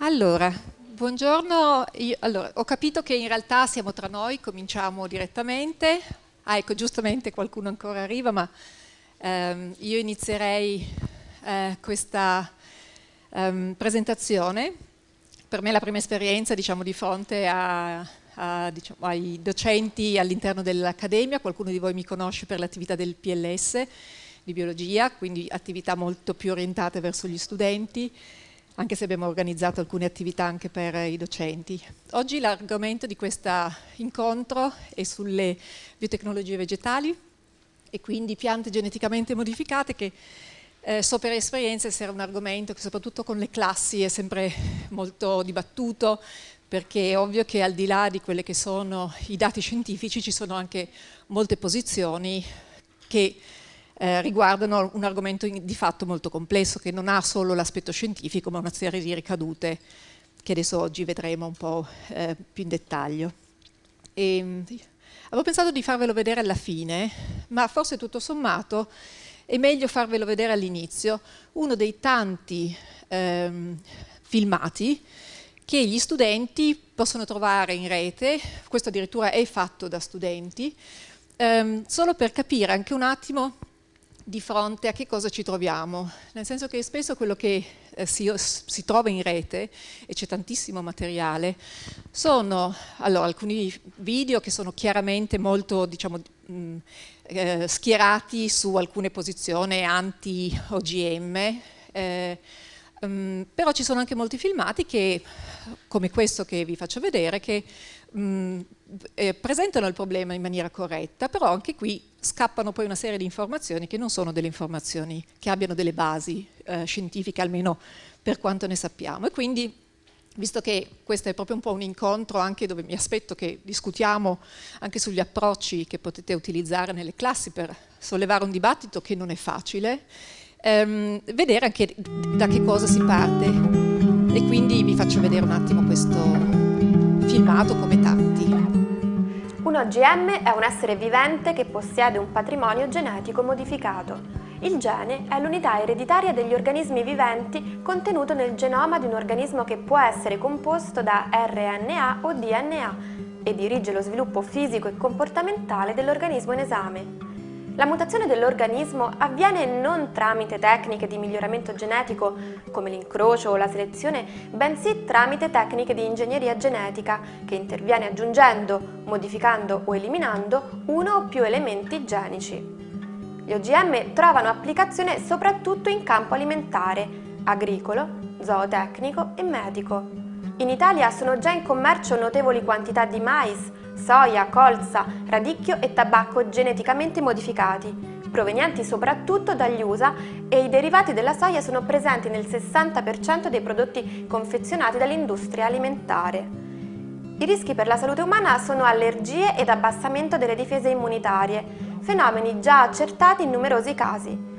Allora, buongiorno. Io, allora, ho capito che in realtà siamo tra noi, cominciamo direttamente. Ah, ecco, giustamente qualcuno ancora arriva, ma ehm, io inizierei eh, questa ehm, presentazione. Per me è la prima esperienza, diciamo, di fronte a, a, diciamo, ai docenti all'interno dell'Accademia. Qualcuno di voi mi conosce per l'attività del PLS di biologia, quindi attività molto più orientate verso gli studenti anche se abbiamo organizzato alcune attività anche per eh, i docenti. Oggi l'argomento di questo incontro è sulle biotecnologie vegetali e quindi piante geneticamente modificate che eh, so per esperienza essere un argomento che soprattutto con le classi è sempre molto dibattuto perché è ovvio che al di là di quelli che sono i dati scientifici ci sono anche molte posizioni che eh, riguardano un argomento di fatto molto complesso che non ha solo l'aspetto scientifico ma una serie di ricadute che adesso oggi vedremo un po' eh, più in dettaglio. E, ehm, avevo pensato di farvelo vedere alla fine, ma forse tutto sommato è meglio farvelo vedere all'inizio, uno dei tanti ehm, filmati che gli studenti possono trovare in rete, questo addirittura è fatto da studenti, ehm, solo per capire anche un attimo di fronte a che cosa ci troviamo, nel senso che spesso quello che eh, si, si, trova in rete, e c'è tantissimo materiale, sono allora, alcuni video che sono chiaramente molto diciamo, mh, mm, eh, schierati su alcune posizioni anti-OGM, eh, mm, però ci sono anche molti filmati che, come questo che vi faccio vedere, che um, eh, presentano il problema in maniera corretta, però anche qui scappano poi una serie di informazioni che non sono delle informazioni che abbiano delle basi eh, scientifiche, almeno per quanto ne sappiamo. E quindi, visto che questo è proprio un po' un incontro anche dove mi aspetto che discutiamo anche sugli approcci che potete utilizzare nelle classi per sollevare un dibattito che non è facile, ehm, vedere anche da che cosa si parte. E quindi vi faccio vedere un attimo questo filmato come tanti. Un OGM è un essere vivente che possiede un patrimonio genetico modificato. Il gene è l'unità ereditaria degli organismi viventi contenuto nel genoma di un organismo che può essere composto da RNA o DNA e dirige lo sviluppo fisico e comportamentale dell'organismo in esame. La mutazione dell'organismo avviene non tramite tecniche di miglioramento genetico come l'incrocio o la selezione, bensì tramite tecniche di ingegneria genetica che interviene aggiungendo, modificando o eliminando uno o più elementi genici. Gli OGM trovano applicazione soprattutto in campo alimentare, agricolo, zootecnico e medico. In Italia sono già in commercio notevoli quantità di mais, soia, colza, radicchio e tabacco geneticamente modificati, provenienti soprattutto dagli USA e i derivati della soia sono presenti nel 60% dei prodotti confezionati dall'industria alimentare. I rischi per la salute umana sono allergie ed abbassamento delle difese immunitarie, fenomeni già accertati in numerosi casi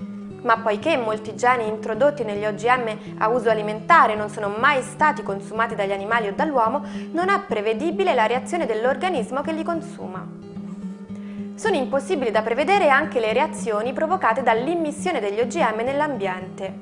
ma poiché molti geni introdotti negli OGM a uso alimentare non sono mai stati consumati dagli animali o dall'uomo, non è prevedibile la reazione dell'organismo che li consuma. Sono impossibili da prevedere anche le reazioni provocate dall'immissione degli OGM nell'ambiente.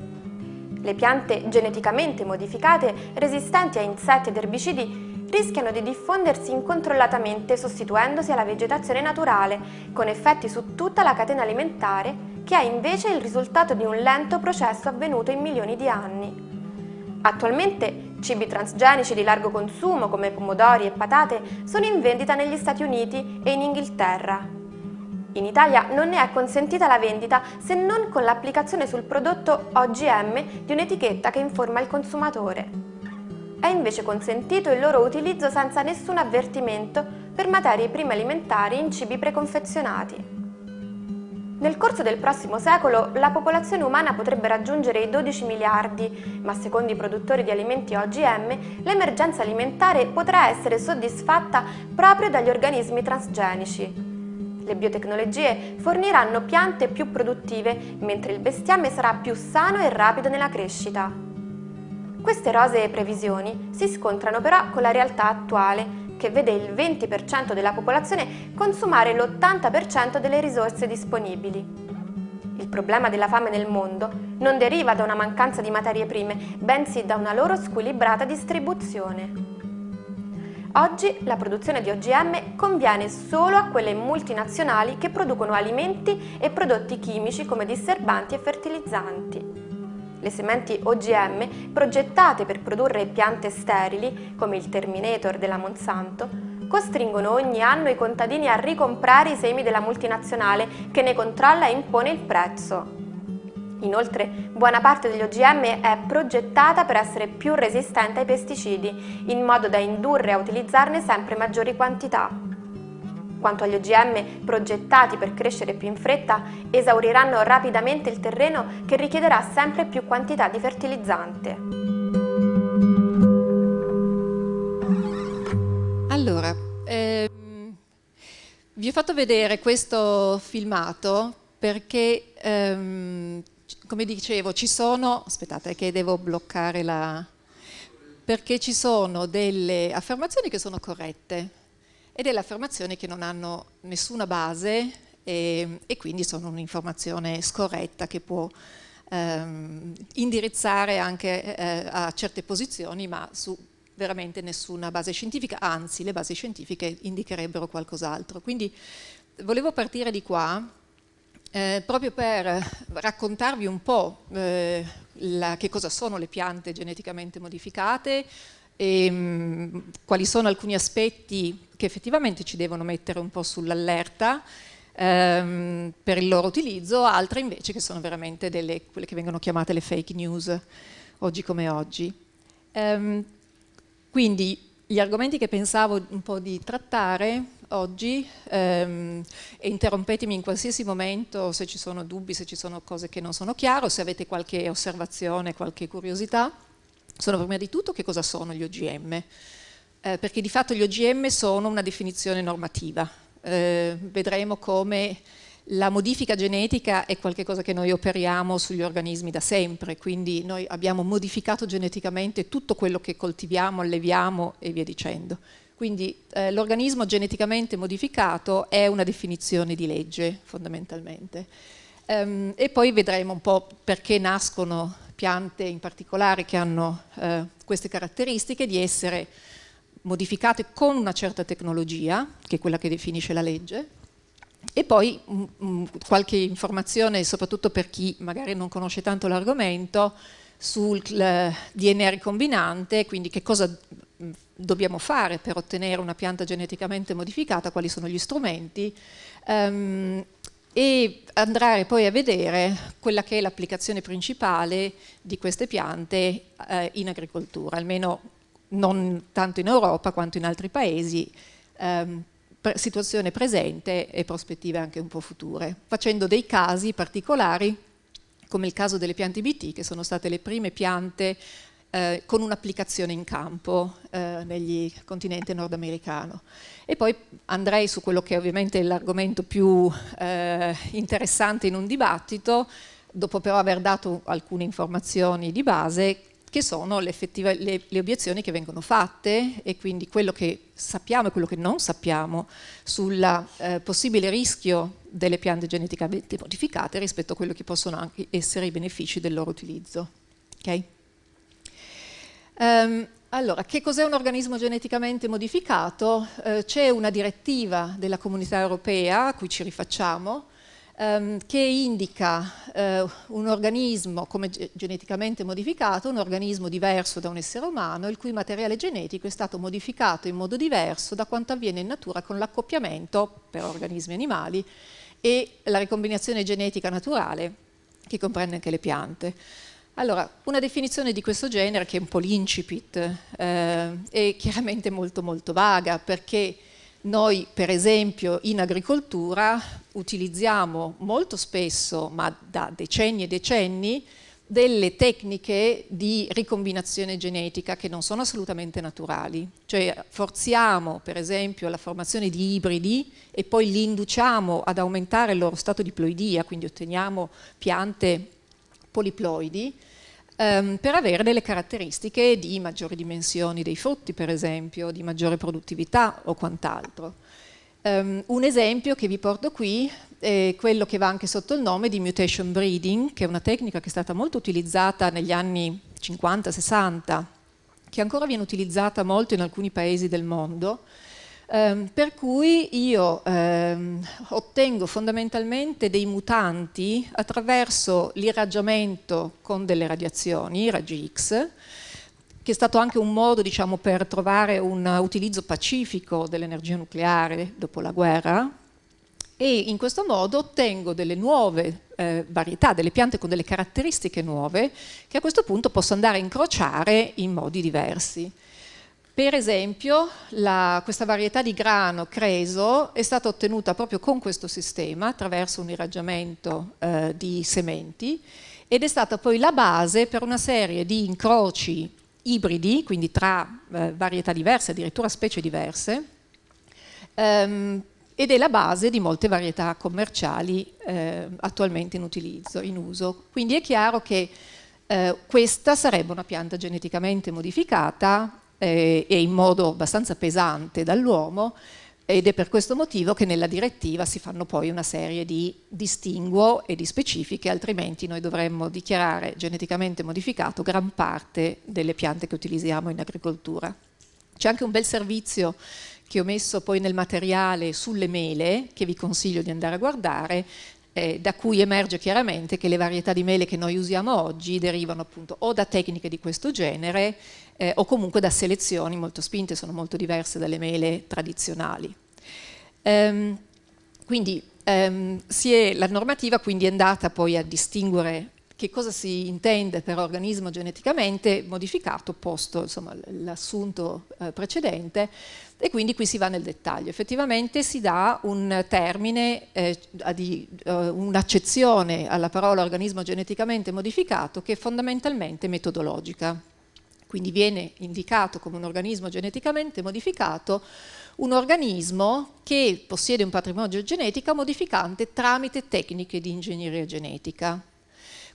Le piante geneticamente modificate, resistenti a insetti ed erbicidi, rischiano di diffondersi incontrollatamente sostituendosi alla vegetazione naturale, con effetti su tutta la catena alimentare che è invece il risultato di un lento processo avvenuto in milioni di anni. Attualmente cibi transgenici di largo consumo come pomodori e patate sono in vendita negli Stati Uniti e in Inghilterra. In Italia non ne è consentita la vendita se non con l'applicazione sul prodotto OGM di un'etichetta che informa il consumatore. È invece consentito il loro utilizzo senza nessun avvertimento per materie prime alimentari in cibi preconfezionati. Nel corso del prossimo secolo la popolazione umana potrebbe raggiungere i 12 miliardi, ma secondo i produttori di alimenti OGM l'emergenza alimentare potrà essere soddisfatta proprio dagli organismi transgenici. Le biotecnologie forniranno piante più produttive, mentre il bestiame sarà più sano e rapido nella crescita. Queste rosee previsioni si scontrano però con la realtà attuale, che vede il 20% della popolazione consumare l'80% delle risorse disponibili. Il problema della fame nel mondo non deriva da una mancanza di materie prime, bensì da una loro squilibrata distribuzione. Oggi la produzione di OGM conviene solo a quelle multinazionali che producono alimenti e prodotti chimici come disserbanti e fertilizzanti le sementi OGM progettate per produrre piante sterili, come il Terminator della Monsanto, costringono ogni anno i contadini a ricomprare i semi della multinazionale che ne controlla e impone il prezzo. Inoltre, buona parte degli OGM è progettata per essere più resistente ai pesticidi, in modo da indurre a utilizzarne sempre maggiori quantità quanto agli OGM progettati per crescere più in fretta, esauriranno rapidamente il terreno che richiederà sempre più quantità di fertilizzante. Allora, eh, vi ho fatto vedere questo filmato perché, ehm, come dicevo, ci sono... Aspettate che devo bloccare la... perché ci sono delle affermazioni che sono corrette ed è l'affermazione che non hanno nessuna base e, ehm, e quindi sono un'informazione scorretta che può ehm, indirizzare anche eh, a certe posizioni ma su veramente nessuna base scientifica, anzi le basi scientifiche indicherebbero qualcos'altro. Quindi volevo partire di qua eh, proprio per raccontarvi un po' eh, la, che cosa sono le piante geneticamente modificate, e ehm, mh, quali sono alcuni aspetti che effettivamente ci devono mettere un po' sull'allerta ehm, per il loro utilizzo, altre invece che sono veramente delle, quelle che vengono chiamate le fake news oggi come oggi. Ehm, quindi gli argomenti che pensavo un po' di trattare oggi, ehm, e interrompetemi in qualsiasi momento se ci sono dubbi, se ci sono cose che non sono chiare, se avete qualche osservazione, qualche curiosità, sono prima di tutto che cosa sono gli OGM, eh, perché di fatto gli OGM sono una definizione normativa. Eh, vedremo come la modifica genetica è qualcosa che noi operiamo sugli organismi da sempre, quindi noi abbiamo modificato geneticamente tutto quello che coltiviamo, alleviamo e via dicendo. Quindi eh, l'organismo geneticamente modificato è una definizione di legge fondamentalmente. Um, e poi vedremo un po' perché nascono piante in particolare che hanno eh, queste caratteristiche di essere modificate con una certa tecnologia, che è quella che definisce la legge, e poi mh, mm, mm, qualche informazione, soprattutto per chi magari non conosce tanto l'argomento, sul DNA ricombinante, quindi che cosa mm, dobbiamo fare per ottenere una pianta geneticamente modificata, quali sono gli strumenti, ehm, e andare poi a vedere quella che è l'applicazione principale di queste piante eh, in agricoltura, almeno non tanto in Europa quanto in altri paesi, ehm, situazione presente e prospettive anche un po' future, facendo dei casi particolari come il caso delle piante BT che sono state le prime piante eh, con un'applicazione in campo eh, nel continente nordamericano. E poi andrei su quello che è ovviamente è l'argomento più eh, interessante in un dibattito, dopo però aver dato alcune informazioni di base, che sono le, le, le, obiezioni che vengono fatte e quindi quello che sappiamo e quello che non sappiamo sul eh, possibile rischio delle piante geneticamente modificate rispetto a quello che possono anche essere i benefici del loro utilizzo. Okay? Um, allora, che cos'è un organismo geneticamente modificato? Uh, C'è una direttiva della comunità europea, a cui ci rifacciamo, um, che indica uh, un organismo come geneticamente modificato, un organismo diverso da un essere umano, il cui materiale genetico è stato modificato in modo diverso da quanto avviene in natura con l'accoppiamento, per organismi animali, e la ricombinazione genetica naturale, che comprende anche le piante. Allora, una definizione di questo genere, che è un po' l'incipit, eh, è chiaramente molto molto vaga, perché noi per esempio in agricoltura utilizziamo molto spesso, ma da decenni e decenni, delle tecniche di ricombinazione genetica che non sono assolutamente naturali, cioè forziamo per esempio la formazione di ibridi e poi li induciamo ad aumentare il loro stato di ploidia, quindi otteniamo piante poliploidi ehm, per avere delle caratteristiche di maggiori dimensioni dei frutti, per esempio, di maggiore produttività o quant'altro. Um, un esempio che vi porto qui è quello che va anche sotto il nome di mutation breeding, che è una tecnica che è stata molto utilizzata negli anni 50-60, che ancora viene utilizzata molto in alcuni paesi del mondo, eh, per cui io ehm, ottengo fondamentalmente dei mutanti attraverso l'irraggiamento con delle radiazioni, i raggi X, che è stato anche un modo diciamo, per trovare un utilizzo pacifico dell'energia nucleare dopo la guerra, e in questo modo ottengo delle nuove eh, varietà, delle piante con delle caratteristiche nuove che a questo punto posso andare a incrociare in modi diversi. Per esempio, la, questa varietà di grano creso è stata ottenuta proprio con questo sistema, attraverso un irraggiamento eh, di sementi, ed è stata poi la base per una serie di incroci ibridi, quindi tra eh, varietà diverse, addirittura specie diverse, ehm, ed è la base di molte varietà commerciali eh, attualmente in utilizzo, in uso. Quindi è chiaro che eh, questa sarebbe una pianta geneticamente modificata eh, e in modo abbastanza pesante dall'uomo ed è per questo motivo che nella direttiva si fanno poi una serie di distinguo e di specifiche, altrimenti noi dovremmo dichiarare geneticamente modificato gran parte delle piante che utilizziamo in agricoltura. C'è anche un bel servizio che ho messo poi nel materiale sulle mele, che vi consiglio di andare a guardare, eh, da cui emerge chiaramente che le varietà di mele che noi usiamo oggi derivano appunto o da tecniche di questo genere eh, o comunque da selezioni molto spinte, sono molto diverse dalle mele tradizionali. Ehm, quindi ehm, è, la normativa quindi è andata poi a distinguere che cosa si intende per organismo geneticamente modificato, posto l'assunto eh, precedente, e quindi qui si va nel dettaglio. Effettivamente si dà un termine, eh, di, eh, un'accezione alla parola organismo geneticamente modificato che è fondamentalmente metodologica. Quindi viene indicato come un organismo geneticamente modificato un organismo che possiede un patrimonio genetico modificante tramite tecniche di ingegneria genetica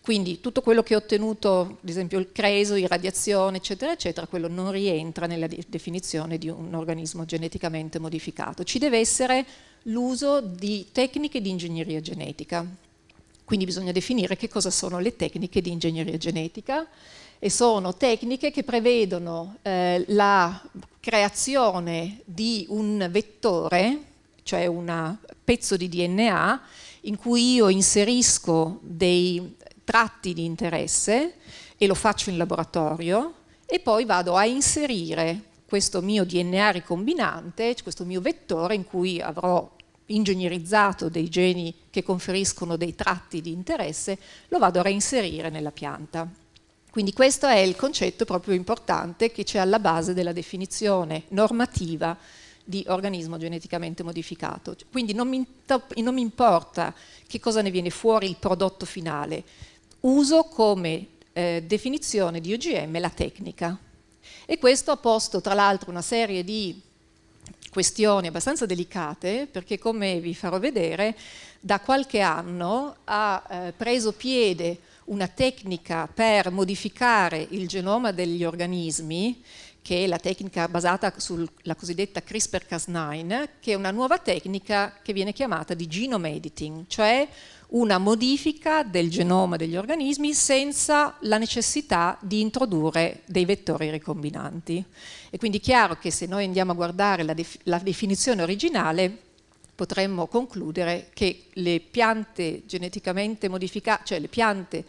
quindi tutto quello che è ottenuto, ad esempio il creso, irradiazione, eccetera, eccetera, quello non rientra nella definizione di un organismo geneticamente modificato. Ci deve essere l'uso di tecniche di ingegneria genetica. Quindi bisogna definire che cosa sono le tecniche di ingegneria genetica e sono tecniche che prevedono eh, la creazione di un vettore, cioè un pezzo di DNA, in cui io inserisco dei tratti di interesse e lo faccio in laboratorio e poi vado a inserire questo mio DNA ricombinante, questo mio vettore in cui avrò ingegnerizzato dei geni che conferiscono dei tratti di interesse, lo vado a reinserire nella pianta. Quindi questo è il concetto proprio importante che c'è alla base della definizione normativa di organismo geneticamente modificato. Quindi non mi, non mi importa che cosa ne viene fuori il prodotto finale, uso come eh, definizione di OGM la tecnica. E questo ha posto tra l'altro una serie di questioni abbastanza delicate perché come vi farò vedere da qualche anno ha eh, preso piede una tecnica per modificare il genoma degli organismi che è la tecnica basata sulla cosiddetta CRISPR-Cas9 che è una nuova tecnica che viene chiamata di genome editing cioè una modifica del genoma degli organismi senza la necessità di introdurre dei vettori ricombinanti. E quindi è chiaro che se noi andiamo a guardare la, def la definizione originale potremmo concludere che le piante geneticamente modificate, cioè le piante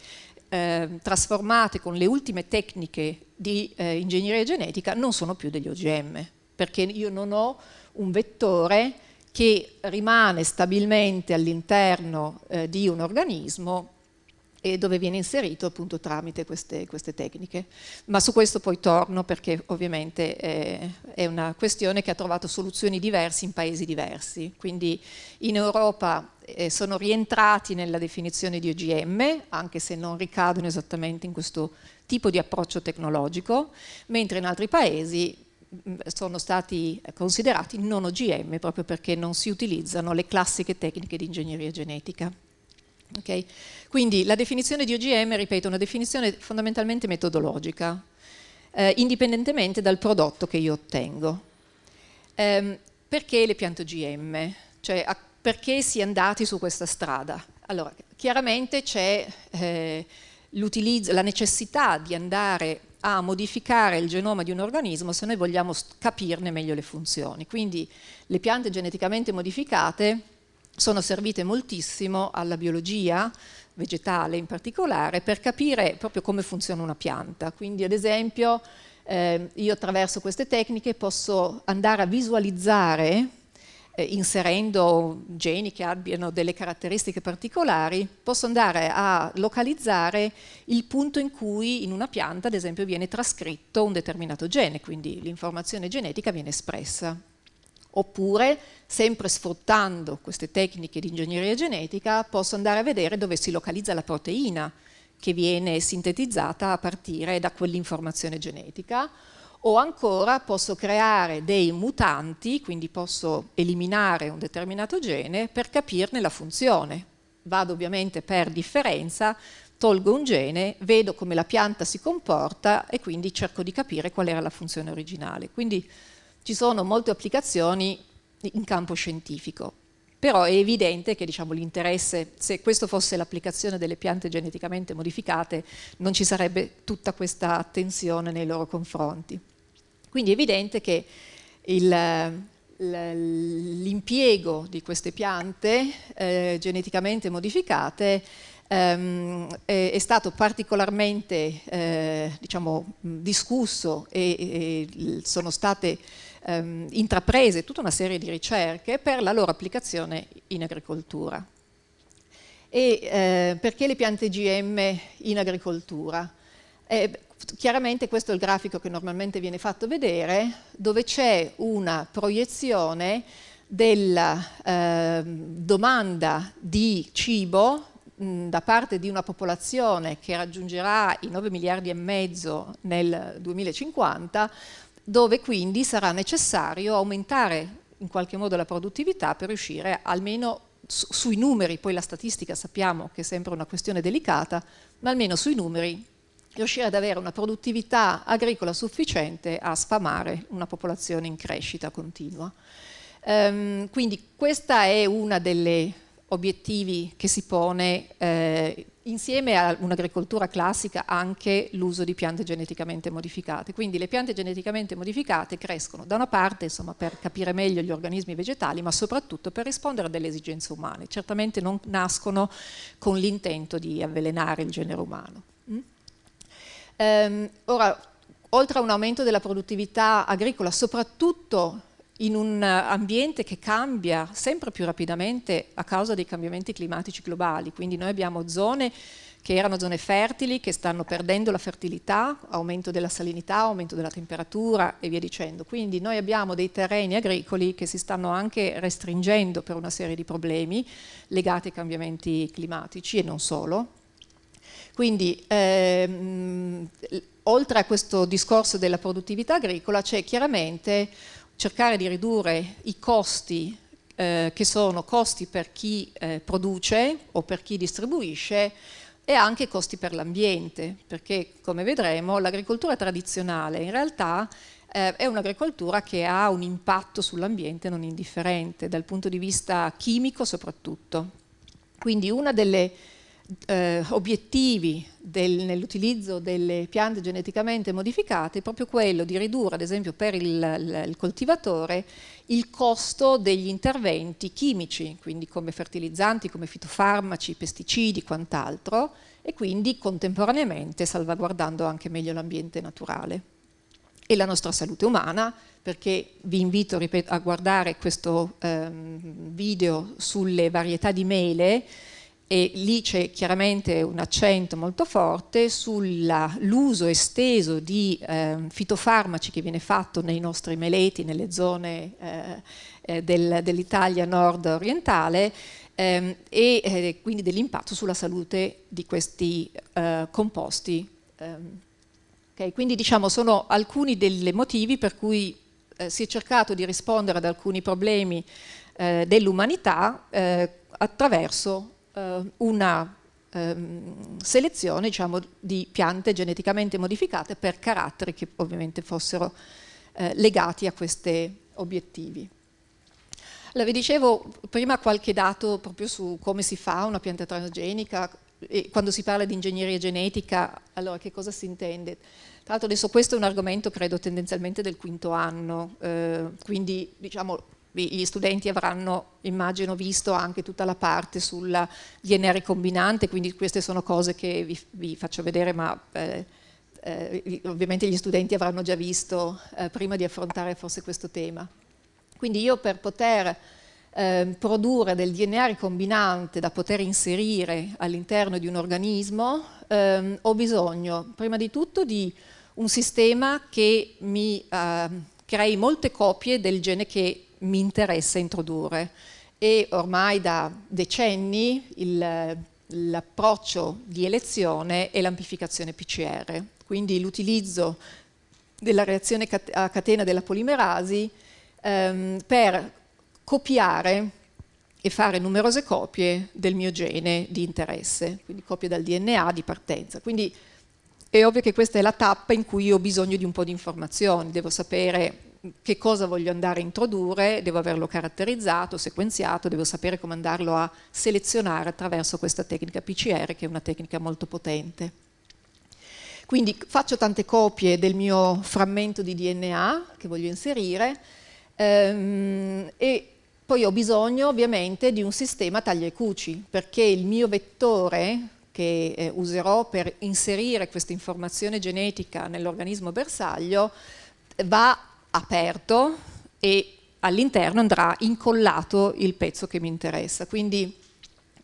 eh, trasformate con le ultime tecniche di eh, ingegneria genetica non sono più degli OGM, perché io non ho un vettore che rimane stabilmente all'interno eh, di un organismo e dove viene inserito appunto tramite queste, queste, tecniche. Ma su questo poi torno perché ovviamente è, eh, è una questione che ha trovato soluzioni diverse in paesi diversi. Quindi in Europa eh, sono rientrati nella definizione di OGM, anche se non ricadono esattamente in questo tipo di approccio tecnologico, mentre in altri paesi Mm, sono stati considerati non OGM proprio perché non si utilizzano le classiche tecniche di ingegneria genetica. Okay? Quindi la definizione di OGM, ripeto, è una definizione fondamentalmente metodologica, eh, indipendentemente dal prodotto che io ottengo. Eh, perché le piante OGM? Cioè, a, perché si è andati su questa strada? Allora, chiaramente c'è eh, la necessità di andare a modificare il genoma di un organismo se noi vogliamo capirne meglio le funzioni. Quindi le piante geneticamente modificate sono servite moltissimo alla biologia vegetale in particolare per capire proprio come funziona una pianta. Quindi ad esempio eh, io attraverso queste tecniche posso andare a visualizzare eh, inserendo geni che abbiano delle caratteristiche particolari, posso andare a localizzare il punto in cui in una pianta, ad esempio, viene trascritto un determinato gene, quindi l'informazione genetica viene espressa. Oppure, sempre sfruttando queste tecniche di ingegneria genetica, posso andare a vedere dove si localizza la proteina che viene sintetizzata a partire da quell'informazione genetica, o ancora posso creare dei mutanti, quindi posso eliminare un determinato gene per capirne la funzione. Vado ovviamente per differenza, tolgo un gene, vedo come la pianta si comporta e quindi cerco di capire qual era la funzione originale. Quindi ci sono molte applicazioni in campo scientifico. Però è evidente che diciamo, l'interesse, se questa fosse l'applicazione delle piante geneticamente modificate, non ci sarebbe tutta questa attenzione nei loro confronti. Quindi è evidente che l'impiego di queste piante eh, geneticamente modificate ehm, è, è, stato particolarmente eh, diciamo, discusso e, e sono state ehm, intraprese tutta una serie di ricerche per la loro applicazione in agricoltura. E, eh, perché le piante GM in agricoltura? Eh, chiaramente questo è il grafico che normalmente viene fatto vedere, dove c'è una proiezione della eh, domanda di cibo mh, da parte di una popolazione che raggiungerà i 9 miliardi e mezzo nel 2050, dove quindi sarà necessario aumentare in qualche modo la produttività per riuscire almeno su, sui numeri, poi la statistica sappiamo che è sempre una questione delicata, ma almeno sui numeri riuscire ad avere una produttività agricola sufficiente a sfamare una popolazione in crescita continua. Um, quindi questa è una delle obiettivi che si pone eh, insieme a un'agricoltura classica anche l'uso di piante geneticamente modificate. Quindi le piante geneticamente modificate crescono da una parte insomma, per capire meglio gli organismi vegetali, ma soprattutto per rispondere a delle esigenze umane. Certamente non nascono con l'intento di avvelenare il genere umano. Ehm, ora, oltre a un aumento della produttività agricola, soprattutto in un ambiente che cambia sempre più rapidamente a causa dei cambiamenti climatici globali, quindi noi abbiamo zone che erano zone fertili, che stanno perdendo la fertilità, aumento della salinità, aumento della temperatura e via dicendo. Quindi noi abbiamo dei terreni agricoli che si stanno anche restringendo per una serie di problemi legati ai cambiamenti climatici e non solo, quindi ehm, oltre a questo discorso della produttività agricola c'è chiaramente cercare di ridurre i costi eh, che sono costi per chi eh, produce o per chi distribuisce e anche costi per l'ambiente, perché come vedremo l'agricoltura tradizionale in realtà eh, è un'agricoltura che ha un impatto sull'ambiente non indifferente, dal punto di vista chimico soprattutto. Quindi una delle eh, obiettivi del, nell'utilizzo delle piante geneticamente modificate è proprio quello di ridurre, ad esempio per il, il, coltivatore, il costo degli interventi chimici, quindi come fertilizzanti, come fitofarmaci, pesticidi, quant'altro, e quindi contemporaneamente salvaguardando anche meglio l'ambiente naturale e la nostra salute umana, perché vi invito ripeto, a guardare questo ehm, video sulle varietà di mele, e lì c'è chiaramente un accento molto forte sull'uso esteso di eh, fitofarmaci che viene fatto nei nostri meleti, nelle zone eh, eh, del, dell'Italia nord orientale ehm, e eh, quindi dell'impatto sulla salute di questi eh, composti. Ehm. Okay, quindi diciamo sono alcuni dei motivi per cui eh, si è cercato di rispondere ad alcuni problemi dell'umanità attraverso eh, una ehm, selezione diciamo, di piante geneticamente modificate per caratteri che ovviamente fossero eh, legati a questi obiettivi. Allora, vi dicevo prima qualche dato proprio su come si fa una pianta transgenica, e quando si parla di ingegneria genetica, allora che cosa si intende? Tra l'altro adesso questo è un argomento credo tendenzialmente del quinto anno, eh, quindi diciamo gli studenti avranno, immagino, visto anche tutta la parte sul DNA ricombinante, quindi queste sono cose che vi, vi faccio vedere, ma eh, eh, ovviamente gli studenti avranno già visto eh, prima di affrontare forse questo tema. Quindi io per poter ehm, produrre del DNA ricombinante da poter inserire all'interno di un organismo, ehm, ho bisogno prima di tutto di un sistema che mi ehm, crei molte copie del gene che mi interessa introdurre e ormai da decenni l'approccio di elezione è l'amplificazione PCR, quindi l'utilizzo della reazione a catena della polimerasi ehm, per copiare e fare numerose copie del mio gene di interesse, quindi copie dal DNA di partenza. Quindi è ovvio che questa è la tappa in cui ho bisogno di un po' di informazioni, devo sapere che cosa voglio andare a introdurre, devo averlo caratterizzato, sequenziato, devo sapere come andarlo a selezionare attraverso questa tecnica PCR che è una tecnica molto potente. Quindi faccio tante copie del mio frammento di DNA che voglio inserire ehm, e poi ho bisogno ovviamente di un sistema taglia e cuci perché il mio vettore che eh, userò per inserire questa informazione genetica nell'organismo bersaglio va aperto e all'interno andrà incollato il pezzo che mi interessa. Quindi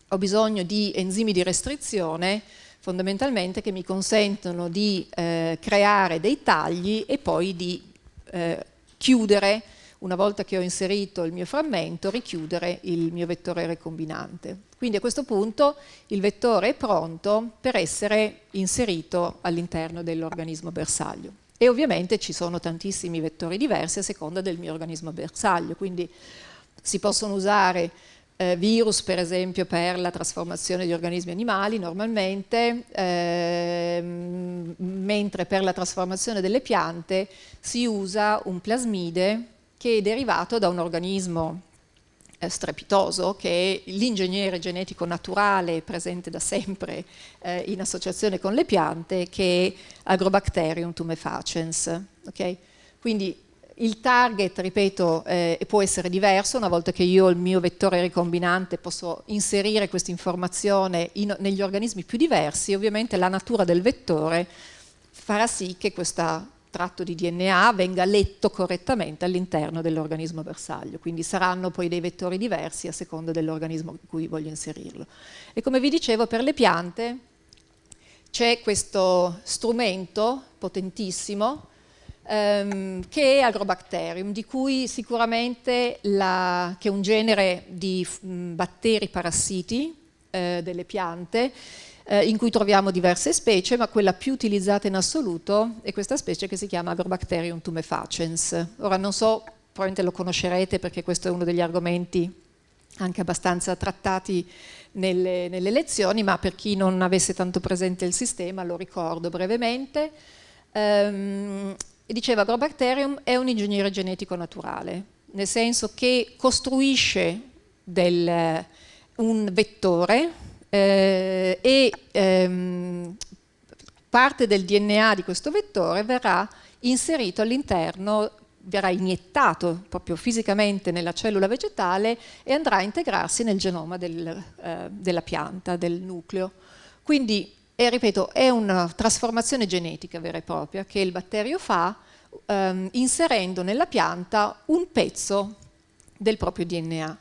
ho bisogno di enzimi di restrizione fondamentalmente che mi consentono di eh, creare dei tagli e poi di eh, chiudere, una volta che ho inserito il mio frammento, richiudere il mio vettore recombinante. Quindi a questo punto il vettore è pronto per essere inserito all'interno dell'organismo bersaglio e ovviamente ci sono tantissimi vettori diversi a seconda del mio organismo bersaglio, quindi si possono usare eh, virus per esempio per la trasformazione di organismi animali normalmente, ehm, mentre per la trasformazione delle piante si usa un plasmide che è derivato da un organismo strepitoso che l'ingegnere genetico naturale presente da sempre eh, in associazione con le piante che è Agrobacterium tumefacens. Okay? Quindi il target, ripeto, eh, può essere diverso una volta che io il mio vettore ricombinante posso inserire questa informazione in, negli organismi più diversi, ovviamente la natura del vettore farà sì che questa tratto di DNA venga letto correttamente all'interno dell'organismo bersaglio, quindi saranno poi dei vettori diversi a seconda dell'organismo in cui voglio inserirlo. E come vi dicevo per le piante c'è questo strumento potentissimo ehm, che è Agrobacterium, di cui sicuramente la, che è un genere di mh, batteri parassiti eh, delle piante, eh, in cui troviamo diverse specie, ma quella più utilizzata in assoluto è questa specie che si chiama Agrobacterium tumefacens. Ora non so, probabilmente lo conoscerete perché questo è uno degli argomenti anche abbastanza trattati nelle, nelle lezioni, ma per chi non avesse tanto presente il sistema lo ricordo brevemente. Ehm, diceva Agrobacterium è un ingegnere genetico naturale, nel senso che costruisce del, un vettore eh, e ehm, parte del DNA di questo vettore verrà inserito all'interno verrà iniettato proprio fisicamente nella cellula vegetale e andrà a integrarsi nel genoma del, eh, della pianta, del nucleo. Quindi, eh, ripeto, è una trasformazione genetica vera e propria che il batterio fa ehm, inserendo nella pianta un pezzo del proprio DNA.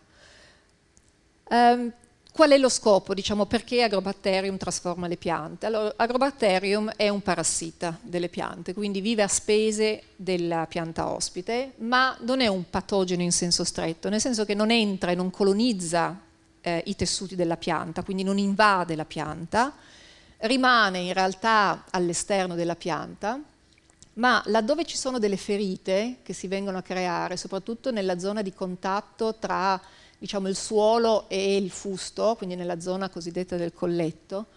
Um, ehm, Qual è lo scopo? Diciamo, perché Agrobatterium trasforma le piante? Allora, Agrobatterium è un parassita delle piante, quindi vive a spese della pianta ospite, ma non è un patogeno in senso stretto, nel senso che non entra e non colonizza eh, i tessuti della pianta, quindi non invade la pianta, rimane in realtà all'esterno della pianta, ma laddove ci sono delle ferite che si vengono a creare, soprattutto nella zona di contatto tra diciamo, il suolo e il fusto, quindi nella zona cosiddetta del colletto,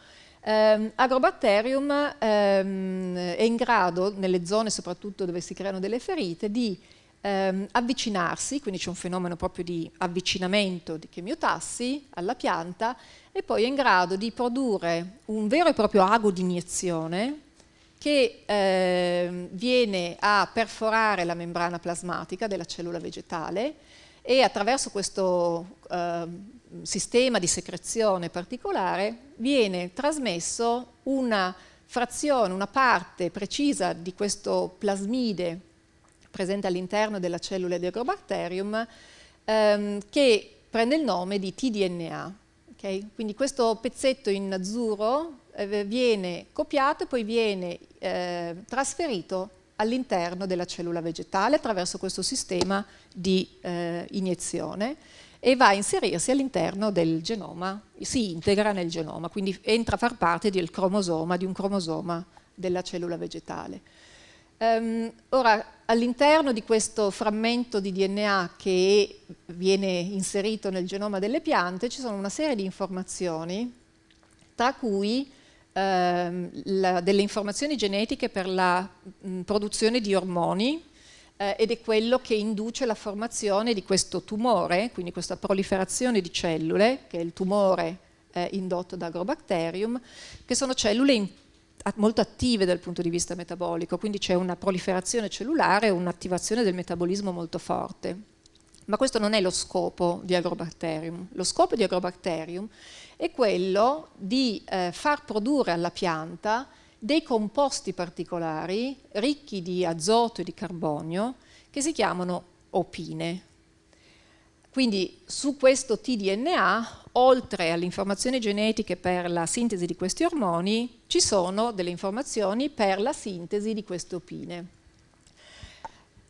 Um, ehm, Agrobacterium um, ehm, è in grado, nelle zone soprattutto dove si creano delle ferite, di um, avvicinarsi, quindi c'è un fenomeno proprio di avvicinamento di chemiotassi alla pianta e poi è in grado di produrre un vero e proprio ago di iniezione che eh, viene a perforare la membrana plasmatica della cellula vegetale e attraverso questo eh, sistema di secrezione particolare viene trasmesso una frazione, una parte precisa di questo plasmide presente all'interno della cellula di agrobacterium ehm, che prende il nome di tDNA. Okay? Quindi questo pezzetto in azzurro eh, viene copiato e poi viene eh, trasferito all'interno della cellula vegetale attraverso questo sistema di eh, iniezione e va a inserirsi all'interno del genoma, si integra nel genoma, quindi entra a far parte del cromosoma, di un cromosoma della cellula vegetale. Um, ora, all'interno di questo frammento di DNA che viene inserito nel genoma delle piante ci sono una serie di informazioni, tra cui eh, la, delle informazioni genetiche per la mh, mm, produzione di ormoni eh, ed è quello che induce la formazione di questo tumore, quindi questa proliferazione di cellule, che è il tumore eh, indotto da agrobacterium, che sono cellule in molto attive dal punto di vista metabolico, quindi c'è una proliferazione cellulare un'attivazione del metabolismo molto forte. Ma questo non è lo scopo di Agrobacterium. Lo scopo di Agrobacterium è quello di eh, far produrre alla pianta dei composti particolari ricchi di azoto e di carbonio che si chiamano opine. Quindi su questo tDNA, oltre alle informazioni genetiche per la sintesi di questi ormoni, ci sono delle informazioni per la sintesi di queste opine.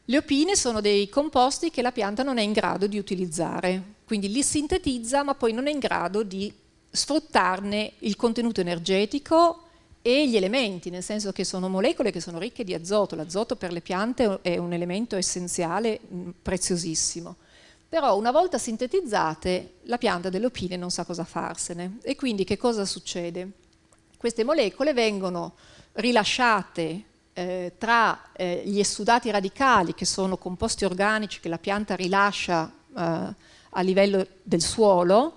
Le opine sono dei composti che la pianta non è in grado di utilizzare, quindi li sintetizza ma poi non è in grado di sfruttarne il contenuto energetico e gli elementi, nel senso che sono molecole che sono ricche di azoto, l'azoto per le piante è un elemento essenziale, mm, preziosissimo. Però una volta sintetizzate la pianta dell'opine non sa cosa farsene e quindi che cosa succede? Queste molecole vengono rilasciate eh, tra eh, gli essudati radicali che sono composti organici che la pianta rilascia eh, a livello del suolo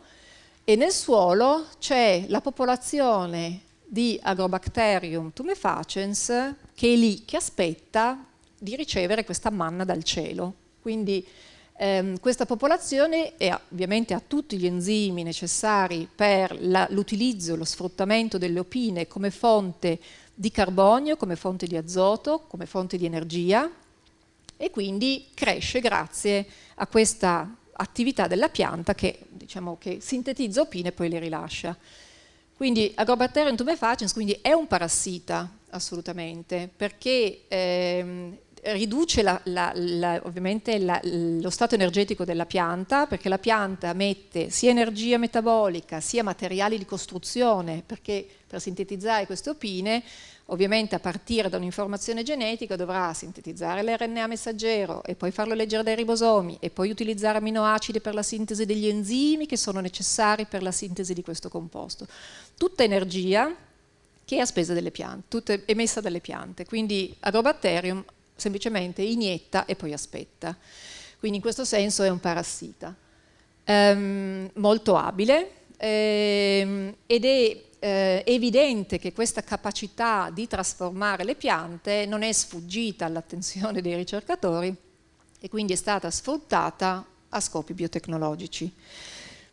e nel suolo c'è la popolazione di Agrobacterium tumefacens che è lì, che aspetta di ricevere questa manna dal cielo. Quindi ehm, questa popolazione è, ovviamente ha tutti gli enzimi necessari per l'utilizzo, lo sfruttamento delle opine come fonte di carbonio, come fonte di azoto, come fonte di energia e quindi cresce grazie a questa attività della pianta che, diciamo, che sintetizza opine e poi le rilascia. Quindi Agrobacterium tumefaciens quindi è un parassita assolutamente perché ehm, riduce la, la, la, ovviamente lo stato energetico della pianta perché la pianta mette sia energia metabolica sia materiali di costruzione perché per sintetizzare queste opine ovviamente a partire da un'informazione genetica dovrà sintetizzare l'RNA messaggero e poi farlo leggere dai ribosomi e poi utilizzare aminoacidi per la sintesi degli enzimi che sono necessari per la sintesi di questo composto. Tutta energia che è a spesa delle piante, tutta emessa dalle piante, quindi Agrobatterium semplicemente inietta e poi aspetta. Quindi in questo senso è un parassita. Um, molto abile ehm, ed è eh, evidente che questa capacità di trasformare le piante non è sfuggita all'attenzione dei ricercatori e quindi è stata sfruttata a scopi biotecnologici.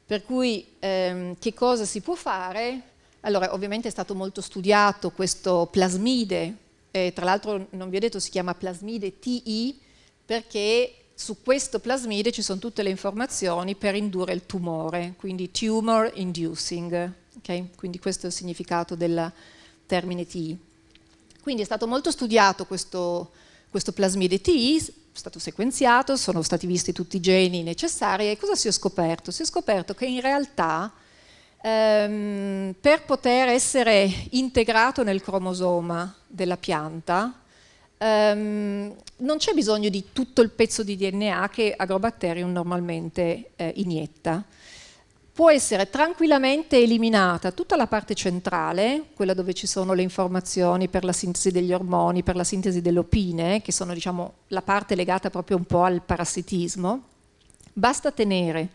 Per cui ehm, che cosa si può fare? Allora, ovviamente è stato molto studiato questo plasmide, eh, tra l'altro non vi ho detto si chiama plasmide TI perché su questo plasmide ci sono tutte le informazioni per indurre il tumore, quindi tumor inducing Okay? Quindi questo è il significato del termine TI. Quindi è stato molto studiato questo, questo plasmide TI, è stato sequenziato, sono stati visti tutti i geni necessari e cosa si è scoperto? Si è scoperto che in realtà ehm, per poter essere integrato nel cromosoma della pianta ehm, non c'è bisogno di tutto il pezzo di DNA che Agrobatterium normalmente eh, inietta può essere tranquillamente eliminata tutta la parte centrale, quella dove ci sono le informazioni per la sintesi degli ormoni, per la sintesi dell'opine, che sono diciamo, la parte legata proprio un po' al parassitismo, basta tenere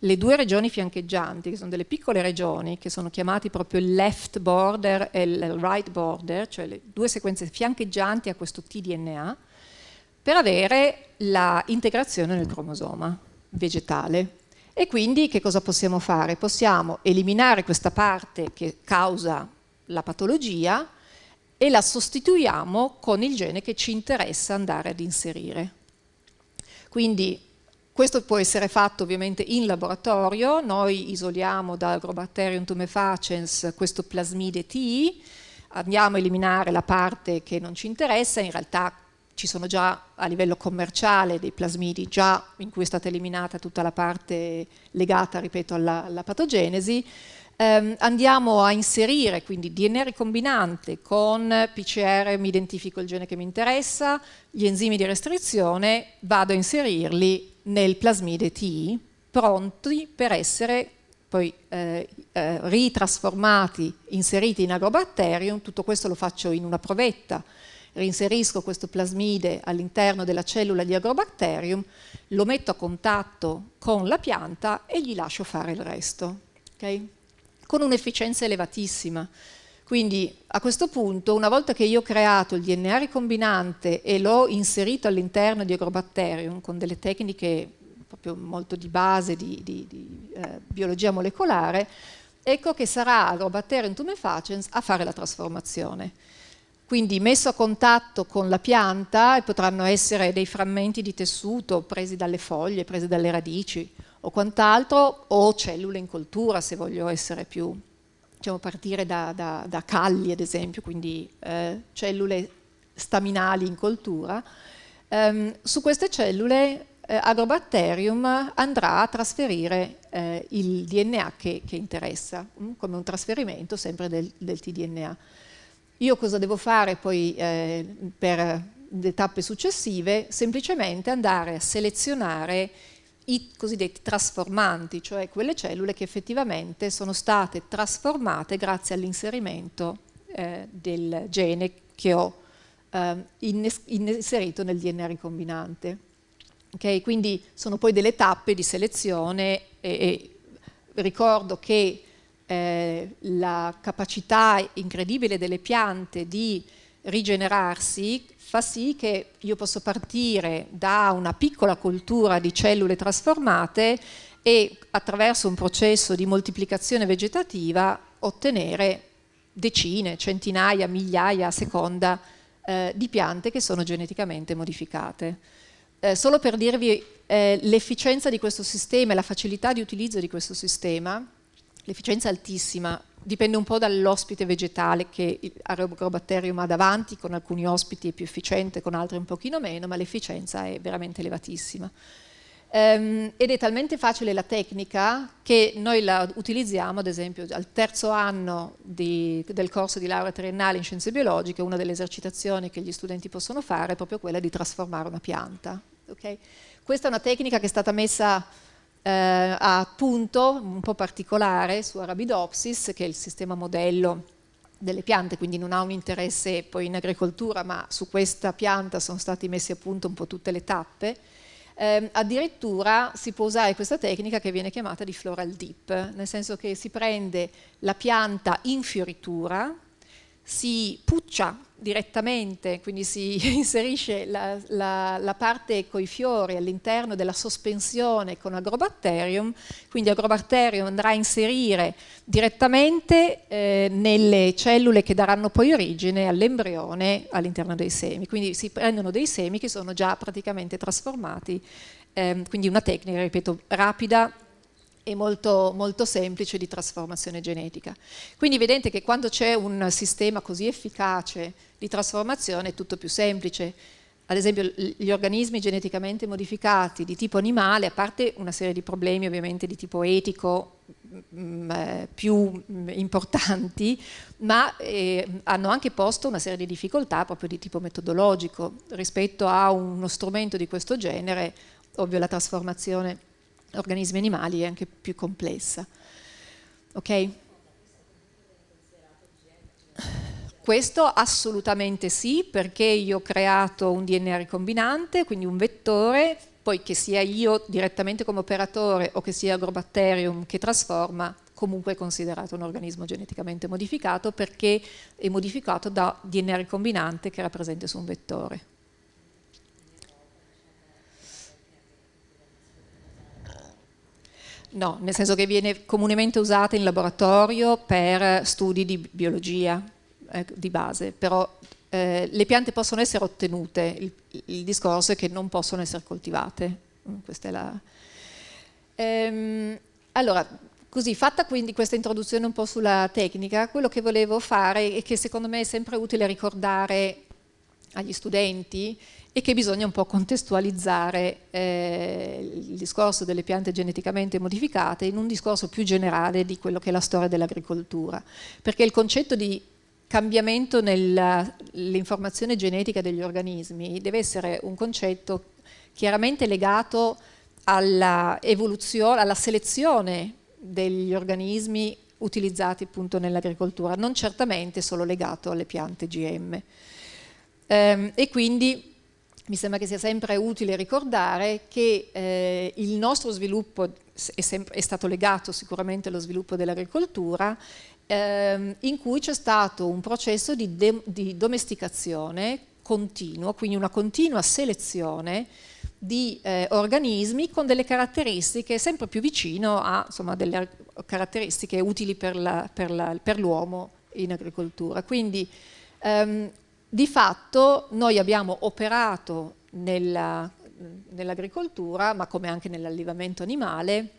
le due regioni fiancheggianti, che sono delle piccole regioni, che sono chiamate proprio il left border e il right border, cioè le due sequenze fiancheggianti a questo tDNA, per avere l'integrazione nel cromosoma vegetale. E quindi che cosa possiamo fare? Possiamo eliminare questa parte che causa la patologia e la sostituiamo con il gene che ci interessa andare ad inserire. Quindi questo può essere fatto ovviamente in laboratorio, noi isoliamo da Agrobacterium tumefaciens questo plasmide T, andiamo a eliminare la parte che non ci interessa, in realtà ci sono già a livello commerciale dei plasmidi già in cui è stata eliminata tutta la parte legata, ripeto, alla, alla patogenesi, ehm, andiamo a inserire quindi DNA ricombinante con PCR, mi identifico il gene che mi interessa, gli enzimi di restrizione, vado a inserirli nel plasmide TI, pronti per essere poi eh, eh, ritrasformati, inseriti in agrobatterium, tutto questo lo faccio in una provetta, reinserisco questo plasmide all'interno della cellula di agrobacterium, lo metto a contatto con la pianta e gli lascio fare il resto, okay? con un'efficienza elevatissima. Quindi a questo punto, una volta che io ho creato il DNA ricombinante e l'ho inserito all'interno di Agrobacterium con delle tecniche proprio molto di base di, di, di eh, biologia molecolare, ecco che sarà Agrobacterium tumefacens a fare la trasformazione quindi messo a contatto con la pianta e potranno essere dei frammenti di tessuto presi dalle foglie, presi dalle radici o quant'altro, o cellule in coltura se voglio essere più, diciamo partire da, da, da calli ad esempio, quindi eh, cellule staminali in coltura. Ehm, su queste cellule eh, Agrobatterium andrà a trasferire eh, il DNA che, che interessa, mh, mm, come un trasferimento sempre del, del tDNA. Io cosa devo fare poi eh, per le tappe successive? Semplicemente andare a selezionare i cosiddetti trasformanti, cioè quelle cellule che effettivamente sono state trasformate grazie all'inserimento eh, del gene che ho eh, inserito nel DNA ricombinante. Okay? Quindi sono poi delle tappe di selezione e, e ricordo che eh, la capacità incredibile delle piante di rigenerarsi fa sì che io posso partire da una piccola coltura di cellule trasformate e attraverso un processo di moltiplicazione vegetativa ottenere decine, centinaia, migliaia a seconda eh, di piante che sono geneticamente modificate. Eh, solo per dirvi eh, l'efficienza di questo sistema e la facilità di utilizzo di questo sistema, L'efficienza altissima dipende un po' dall'ospite vegetale che Aerobatterium ha davanti, con alcuni ospiti è più efficiente, con altri un pochino meno, ma l'efficienza è veramente elevatissima. Um, ed è talmente facile la tecnica che noi la utilizziamo, ad esempio, al terzo anno di, del corso di laurea triennale in scienze biologiche, una delle esercitazioni che gli studenti possono fare è proprio quella di trasformare una pianta. Okay? Questa è una tecnica che è stata messa eh, a punto un po' particolare su Arabidopsis, che è il sistema modello delle piante, quindi non ha un interesse poi in agricoltura, ma su questa pianta sono stati messi a punto un po' tutte le tappe. Eh, addirittura si può usare questa tecnica che viene chiamata di floral dip, nel senso che si prende la pianta in fioritura, si puccia direttamente, quindi si inserisce la, la, la parte con i fiori all'interno della sospensione con agrobatterium, quindi agrobatterium andrà a inserire direttamente eh, nelle cellule che daranno poi origine all'embrione all'interno dei semi, quindi si prendono dei semi che sono già praticamente trasformati, ehm, quindi una tecnica, ripeto, rapida e molto, molto semplice di trasformazione genetica. Quindi è evidente che quando c'è un sistema così efficace di trasformazione è tutto più semplice. Ad esempio gli organismi geneticamente modificati di tipo animale, a parte una serie di problemi ovviamente di tipo etico mh, mm, mm, eh, più mh, mm, importanti, ma eh, hanno anche posto una serie di difficoltà proprio di tipo metodologico rispetto a uno strumento di questo genere, ovvio la trasformazione organismi animali è anche più complessa. Ok? Questo assolutamente sì, perché io ho creato un DNA ricombinante, quindi un vettore, poi che sia io direttamente come operatore o che sia Agrobatterium che trasforma, comunque è considerato un organismo geneticamente modificato perché è modificato da DNA ricombinante che era presente su un vettore. No, nel senso che viene comunemente usata in laboratorio per studi di biologia eh, di base, però eh, le piante possono essere ottenute, il, il, discorso è che non possono essere coltivate. Mm, questa è La... Ehm, allora, così, fatta quindi questa introduzione un po' sulla tecnica, quello che volevo fare e che secondo me è sempre utile ricordare agli studenti e che bisogna un po' contestualizzare eh, il discorso delle piante geneticamente modificate in un discorso più generale di quello che è la storia dell'agricoltura, perché il concetto di cambiamento nell'informazione genetica degli organismi deve essere un concetto chiaramente legato alla evoluzione, alla selezione degli organismi utilizzati appunto nell'agricoltura, non certamente solo legato alle piante GM. Ehm, e quindi mi sembra che sia sempre utile ricordare che eh, il nostro sviluppo è, sempre, è, stato legato sicuramente allo sviluppo dell'agricoltura, ehm, in cui c'è stato un processo di, di domesticazione continuo, quindi una continua selezione di eh, organismi con delle caratteristiche sempre più vicino a insomma, delle caratteristiche utili per l'uomo in agricoltura. Quindi ehm, di fatto noi abbiamo operato nell'agricoltura, ma come anche nell'allevamento animale,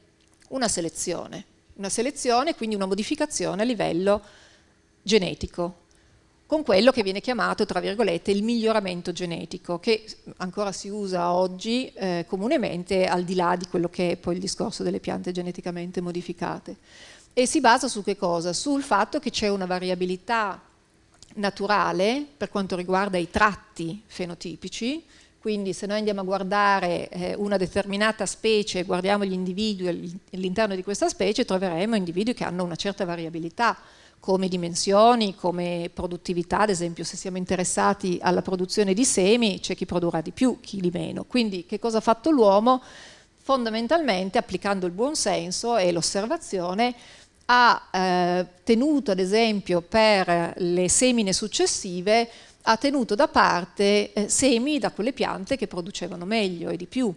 una selezione, una selezione quindi una modificazione a livello genetico, con quello che viene chiamato, tra virgolette, il miglioramento genetico, che ancora si usa oggi eh, comunemente al di là di quello che è poi il discorso delle piante geneticamente modificate. E si basa su che cosa? Sul fatto che c'è una variabilità naturale per quanto riguarda i tratti fenotipici, quindi se noi andiamo a guardare eh, una determinata specie guardiamo gli individui all'interno di questa specie, troveremo individui che hanno una certa variabilità come dimensioni, come produttività, ad esempio se siamo interessati alla produzione di semi c'è chi produrrà di più, chi di meno. Quindi che cosa ha fatto l'uomo? Fondamentalmente applicando il buonsenso e l'osservazione ha eh, tenuto ad esempio per le semine successive ha tenuto da parte eh, semi da quelle piante che producevano meglio e di più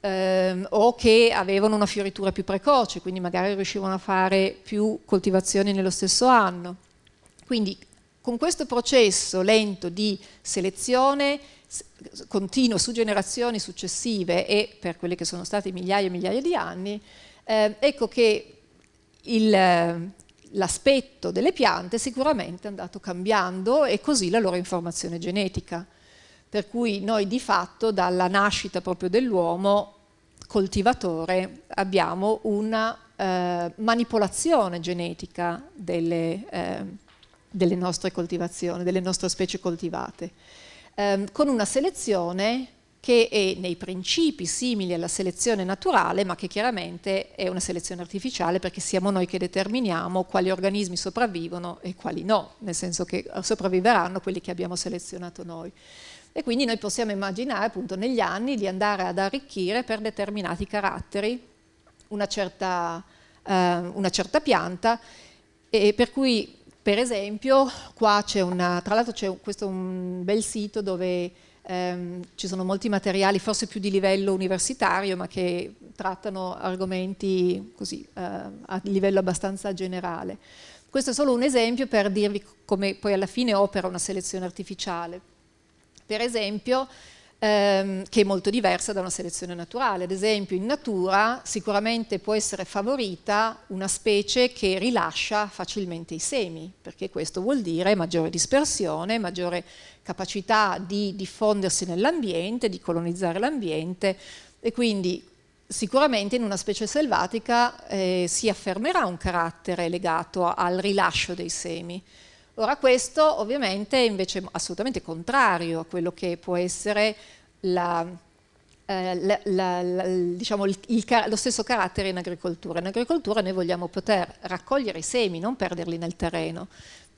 ehm, o che avevano una fioritura più precoce, quindi magari riuscivano a fare più coltivazioni nello stesso anno. Quindi con questo processo lento di selezione continuo su generazioni successive e per quelle che sono state migliaia e migliaia di anni, eh, ecco che eh, l'aspetto delle piante sicuramente è andato cambiando e così la loro informazione genetica. Per cui noi di fatto dalla nascita proprio dell'uomo coltivatore abbiamo una eh, manipolazione genetica delle, eh, delle, nostre coltivazioni, delle nostre specie coltivate, eh, con una selezione che è nei principi simili alla selezione naturale, ma che chiaramente è una selezione artificiale perché siamo noi che determiniamo quali organismi sopravvivono e quali no, nel senso che sopravviveranno quelli che abbiamo selezionato noi. E quindi noi possiamo immaginare appunto negli anni di andare ad arricchire per determinati caratteri una certa, eh, una certa pianta e per cui per esempio qua c'è una, tra l'altro c'è questo un bel sito dove ehm, ci sono molti materiali, forse più di livello universitario, ma che trattano argomenti così, eh, a livello abbastanza generale. Questo è solo un esempio per dirvi come poi alla fine opera una selezione artificiale. Per esempio, ehm, che è molto diversa da una selezione naturale. Ad esempio in natura sicuramente può essere favorita una specie che rilascia facilmente i semi, perché questo vuol dire maggiore dispersione, maggiore capacità di diffondersi nell'ambiente, di colonizzare l'ambiente e quindi sicuramente in una specie selvatica eh, si affermerà un carattere legato al rilascio dei semi. Ora questo ovviamente è invece assolutamente contrario a quello che può essere la, eh, la, la, diciamo, il, il, lo stesso carattere in agricoltura. In agricoltura noi vogliamo poter raccogliere i semi, non perderli nel terreno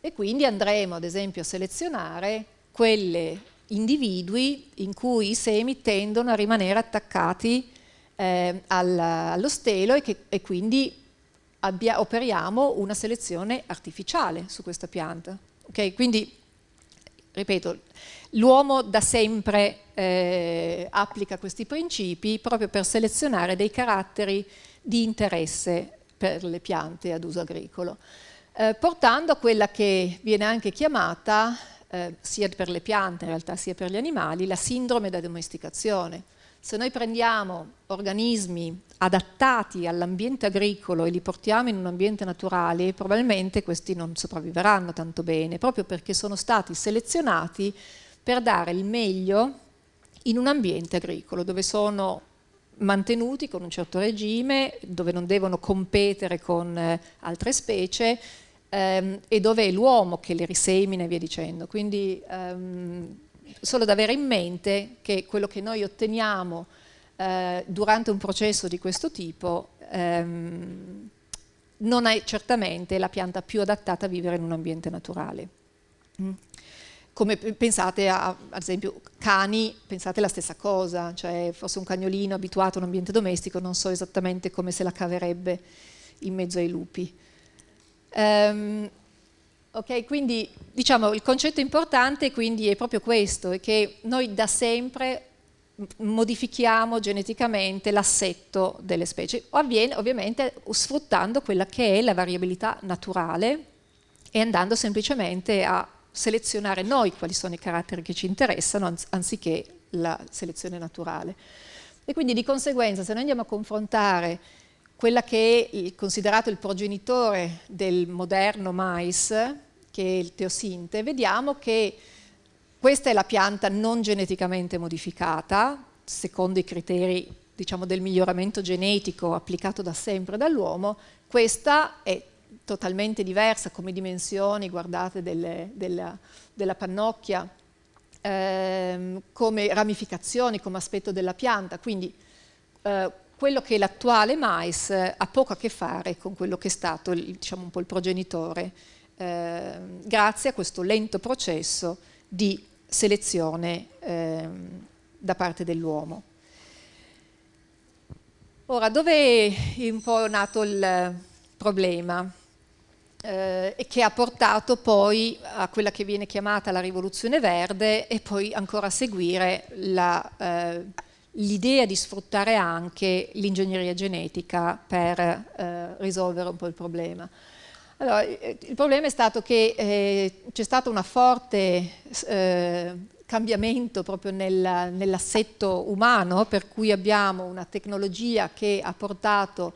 e quindi andremo ad esempio a selezionare quelle individui in cui i semi tendono a rimanere attaccati eh, al, allo stelo e, che, e quindi abbia, operiamo una selezione artificiale su questa pianta. Okay? Quindi, ripeto, l'uomo da sempre eh, applica questi principi proprio per selezionare dei caratteri di interesse per le piante ad uso agricolo, eh, portando a quella che viene anche chiamata, eh, sia per le piante in realtà sia per gli animali, la sindrome da domesticazione se noi prendiamo organismi adattati all'ambiente agricolo e li portiamo in un ambiente naturale, probabilmente questi non sopravviveranno tanto bene, proprio perché sono stati selezionati per dare il meglio in un ambiente agricolo dove sono mantenuti con un certo regime, dove non devono competere con eh, altre specie ehm, e dove è l'uomo che le risemina e via dicendo. Quindi ehm, solo da avere in mente che quello che noi otteniamo eh, durante un processo di questo tipo ehm, non è certamente la pianta più adattata a vivere in un ambiente naturale. Mm. Come pensate a, ad esempio, cani, pensate la stessa cosa, cioè fosse un cagnolino abituato a un ambiente domestico, non so esattamente come se la caverebbe in mezzo ai lupi. Um, Ok, quindi diciamo il concetto importante quindi è proprio questo, è che noi da sempre modifichiamo geneticamente l'assetto delle specie, avviene ovviamente sfruttando quella che è la variabilità naturale e andando semplicemente a selezionare noi quali sono i caratteri che ci interessano anziché la selezione naturale. E quindi di conseguenza se noi andiamo a confrontare quella che è considerato il progenitore del moderno mais, che è il teosinte, vediamo che questa è la pianta non geneticamente modificata, secondo i criteri diciamo, del miglioramento genetico applicato da sempre dall'uomo, questa è totalmente diversa come dimensioni, guardate, delle, della, della, pannocchia, ehm, come ramificazioni, come aspetto della pianta, quindi eh, quello che è l'attuale mais eh, ha poco a che fare con quello che è stato diciamo, un po' il progenitore, eh, grazie a questo lento processo di selezione eh, da parte dell'uomo. Ora, dove è un po' nato il problema eh, e che ha portato poi a quella che viene chiamata la rivoluzione verde e poi ancora a seguire la eh, l'idea di sfruttare anche l'ingegneria genetica per eh, risolvere un po' il problema. Allora, il problema è stato che eh, c'è stato un forte eh, cambiamento proprio nel, nell'assetto umano, per cui abbiamo una tecnologia che ha portato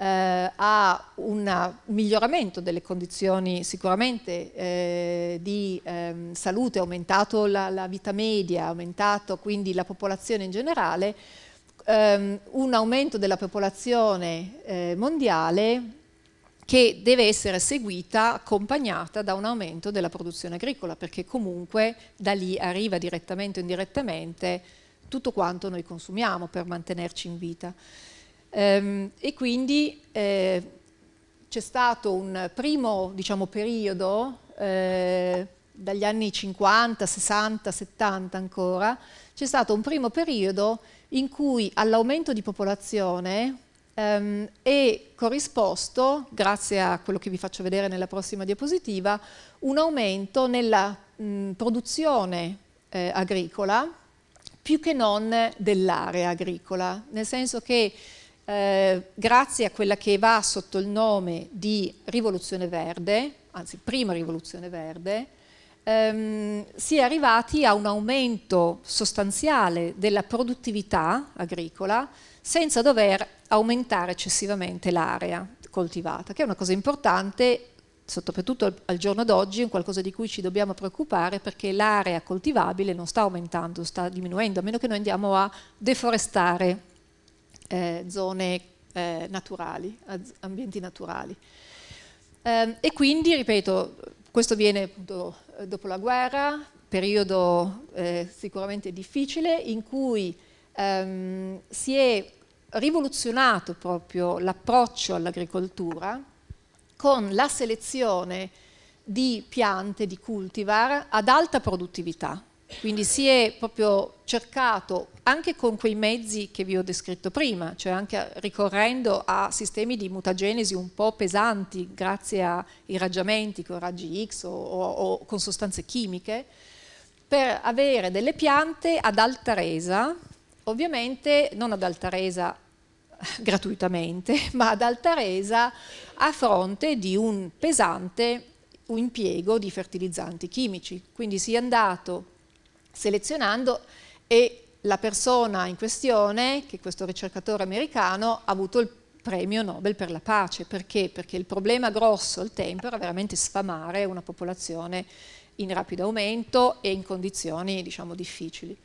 eh, a un miglioramento delle condizioni sicuramente eh, di ehm, salute, è aumentato la, la vita media, è aumentato quindi la popolazione in generale, ehm, un aumento della popolazione eh, mondiale che deve essere seguita, accompagnata da un aumento della produzione agricola, perché comunque da lì arriva direttamente o indirettamente tutto quanto noi consumiamo per mantenerci in vita. Ehm, e quindi eh, c'è stato un primo diciamo, periodo, eh, dagli anni 50, 60, 70 ancora, c'è stato un primo periodo in cui all'aumento di popolazione ehm, è corrisposto, grazie a quello che vi faccio vedere nella prossima diapositiva, un aumento nella mh, produzione eh, agricola più che non dell'area agricola, nel senso che eh, grazie a quella che va sotto il nome di Rivoluzione Verde, anzi prima Rivoluzione Verde, ehm, si è arrivati a un aumento sostanziale della produttività agricola senza dover aumentare eccessivamente l'area coltivata, che è una cosa importante soprattutto al, al giorno d'oggi, è qualcosa di cui ci dobbiamo preoccupare perché l'area coltivabile non sta aumentando, sta diminuendo, a meno che noi andiamo a deforestare eh, zone eh, naturali, ambienti naturali. Eh, e quindi, ripeto, questo viene appunto eh, dopo la guerra, periodo eh, sicuramente difficile, in cui ehm, si è rivoluzionato proprio l'approccio all'agricoltura con la selezione di piante, di cultivar ad alta produttività, quindi si è proprio cercato, anche con quei mezzi che vi ho descritto prima, cioè anche ricorrendo a sistemi di mutagenesi un po' pesanti grazie a irraggiamenti con raggi X o, o, o con sostanze chimiche, per avere delle piante ad alta resa, ovviamente non ad alta resa gratuitamente, ma ad alta resa a fronte di un pesante impiego di fertilizzanti chimici. Quindi si è andato selezionando e la persona in questione, che è questo ricercatore americano, ha avuto il premio Nobel per la pace. Perché? Perché il problema grosso al tempo era veramente sfamare una popolazione in rapido aumento e in condizioni diciamo, difficili.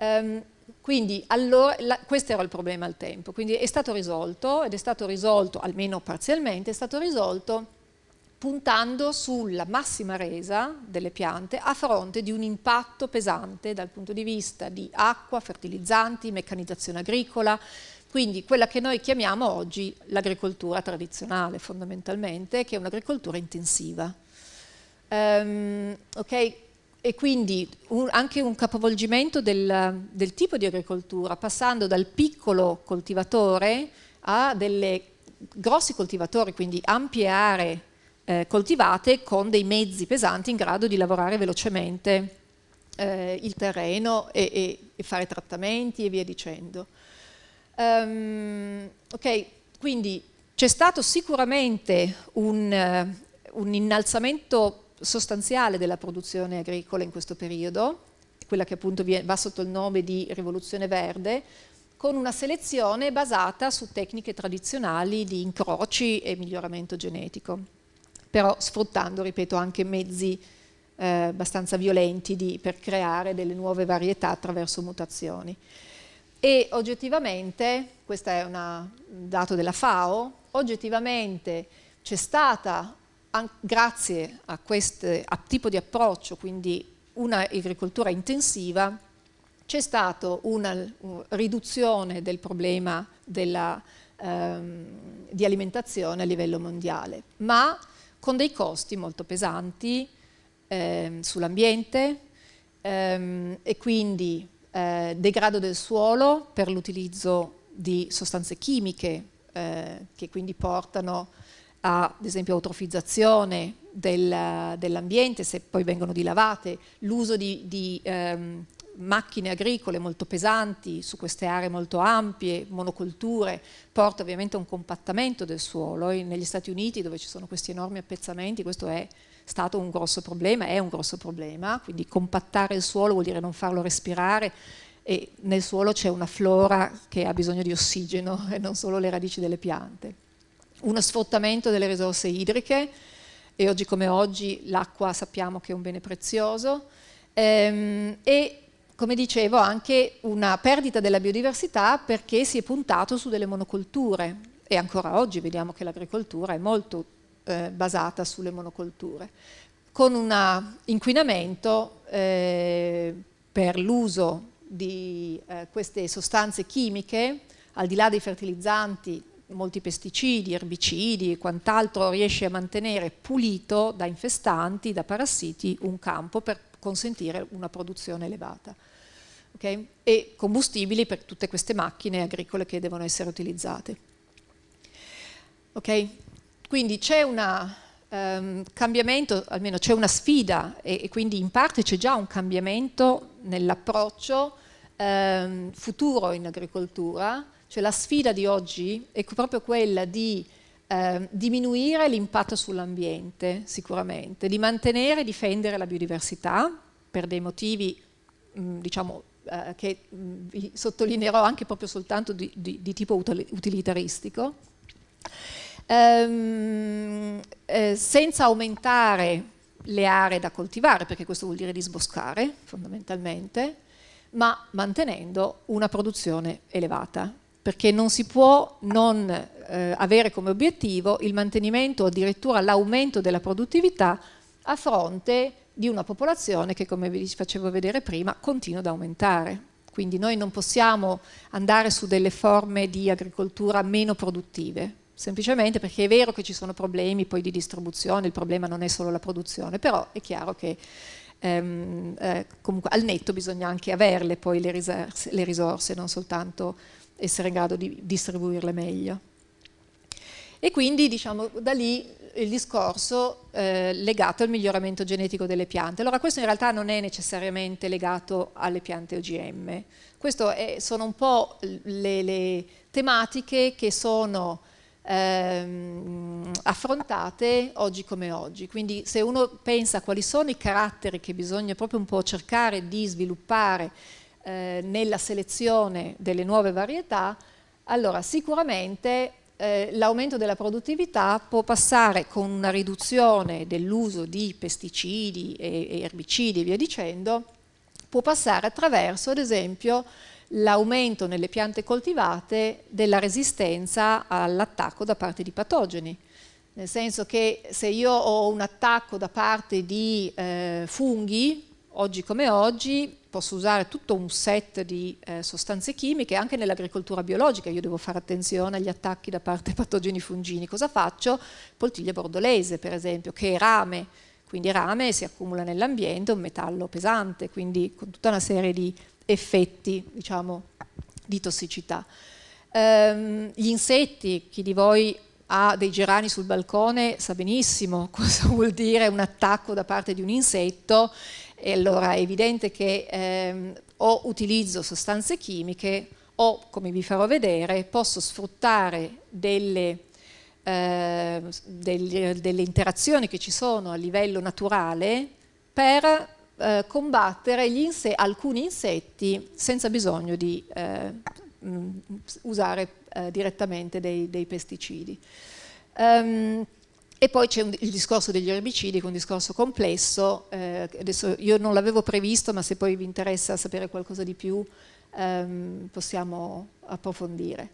Um, quindi allora, la, questo era il problema al tempo, quindi è stato risolto ed è stato risolto, almeno parzialmente, è stato risolto puntando sulla massima resa delle piante a fronte di un impatto pesante dal punto di vista di acqua, fertilizzanti, meccanizzazione agricola, quindi quella che noi chiamiamo oggi l'agricoltura tradizionale fondamentalmente, che è un'agricoltura intensiva. Um, okay? E quindi un, anche un capovolgimento del, del tipo di agricoltura, passando dal piccolo coltivatore a delle grossi coltivatori, quindi ampie aree eh, coltivate con dei mezzi pesanti in grado di lavorare velocemente eh, il terreno e, e, e, fare trattamenti e via dicendo. Um, ok, quindi c'è stato sicuramente un, eh, un innalzamento sostanziale della produzione agricola in questo periodo, quella che appunto va sotto il nome di rivoluzione verde, con una selezione basata su tecniche tradizionali di incroci e miglioramento genetico però sfruttando, ripeto, anche mezzi eh, abbastanza violenti di, per creare delle nuove varietà attraverso mutazioni. E oggettivamente, questo è un dato della FAO, oggettivamente c'è stata, grazie a questo tipo di approccio, quindi un'agricoltura intensiva, c'è stata una, una riduzione del problema della, ehm, di alimentazione a livello mondiale, ma con dei costi molto pesanti eh, sull'ambiente ehm, e quindi eh, degrado del suolo per l'utilizzo di sostanze chimiche eh, che quindi portano a, ad esempio, eutrofizzazione del, dell'ambiente se poi vengono dilavate, l'uso di, di ehm, macchine agricole molto pesanti su queste aree molto ampie, monoculture, porta ovviamente a un compattamento del suolo e negli Stati Uniti dove ci sono questi enormi appezzamenti questo è stato un grosso problema, è un grosso problema, quindi compattare il suolo vuol dire non farlo respirare e nel suolo c'è una flora che ha bisogno di ossigeno e non solo le radici delle piante. Uno sfruttamento delle risorse idriche e oggi come oggi l'acqua sappiamo che è un bene prezioso ehm, e come dicevo, anche una perdita della biodiversità perché si è puntato su delle monocolture e ancora oggi vediamo che l'agricoltura è molto eh, basata sulle monocolture, con un inquinamento eh, per l'uso di eh, queste sostanze chimiche, al di là dei fertilizzanti, molti pesticidi, erbicidi e quant'altro, riesce a mantenere pulito da infestanti, da parassiti, un campo per consentire una produzione elevata okay? e combustibili per tutte queste macchine agricole che devono essere utilizzate. Okay? Quindi c'è un um, ehm, cambiamento, almeno c'è una sfida e, e, quindi in parte c'è già un cambiamento nell'approccio um, futuro in agricoltura, cioè la sfida di oggi è proprio quella di ehm, diminuire l'impatto sull'ambiente sicuramente, di mantenere e difendere la biodiversità per dei motivi diciamo eh, che vi sottolineerò anche proprio soltanto di, di, di tipo utilitaristico, ehm, eh, senza aumentare le aree da coltivare, perché questo vuol dire disboscare fondamentalmente, ma mantenendo una produzione elevata, perché non si può non eh, avere come obiettivo il mantenimento o addirittura l'aumento della produttività a fronte di una popolazione che, come vi facevo vedere prima, continua ad aumentare. Quindi noi non possiamo andare su delle forme di agricoltura meno produttive, semplicemente perché è vero che ci sono problemi poi di distribuzione, il problema non è solo la produzione, però è chiaro che ehm, eh, comunque al netto bisogna anche averle poi le risorse, le risorse, non soltanto essere in grado di distribuirle meglio. E quindi diciamo da lì il discorso eh, legato al miglioramento genetico delle piante. Allora questo in realtà non è necessariamente legato alle piante OGM, queste sono un po' le, le tematiche che sono ehm, affrontate oggi come oggi, quindi se uno pensa quali sono i caratteri che bisogna proprio un po' cercare di sviluppare eh, nella selezione delle nuove varietà, allora sicuramente eh, l'aumento della produttività può passare con una riduzione dell'uso di pesticidi e, e erbicidi e via dicendo, può passare attraverso ad esempio l'aumento nelle piante coltivate della resistenza all'attacco da parte di patogeni. Nel senso che se io ho un attacco da parte di eh, funghi, oggi come oggi posso usare tutto un set di eh, sostanze chimiche anche nell'agricoltura biologica, io devo fare attenzione agli attacchi da parte dei patogeni fungini, cosa faccio? Poltiglia bordolese per esempio, che è rame, quindi rame si accumula nell'ambiente, un metallo pesante, quindi con tutta una serie di effetti diciamo, di tossicità. Ehm, gli insetti, chi di voi ha dei gerani sul balcone sa benissimo cosa vuol dire un attacco da parte di un insetto e allora è evidente che ehm, o utilizzo sostanze chimiche o, come vi farò vedere, posso sfruttare delle, eh, delle, delle interazioni che ci sono a livello naturale per eh, combattere inse alcuni insetti senza bisogno di eh, mh, mm, usare eh, direttamente dei, dei pesticidi. Um, e poi c'è il discorso degli erbicidi, che è un discorso complesso, eh, adesso io non l'avevo previsto, ma se poi vi interessa sapere qualcosa di più ehm, possiamo approfondire.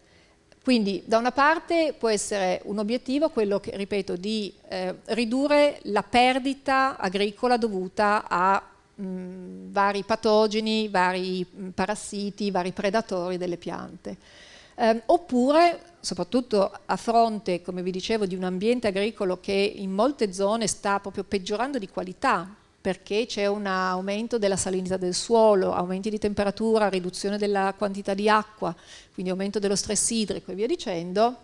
Quindi da una parte può essere un obiettivo quello, che, ripeto, di eh, ridurre la perdita agricola dovuta a mh, mm, vari patogeni, vari mh, mm, parassiti, vari predatori delle piante eh, oppure soprattutto a fronte, come vi dicevo, di un ambiente agricolo che in molte zone sta proprio peggiorando di qualità, perché c'è un aumento della salinità del suolo, aumenti di temperatura, riduzione della quantità di acqua, quindi aumento dello stress idrico e via dicendo,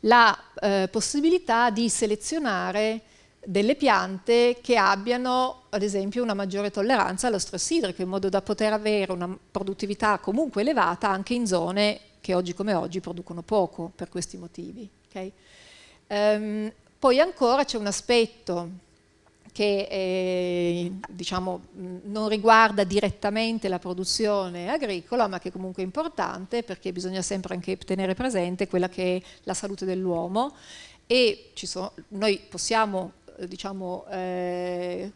la eh, possibilità di selezionare delle piante che abbiano ad esempio una maggiore tolleranza allo stress idrico in modo da poter avere una produttività comunque elevata anche in zone che oggi come oggi producono poco per questi motivi. Okay? Um, poi ancora c'è un aspetto che eh, diciamo, non riguarda direttamente la produzione agricola, ma che comunque è importante perché bisogna sempre anche tenere presente quella che è la salute dell'uomo e sono, noi possiamo eh, diciamo, eh, eh,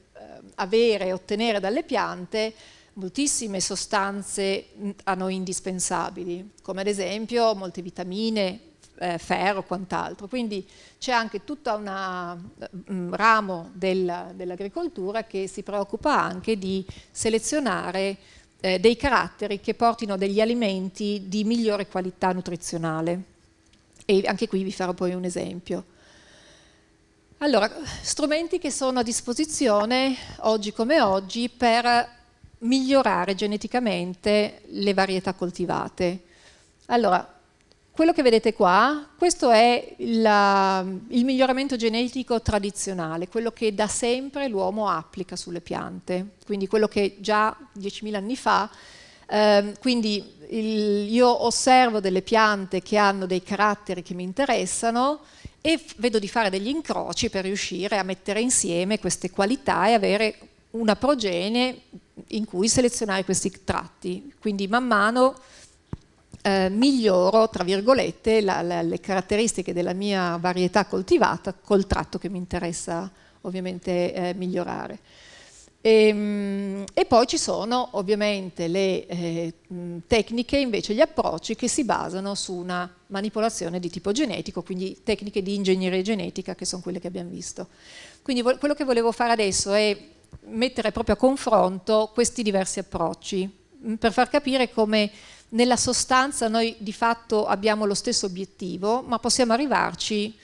avere e ottenere dalle piante moltissime sostanze mm, a noi indispensabili, come ad esempio molte vitamine, eh, ferro, quant'altro. Quindi c'è anche tutto un mm, mm, ramo del, dell'agricoltura che si preoccupa anche di selezionare eh, dei caratteri che portino degli alimenti di migliore qualità nutrizionale. E anche qui vi farò poi un esempio. Allora, strumenti che sono a disposizione oggi come oggi per migliorare geneticamente le varietà coltivate. Allora, quello che vedete qua, questo è la, il miglioramento genetico tradizionale, quello che da sempre l'uomo applica sulle piante, quindi quello che già 10.000 anni fa, ehm, quindi il, io osservo delle piante che hanno dei caratteri che mi interessano e vedo di fare degli incroci per riuscire a mettere insieme queste qualità e avere una progenie in cui selezionare questi tratti. Quindi man mano eh, miglioro, tra virgolette, la, la, le caratteristiche della mia varietà coltivata col tratto che mi interessa ovviamente eh, migliorare. E, ehm, e, poi ci sono ovviamente le eh, tecniche, invece gli approcci che si basano su una manipolazione di tipo genetico, quindi tecniche di ingegneria genetica che sono quelle che abbiamo visto. Quindi quello che volevo fare adesso è mettere proprio a confronto questi diversi approcci mm, per far capire come nella sostanza noi di fatto abbiamo lo stesso obiettivo, ma possiamo arrivarci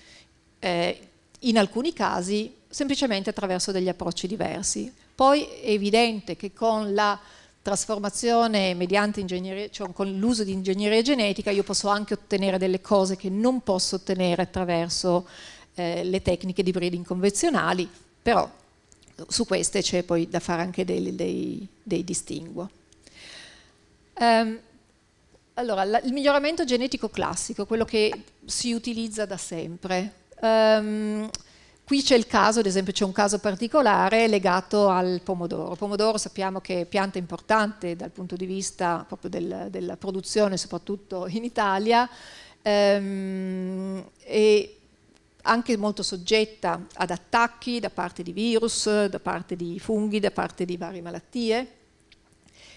eh, in alcuni casi semplicemente attraverso degli approcci diversi. Poi è evidente che con la trasformazione mediante ingegneria, cioè con l'uso di ingegneria genetica io posso anche ottenere delle cose che non posso ottenere attraverso eh, le tecniche di breeding convenzionali, però su queste c'è poi da fare anche dei, dei, dei distinguo. Um, allora, la, il miglioramento genetico classico, quello che si utilizza da sempre. Um, qui c'è il caso, ad esempio c'è un caso particolare legato al pomodoro. pomodoro sappiamo che è pianta importante dal punto di vista proprio del, della produzione, soprattutto in Italia, um, e anche molto soggetta ad attacchi da parte di virus, da parte di funghi, da parte di varie malattie.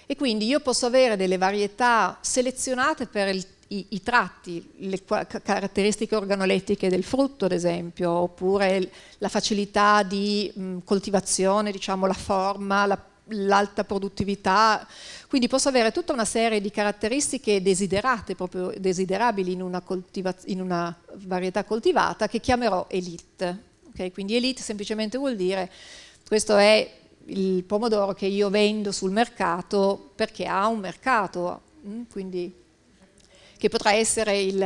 E quindi io posso avere delle varietà selezionate per il, i, i, tratti, le caratteristiche organolettiche del frutto, ad esempio, oppure la facilità di mh, coltivazione, diciamo, la forma, l'alta la, produttività, quindi posso avere tutta una serie di caratteristiche desiderate, proprio desiderabili in una, in una varietà coltivata che chiamerò elite. Okay? Quindi elite semplicemente vuol dire questo è il pomodoro che io vendo sul mercato perché ha un mercato, mm? quindi che potrà essere il,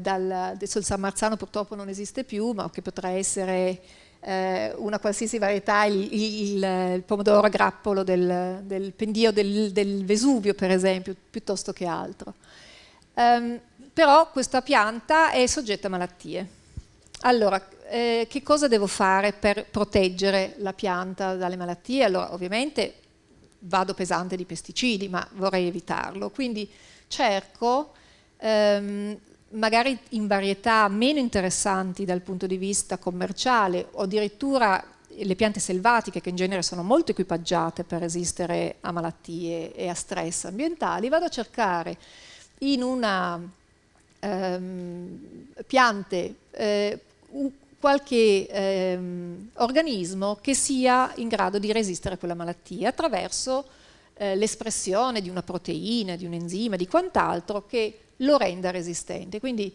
dal, adesso il San Marzano purtroppo non esiste più, ma che potrà essere eh, una qualsiasi varietà, il, il, il pomodoro grappolo del, del pendio del, del, Vesuvio per esempio, piuttosto che altro. Um, però questa pianta è soggetta a malattie. Allora, eh, che cosa devo fare per proteggere la pianta dalle malattie? Allora, ovviamente vado pesante di pesticidi, ma vorrei evitarlo. Quindi cerco ehm, magari in varietà meno interessanti dal punto di vista commerciale o addirittura le piante selvatiche che in genere sono molto equipaggiate per resistere a malattie e a stress ambientali, vado a cercare in una ehm, piante eh, qualche ehm, organismo che sia in grado di resistere a quella malattia attraverso eh, l'espressione di una proteina, di un enzima, di quant'altro che lo renda resistente. Quindi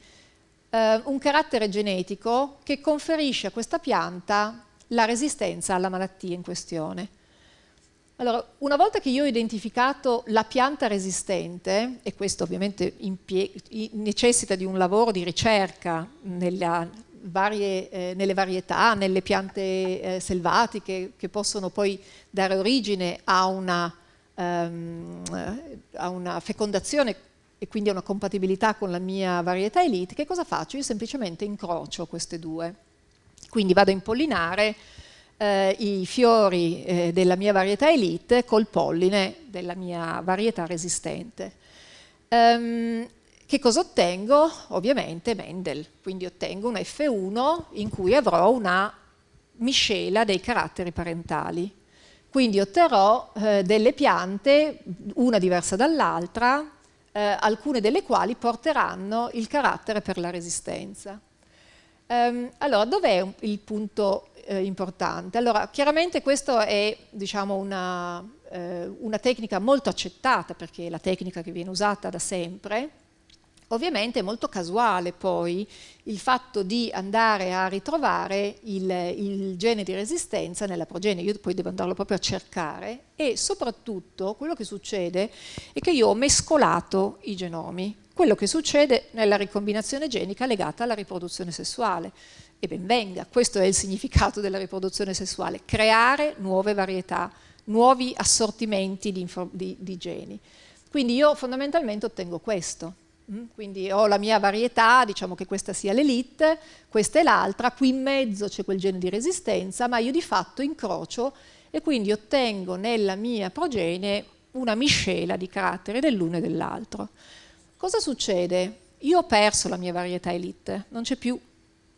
eh, un carattere genetico che conferisce a questa pianta la resistenza alla malattia in questione. Allora, una volta che io ho identificato la pianta resistente, e questo ovviamente necessita di un lavoro di ricerca varie, eh, nelle varietà, nelle piante eh, selvatiche che possono poi dare origine a una, ehm, a una fecondazione e quindi ho una compatibilità con la mia varietà elite, che cosa faccio? Io semplicemente incrocio queste due. Quindi vado a impollinare eh, i fiori eh, della mia varietà elite col polline della mia varietà resistente. Um, che cosa ottengo? Ovviamente Mendel, quindi ottengo un F1 in cui avrò una miscela dei caratteri parentali. Quindi otterrò eh, delle piante, una diversa dall'altra, eh, alcune delle quali porteranno il carattere per la resistenza. Ehm, allora, dov'è il punto eh, importante? Allora, chiaramente questa è diciamo, una, eh, una tecnica molto accettata, perché è la tecnica che viene usata da sempre, Ovviamente è molto casuale poi il fatto di andare a ritrovare il, il gene di resistenza nella progenie, io poi devo andarlo proprio a cercare e soprattutto quello che succede è che io ho mescolato i genomi, quello che succede nella ricombinazione genica legata alla riproduzione sessuale. E ben venga, questo è il significato della riproduzione sessuale, creare nuove varietà, nuovi assortimenti di, di, di geni. Quindi io fondamentalmente ottengo questo. Mm? Quindi ho la mia varietà, diciamo che questa sia l'elite, questa è l'altra, qui in mezzo c'è quel gene di resistenza, ma io di fatto incrocio e quindi ottengo nella mia progenie una miscela di caratteri dell'uno e dell'altro. Cosa succede? Io ho perso la mia varietà elite, non c'è più,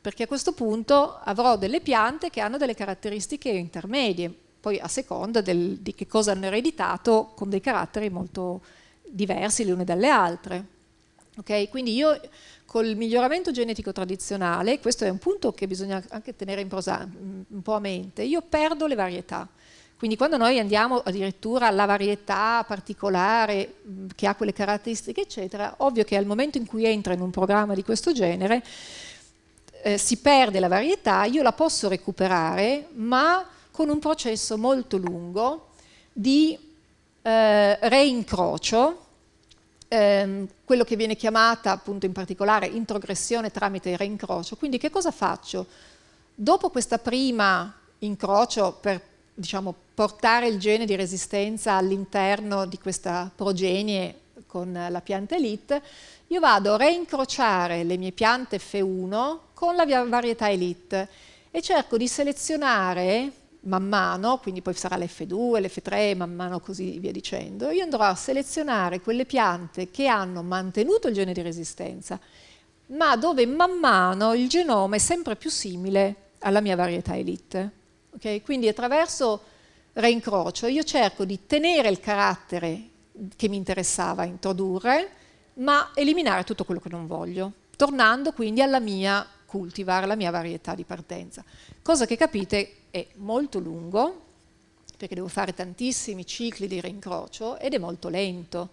perché a questo punto avrò delle piante che hanno delle caratteristiche intermedie, poi a seconda del, di che cosa hanno ereditato, con dei caratteri molto diversi le une dalle altre. Okay? Quindi io col miglioramento genetico tradizionale, questo è un punto che bisogna anche tenere prosa, un po' a mente, io perdo le varietà. Quindi quando noi andiamo addirittura alla varietà particolare mm, che ha quelle caratteristiche, eccetera, ovvio che al momento in cui entra in un programma di questo genere, eh, si perde la varietà, io la posso recuperare, ma con un processo molto lungo di eh, reincrocio ehm, quello che viene chiamata appunto in particolare introgressione tramite reincrocio. Quindi che cosa faccio? Dopo questa prima incrocio per diciamo, portare il gene di resistenza all'interno di questa progenie con la pianta elite, io vado a reincrociare le mie piante F1 con la varietà elite e cerco di selezionare man mano, quindi poi sarà l'F2, l'F3, man mano così via dicendo, io andrò a selezionare quelle piante che hanno mantenuto il gene di resistenza, ma dove man mano il genoma è sempre più simile alla mia varietà elite. Okay? Quindi attraverso reincrocio io cerco di tenere il carattere che mi interessava introdurre, ma eliminare tutto quello che non voglio, tornando quindi alla mia cultivar, alla mia varietà di partenza. Cosa che capite è molto lungo, perché devo fare tantissimi cicli di rincrocio ed è molto lento.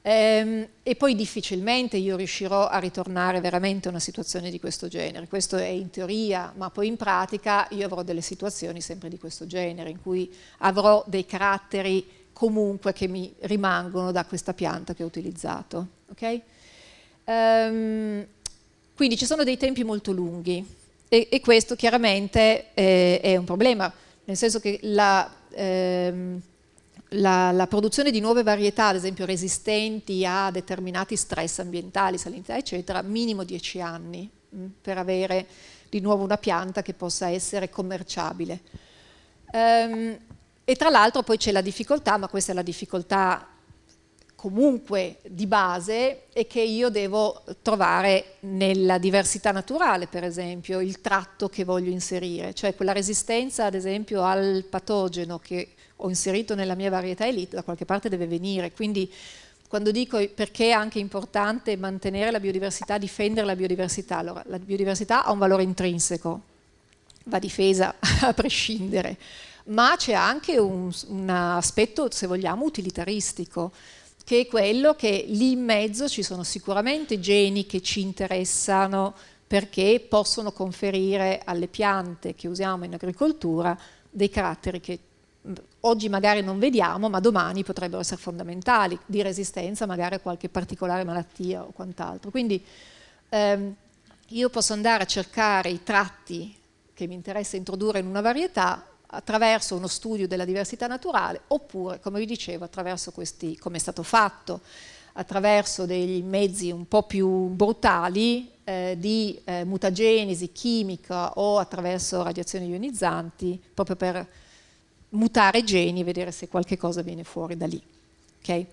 Ehm, e poi difficilmente io riuscirò a ritornare veramente a una situazione di questo genere. Questo è in teoria, ma poi in pratica io avrò delle situazioni sempre di questo genere, in cui avrò dei caratteri comunque che mi rimangono da questa pianta che ho utilizzato. Okay? Ehm, quindi ci sono dei tempi molto lunghi e, e questo chiaramente eh, è un problema, nel senso che la, ehm, la, la, produzione di nuove varietà, ad esempio resistenti a determinati stress ambientali, salinità, eccetera, minimo 10 anni mh, mm, per avere di nuovo una pianta che possa essere commerciabile. Um, e tra l'altro poi c'è la difficoltà, ma questa è la difficoltà comunque di base e che io devo trovare nella diversità naturale, per esempio, il tratto che voglio inserire, cioè quella resistenza ad esempio al patogeno che ho inserito nella mia varietà elite da qualche parte deve venire, quindi quando dico perché è anche importante mantenere la biodiversità, difendere la biodiversità, allora la biodiversità ha un valore intrinseco, va difesa a prescindere, ma c'è anche un, un aspetto, se vogliamo, utilitaristico, che è quello che lì in mezzo ci sono sicuramente geni che ci interessano perché possono conferire alle piante che usiamo in agricoltura dei caratteri che oggi magari non vediamo, ma domani potrebbero essere fondamentali, di resistenza magari a qualche particolare malattia o quant'altro. Quindi ehm, io posso andare a cercare i tratti che mi interessa introdurre in una varietà attraverso uno studio della diversità naturale oppure, come vi dicevo, attraverso questi, come è stato fatto, attraverso dei mezzi un po' più brutali eh, di eh, mutagenesi chimica o attraverso radiazioni ionizzanti, proprio per mutare geni e vedere se qualche cosa viene fuori da lì. Okay?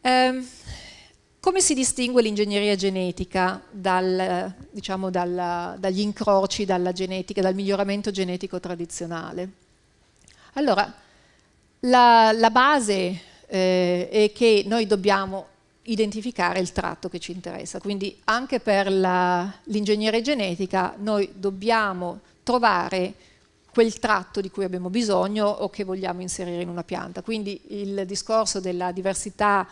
Um, come si distingue l'ingegneria genetica dal, diciamo, dalla, dagli incroci, dalla genetica, dal miglioramento genetico tradizionale? Allora, la, la base eh, è che noi dobbiamo identificare il tratto che ci interessa, quindi anche per l'ingegneria genetica noi dobbiamo trovare quel tratto di cui abbiamo bisogno o che vogliamo inserire in una pianta. Quindi il discorso della diversità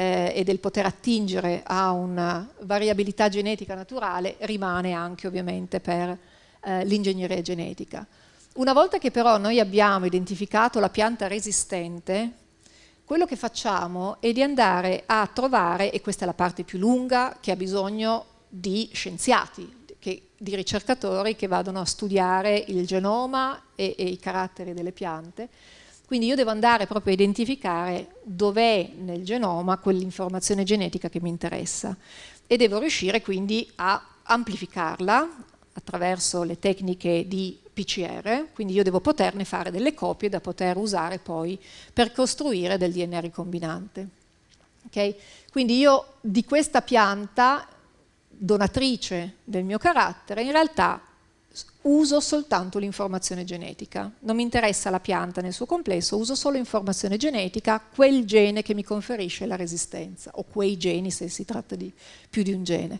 eh, e del poter attingere a una variabilità genetica naturale rimane anche ovviamente per eh, l'ingegneria genetica. Una volta che però noi abbiamo identificato la pianta resistente, quello che facciamo è di andare a trovare, e questa è la parte più lunga che ha bisogno di scienziati, che, di ricercatori che vadano a studiare il genoma e, e i caratteri delle piante, quindi io devo andare proprio a identificare dov'è nel genoma quell'informazione genetica che mi interessa e devo riuscire quindi a amplificarla attraverso le tecniche di PCR, quindi io devo poterne fare delle copie da poter usare poi per costruire del DNA ricombinante. Okay? Quindi io di questa pianta donatrice del mio carattere in realtà uso soltanto l'informazione genetica, non mi interessa la pianta nel suo complesso, uso solo informazione genetica, quel gene che mi conferisce la resistenza, o quei geni se si tratta di più di un gene.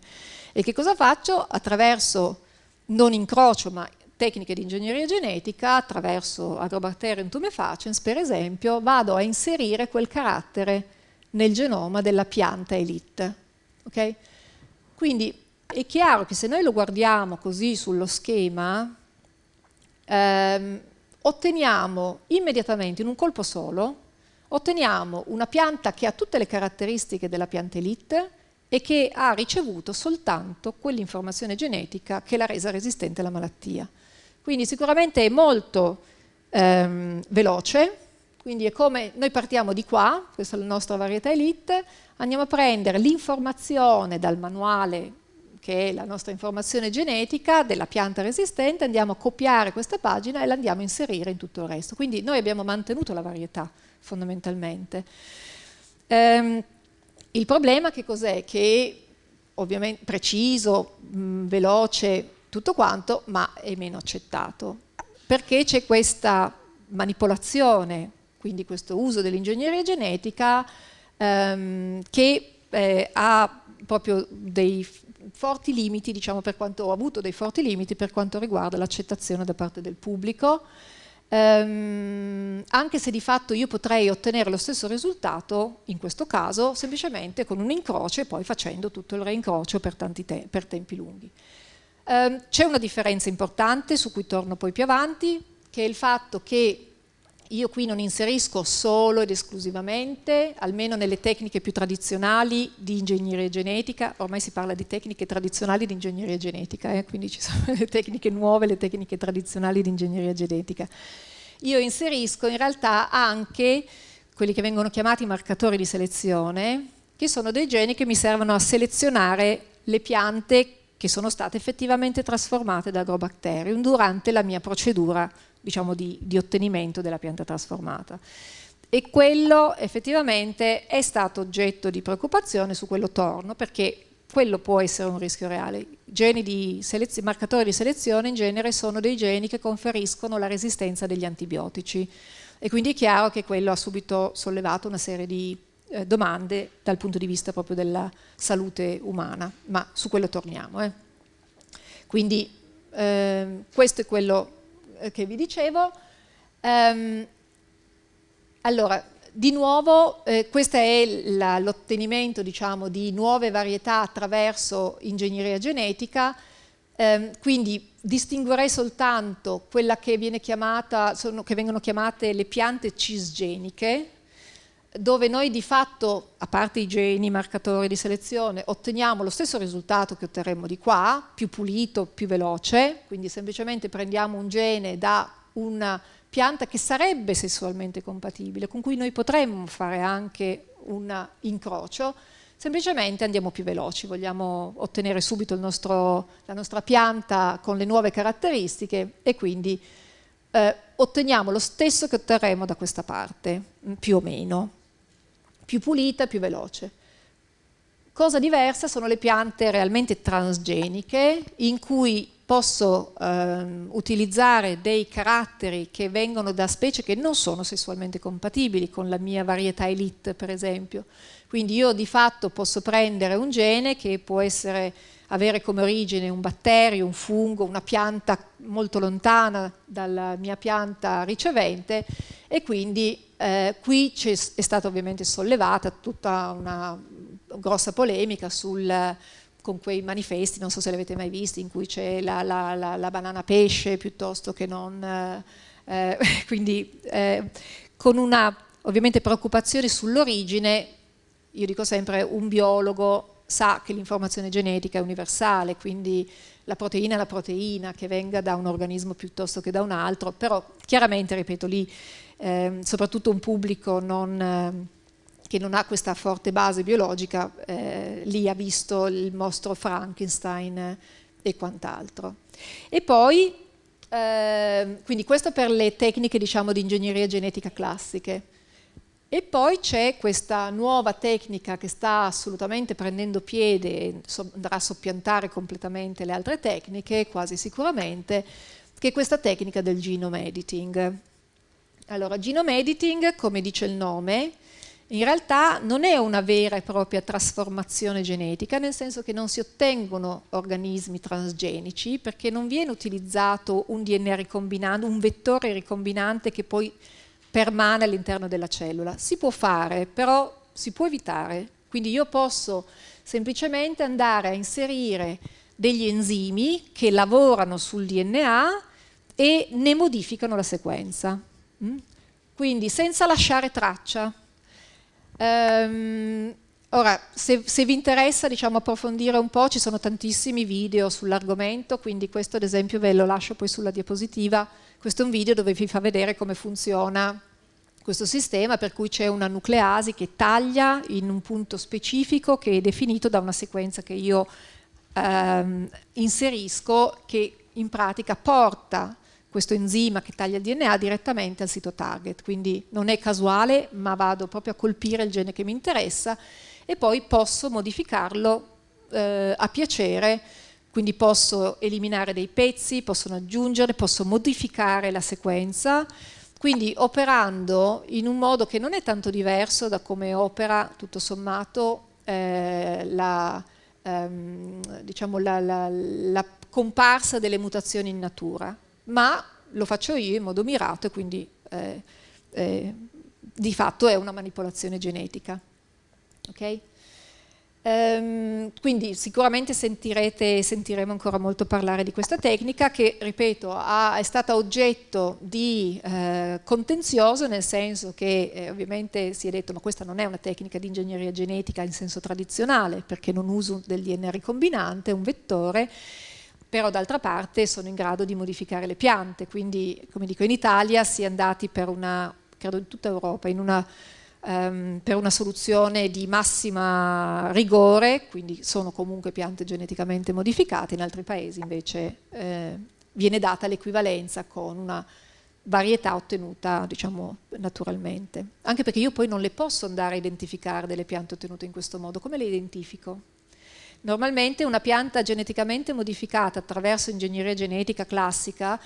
E che cosa faccio? Attraverso, non incrocio, ma tecniche di ingegneria genetica, attraverso agrobacterium tumefacens per esempio, vado a inserire quel carattere nel genoma della pianta elite. Okay? Quindi è chiaro che se noi lo guardiamo così sullo schema, ehm, otteniamo immediatamente in un colpo solo otteniamo una pianta che ha tutte le caratteristiche della pianta elite e che ha ricevuto soltanto quell'informazione genetica che l'ha resa resistente alla malattia. Quindi sicuramente è molto ehm, veloce, quindi è come noi partiamo di qua, questa è la nostra varietà elite, andiamo a prendere l'informazione dal manuale che è la nostra informazione genetica della pianta resistente, andiamo a copiare questa pagina e la andiamo a inserire in tutto il resto. Quindi noi abbiamo mantenuto la varietà fondamentalmente. Ehm, il problema che cos'è? Che ovviamente preciso, mh, veloce, tutto quanto, ma è meno accettato. Perché c'è questa manipolazione, quindi questo uso dell'ingegneria genetica ehm, che eh, ha proprio dei, forti limiti, diciamo, per quanto ho avuto dei forti limiti per quanto riguarda l'accettazione da parte del pubblico, ehm, anche se di fatto io potrei ottenere lo stesso risultato, in questo caso, semplicemente con un incrocio e poi facendo tutto il reincrocio per, te per tempi lunghi. Ehm, C'è una differenza importante, su cui torno poi più avanti, che è il fatto che io qui non inserisco solo ed esclusivamente, almeno nelle tecniche più tradizionali di ingegneria genetica, ormai si parla di tecniche tradizionali di ingegneria genetica, eh, quindi ci sono le tecniche nuove, le tecniche tradizionali di ingegneria genetica. Io inserisco in realtà anche quelli che vengono chiamati marcatori di selezione, che sono dei geni che mi servono a selezionare le piante che sono state effettivamente trasformate da agrobacterium durante la mia procedura diciamo, di, di ottenimento della pianta trasformata e quello effettivamente è stato oggetto di preoccupazione su quello torno perché quello può essere un rischio reale. Geni di marcatori di selezione in genere sono dei geni che conferiscono la resistenza degli antibiotici e quindi è chiaro che quello ha subito sollevato una serie di eh, domande dal punto di vista proprio della salute umana, ma su quello torniamo. Eh. Quindi eh, questo è quello eh, che vi dicevo. Um, allora, di nuovo, eh, questo è l'ottenimento diciamo, di nuove varietà attraverso ingegneria genetica, ehm, quindi distinguerei soltanto quella che, viene chiamata, sono, che vengono chiamate le piante cisgeniche, dove noi di fatto, a parte i geni, i marcatori di selezione, otteniamo lo stesso risultato che otterremmo di qua, più pulito, più veloce, quindi semplicemente prendiamo un gene da una pianta che sarebbe sessualmente compatibile, con cui noi potremmo fare anche un incrocio, semplicemente andiamo più veloci, vogliamo ottenere subito nostro, la nostra pianta con le nuove caratteristiche e quindi eh, otteniamo lo stesso che otterremo da questa parte, più o meno più pulita, più veloce. Cosa diversa sono le piante realmente transgeniche in cui posso ehm, utilizzare dei caratteri che vengono da specie che non sono sessualmente compatibili con la mia varietà elite, per esempio. Quindi io di fatto posso prendere un gene che può essere, avere come origine un batterio, un fungo, una pianta molto lontana dalla mia pianta ricevente e quindi eh, qui è, è stata ovviamente sollevata tutta una grossa polemica sul, con quei manifesti, non so se li avete mai visti, in cui c'è la, la, la, la banana pesce piuttosto che non... Eh, quindi eh, con una ovviamente preoccupazione sull'origine, io dico sempre un biologo sa che l'informazione genetica è universale, quindi la proteina è la proteina che venga da un organismo piuttosto che da un altro, però chiaramente, ripeto, lì eh, soprattutto un pubblico non, ehm, che non ha questa forte base biologica, eh, lì ha visto il mostro Frankenstein e quant'altro. E poi, eh, quindi questo per le tecniche diciamo, di ingegneria genetica classiche. E poi c'è questa nuova tecnica che sta assolutamente prendendo piede, so, andrà a soppiantare completamente le altre tecniche, quasi sicuramente, che è questa tecnica del genome editing. Allora, genome editing, come dice il nome, in realtà non è una vera e propria trasformazione genetica, nel senso che non si ottengono organismi transgenici perché non viene utilizzato un DNA ricombinante, un vettore ricombinante che poi permane all'interno della cellula. Si può fare, però si può evitare. Quindi io posso semplicemente andare a inserire degli enzimi che lavorano sul DNA e ne modificano la sequenza. Mm? Quindi senza lasciare traccia. Um, ora, se, se, vi interessa diciamo, approfondire un po', ci sono tantissimi video sull'argomento, quindi questo ad esempio ve lo lascio poi sulla diapositiva. Questo è un video dove vi fa vedere come funziona questo sistema, per cui c'è una nucleasi che taglia in un punto specifico che è definito da una sequenza che io um, inserisco, che in pratica porta questo enzima che taglia il DNA direttamente al sito target, quindi non è casuale ma vado proprio a colpire il gene che mi interessa e poi posso modificarlo eh, a piacere, quindi posso eliminare dei pezzi, posso aggiungere, posso modificare la sequenza, quindi operando in un modo che non è tanto diverso da come opera tutto sommato eh, la, ehm, diciamo la, la, la comparsa delle mutazioni in natura ma lo faccio io in modo mirato e quindi eh, eh, di fatto è una manipolazione genetica. Ok? Um, quindi sicuramente sentirete, sentiremo ancora molto parlare di questa tecnica che, ripeto, ha, è stata oggetto di eh, contenzioso nel senso che eh, ovviamente si è detto ma questa non è una tecnica di ingegneria genetica in senso tradizionale perché non uso del DNA ricombinante, è un vettore però d'altra parte sono in grado di modificare le piante, quindi come dico in Italia si è andati per una, credo in tutta Europa, in una, um, per una soluzione di massima rigore, quindi sono comunque piante geneticamente modificate, in altri paesi invece eh, viene data l'equivalenza con una varietà ottenuta diciamo naturalmente anche perché io poi non le posso andare a identificare delle piante ottenute in questo modo come le identifico? Normalmente una pianta geneticamente modificata attraverso ingegneria genetica classica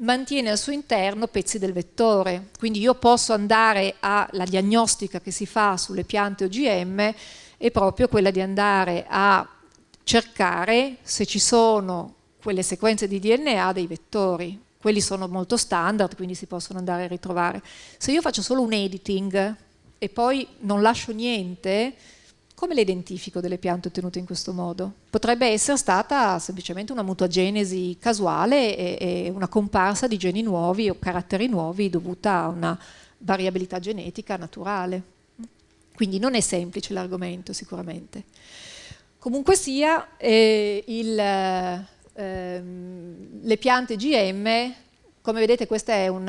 mantiene al suo interno pezzi del vettore, quindi io posso andare alla diagnostica che si fa sulle piante OGM è proprio quella di andare a cercare se ci sono quelle sequenze di DNA dei vettori, quelli sono molto standard, quindi si possono andare a ritrovare. Se io faccio solo un editing e poi non lascio niente, come le identifico delle piante ottenute in questo modo? Potrebbe essere stata semplicemente una mutagenesi casuale e, e una comparsa di geni nuovi o caratteri nuovi dovuta a una variabilità genetica naturale. Quindi non è semplice l'argomento sicuramente. Comunque sia, eh, il, eh, ehm, le piante GM, come vedete questo è un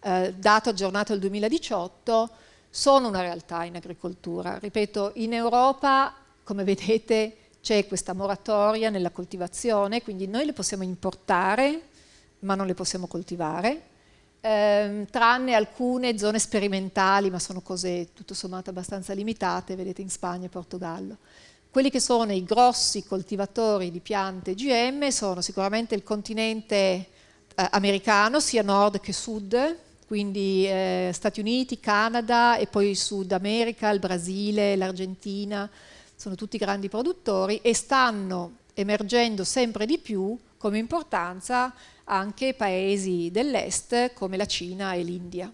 eh, dato aggiornato al 2018, sono una realtà in agricoltura. Ripeto, in Europa, come vedete, c'è questa moratoria nella coltivazione, quindi noi le possiamo importare, ma non le possiamo coltivare, ehm, tranne alcune zone sperimentali, ma sono cose tutto sommato abbastanza limitate, vedete in Spagna e Portogallo. Quelli che sono i grossi coltivatori di piante GM sono sicuramente il continente eh, americano, sia nord che sud, quindi eh, Stati Uniti, Canada e poi Sud America, il Brasile, l'Argentina, sono tutti grandi produttori e stanno emergendo sempre di più come importanza anche paesi dell'est come la Cina e l'India.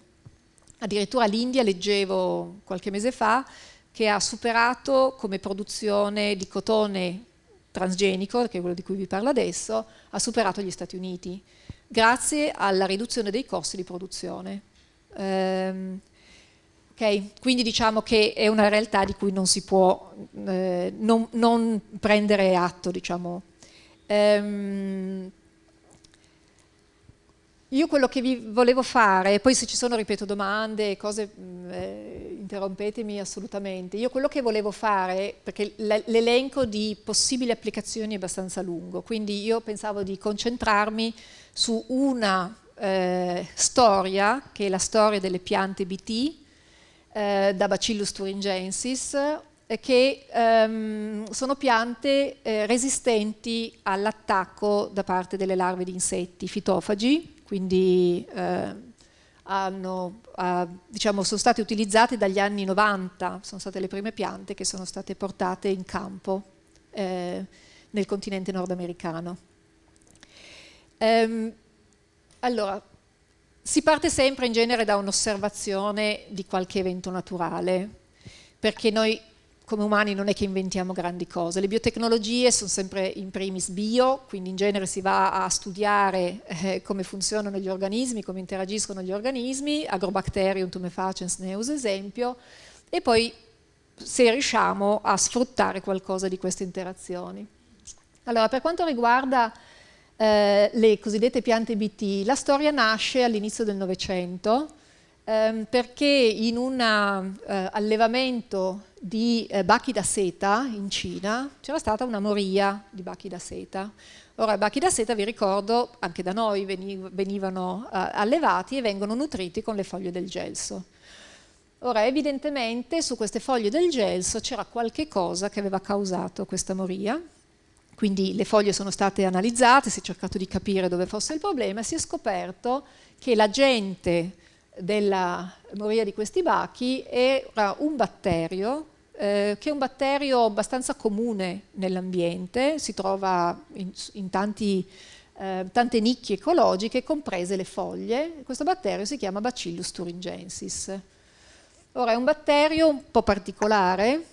Addirittura l'India, leggevo qualche mese fa, che ha superato come produzione di cotone transgenico, che è quello di cui vi parlo adesso, ha superato gli Stati Uniti grazie alla riduzione dei costi di produzione. Ehm, okay? Quindi diciamo che è una realtà di cui non si può eh, non, non, prendere atto. Diciamo. Ehm, io quello che vi volevo fare, poi se ci sono, ripeto, domande, cose, mm, eh, interrompetemi assolutamente. Io quello che volevo fare, perché l'elenco di possibili applicazioni è abbastanza lungo, quindi io pensavo di concentrarmi su una eh, storia, che è la storia delle piante BT, eh, da Bacillus thuringiensis, che ehm, sono piante eh, resistenti all'attacco da parte delle larve di insetti, fitofagi, quindi eh, hanno, eh, diciamo, sono state utilizzate dagli anni 90, sono state le prime piante che sono state portate in campo nel continente nordamericano. Ehm, allora, si parte sempre in genere da un'osservazione di qualche evento naturale, perché noi come umani non è che inventiamo grandi cose. Le biotecnologie sono sempre in primis bio, quindi in genere si va a studiare eh, come funzionano gli organismi, come interagiscono gli organismi, Agrobacterium tumefaciens ne uso esempio, e poi se riusciamo a sfruttare qualcosa di queste interazioni. Allora, per quanto riguarda eh, le cosiddette piante BT. La storia nasce all'inizio del Novecento ehm, perché in un eh, allevamento di eh, bachi da seta in Cina c'era stata una moria di bachi da seta. Ora, i bachi da seta, vi ricordo, anche da noi venivano eh, allevati e vengono nutriti con le foglie del gelso. Ora, evidentemente su queste foglie del gelso c'era qualche cosa che aveva causato questa moria, quindi le foglie sono state analizzate, si è cercato di capire dove fosse il problema e si è scoperto che l'agente della moria di questi bachi era un batterio, eh, che è un batterio abbastanza comune nell'ambiente, si trova in, in tanti, eh, tante nicchie ecologiche, comprese le foglie. Questo batterio si chiama Bacillus thuringiensis. Ora è un batterio un po' particolare,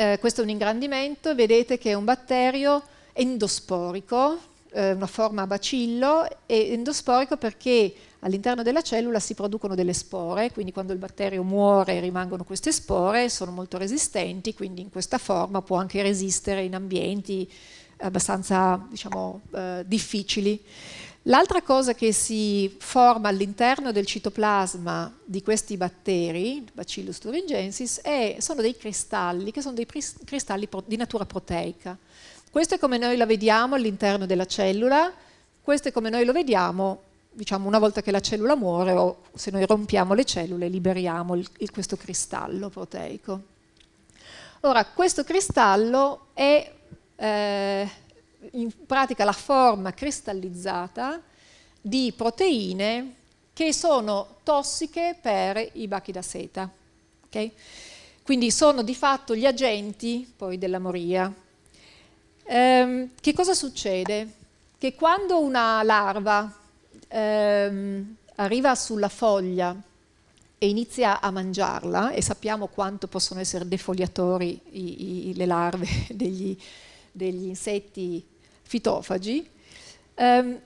eh, questo è un ingrandimento, vedete che è un batterio endosporico, eh, una forma a bacillo, e endosporico perché all'interno della cellula si producono delle spore, quindi quando il batterio muore rimangono queste spore, sono molto resistenti, quindi in questa forma può anche resistere in ambienti abbastanza diciamo, eh, difficili. L'altra cosa che si forma all'interno del citoplasma di questi batteri, Bacillus thuringiensis, è, sono dei cristalli, che sono dei cristalli di natura proteica. Questo è come noi lo vediamo all'interno della cellula, questo è come noi lo vediamo, diciamo, una volta che la cellula muore o se noi rompiamo le cellule liberiamo il, il, questo cristallo proteico. Ora, questo cristallo è... Eh, in pratica la forma cristallizzata di proteine che sono tossiche per i bachi da seta. Okay? Quindi sono di fatto gli agenti poi della moria. Ehm, che cosa succede? Che quando una larva ehm, arriva sulla foglia e inizia a mangiarla, e sappiamo quanto possono essere defogliatori i, i, le larve degli, degli insetti fitofagi, ehm,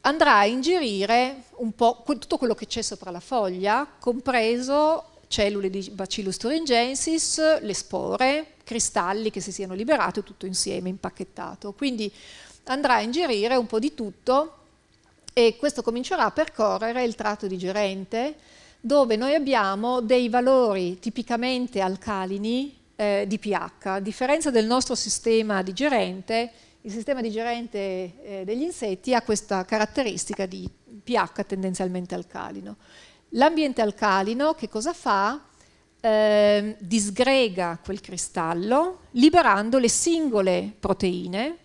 andrà a ingerire un po' tutto quello che c'è sopra la foglia, compreso cellule di Bacillus thuringiensis, le spore, cristalli che si siano liberati, tutto insieme, impacchettato. Quindi andrà a ingerire un po' di tutto e questo comincerà a percorrere il tratto digerente dove noi abbiamo dei valori tipicamente alcalini eh, di pH. A differenza del nostro sistema digerente, il sistema digerente eh, degli insetti ha questa caratteristica di pH tendenzialmente alcalino. L'ambiente alcalino che cosa fa? Eh, disgrega quel cristallo liberando le singole proteine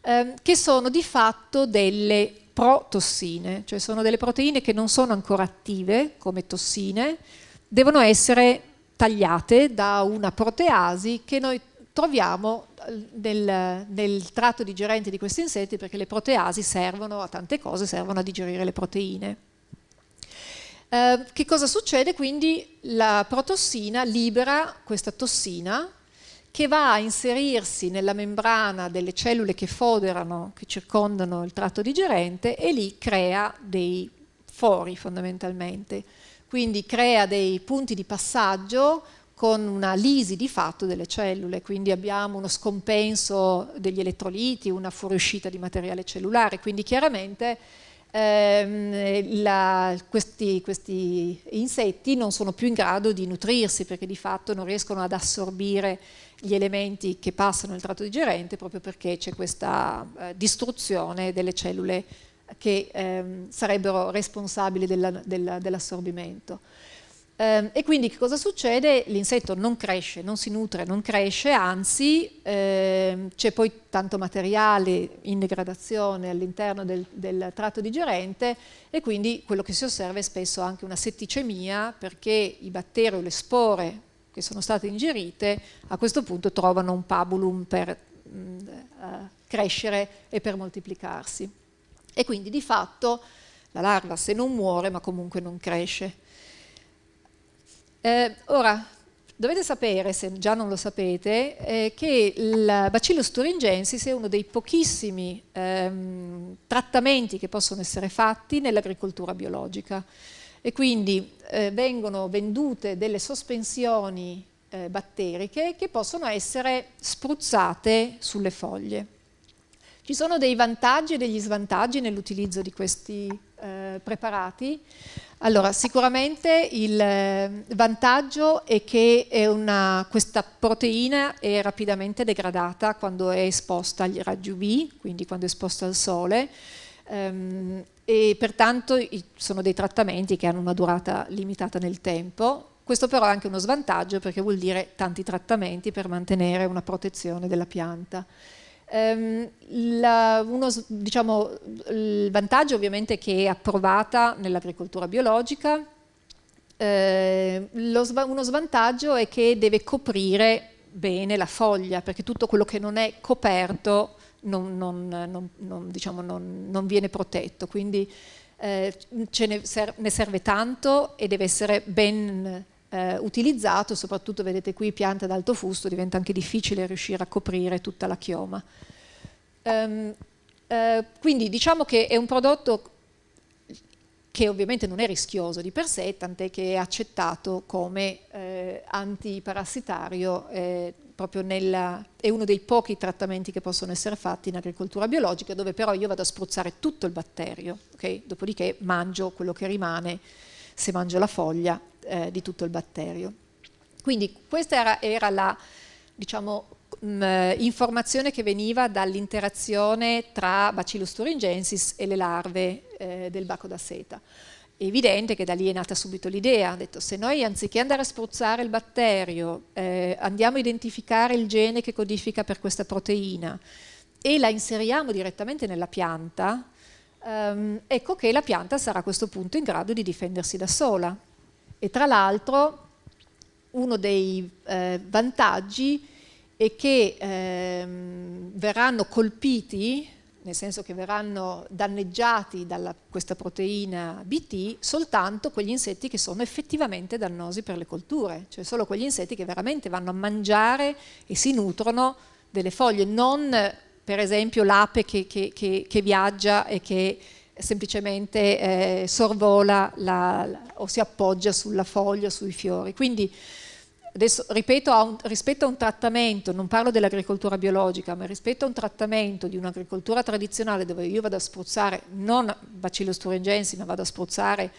eh, che sono di fatto delle protossine, cioè sono delle proteine che non sono ancora attive come tossine, devono essere tagliate da una proteasi che noi troviamo eh, nel, nel tratto digerente di questi insetti perché le proteasi servono a tante cose, servono a digerire le proteine. Eh, che cosa succede? Quindi la protossina libera questa tossina che va a inserirsi nella membrana delle cellule che foderano, che circondano il tratto digerente e lì crea dei fori fondamentalmente. Quindi crea dei punti di passaggio con una lisi di fatto delle cellule, quindi abbiamo uno scompenso degli elettroliti, una fuoriuscita di materiale cellulare, quindi chiaramente ehm, la, questi, questi insetti non sono più in grado di nutrirsi perché di fatto non riescono ad assorbire gli elementi che passano nel tratto digerente proprio perché c'è questa eh, distruzione delle cellule che ehm, sarebbero responsabili dell'assorbimento. Della, della, eh, e quindi che cosa succede? L'insetto non cresce, non si nutre, non cresce, anzi eh, c'è poi tanto materiale in degradazione all'interno del, del, tratto digerente e quindi quello che si osserva è spesso anche una setticemia perché i batteri o le spore che sono state ingerite a questo punto trovano un pabulum per mh, eh, crescere e per moltiplicarsi. E quindi di fatto la larva se non muore ma comunque non cresce. Eh, ora, dovete sapere, se già non lo sapete, eh, che il Bacillus thuringiensis è uno dei pochissimi ehm, trattamenti che possono essere fatti nell'agricoltura biologica e quindi eh, vengono vendute delle sospensioni eh, batteriche che possono essere spruzzate sulle foglie. Ci sono dei vantaggi e degli svantaggi nell'utilizzo di questi eh, preparati. Allora, sicuramente il ehm, vantaggio è che è una, questa proteina è rapidamente degradata quando è esposta agli raggi UV, quindi quando è esposta al sole, ehm, e pertanto sono dei trattamenti che hanno una durata limitata nel tempo. Questo però è anche uno svantaggio perché vuol dire tanti trattamenti per mantenere una protezione della pianta. Ehm, la, uno, diciamo, il vantaggio ovviamente è che è approvata nell'agricoltura biologica, eh, lo, uno svantaggio è che deve coprire bene la foglia, perché tutto quello che non è coperto non, non, non, diciamo, non viene protetto, quindi eh, ne, ser ne serve tanto e deve essere ben eh, utilizzato, soprattutto vedete qui piante ad alto fusto, diventa anche difficile riuscire a coprire tutta la chioma. Um, eh, quindi diciamo che è un prodotto che ovviamente non è rischioso di per sé, tant'è che è accettato come eh, antiparassitario, eh, nella, è uno dei pochi trattamenti che possono essere fatti in agricoltura biologica, dove però io vado a spruzzare tutto il batterio, okay? dopodiché mangio quello che rimane, se mangio la foglia eh, di tutto il batterio. Quindi questa era, era la diciamo, mh, mm, eh, informazione che veniva dall'interazione tra Bacillus thuringiensis e le larve eh, del baco da seta. È evidente che da lì è nata subito l'idea, ha detto se noi anziché andare a spruzzare il batterio eh, andiamo a identificare il gene che codifica per questa proteina e la inseriamo direttamente nella pianta, ehm, ecco che la pianta sarà a questo punto in grado di difendersi da sola. E tra l'altro uno dei eh, vantaggi è che ehm, verranno colpiti, nel senso che verranno danneggiati da questa proteina BT, soltanto quegli insetti che sono effettivamente dannosi per le colture, cioè solo quegli insetti che veramente vanno a mangiare e si nutrono delle foglie, non per esempio l'ape che, che, che, che viaggia e che semplicemente eh, sorvola la, o si appoggia sulla foglia, sui fiori. Quindi, adesso ripeto, a un, rispetto a un trattamento, non parlo dell'agricoltura biologica, ma rispetto a un trattamento di un'agricoltura tradizionale dove io vado a spruzzare non bacillo sturingensi, ma vado a spruzzare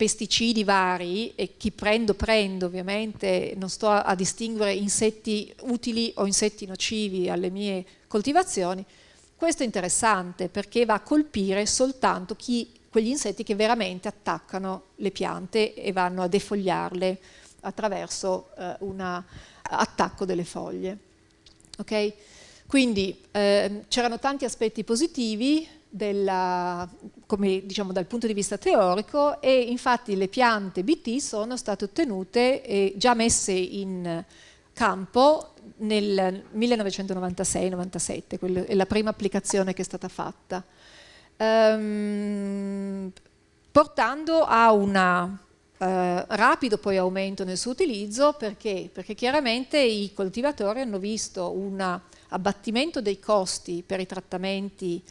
pesticidi vari e chi prendo prendo ovviamente, non sto a, a distinguere insetti utili o insetti nocivi alle mie coltivazioni, questo è interessante perché va a colpire soltanto chi, quegli insetti che veramente attaccano le piante e vanno a defogliarle attraverso eh, un attacco delle foglie. Okay? Quindi eh, c'erano tanti aspetti positivi, della, come, diciamo, dal punto di vista teorico e infatti le piante BT sono state ottenute e già messe in campo nel 1996-97, è la prima applicazione che è stata fatta, ehm, portando a un eh, rapido poi aumento nel suo utilizzo perché? perché chiaramente i coltivatori hanno visto un abbattimento dei costi per i trattamenti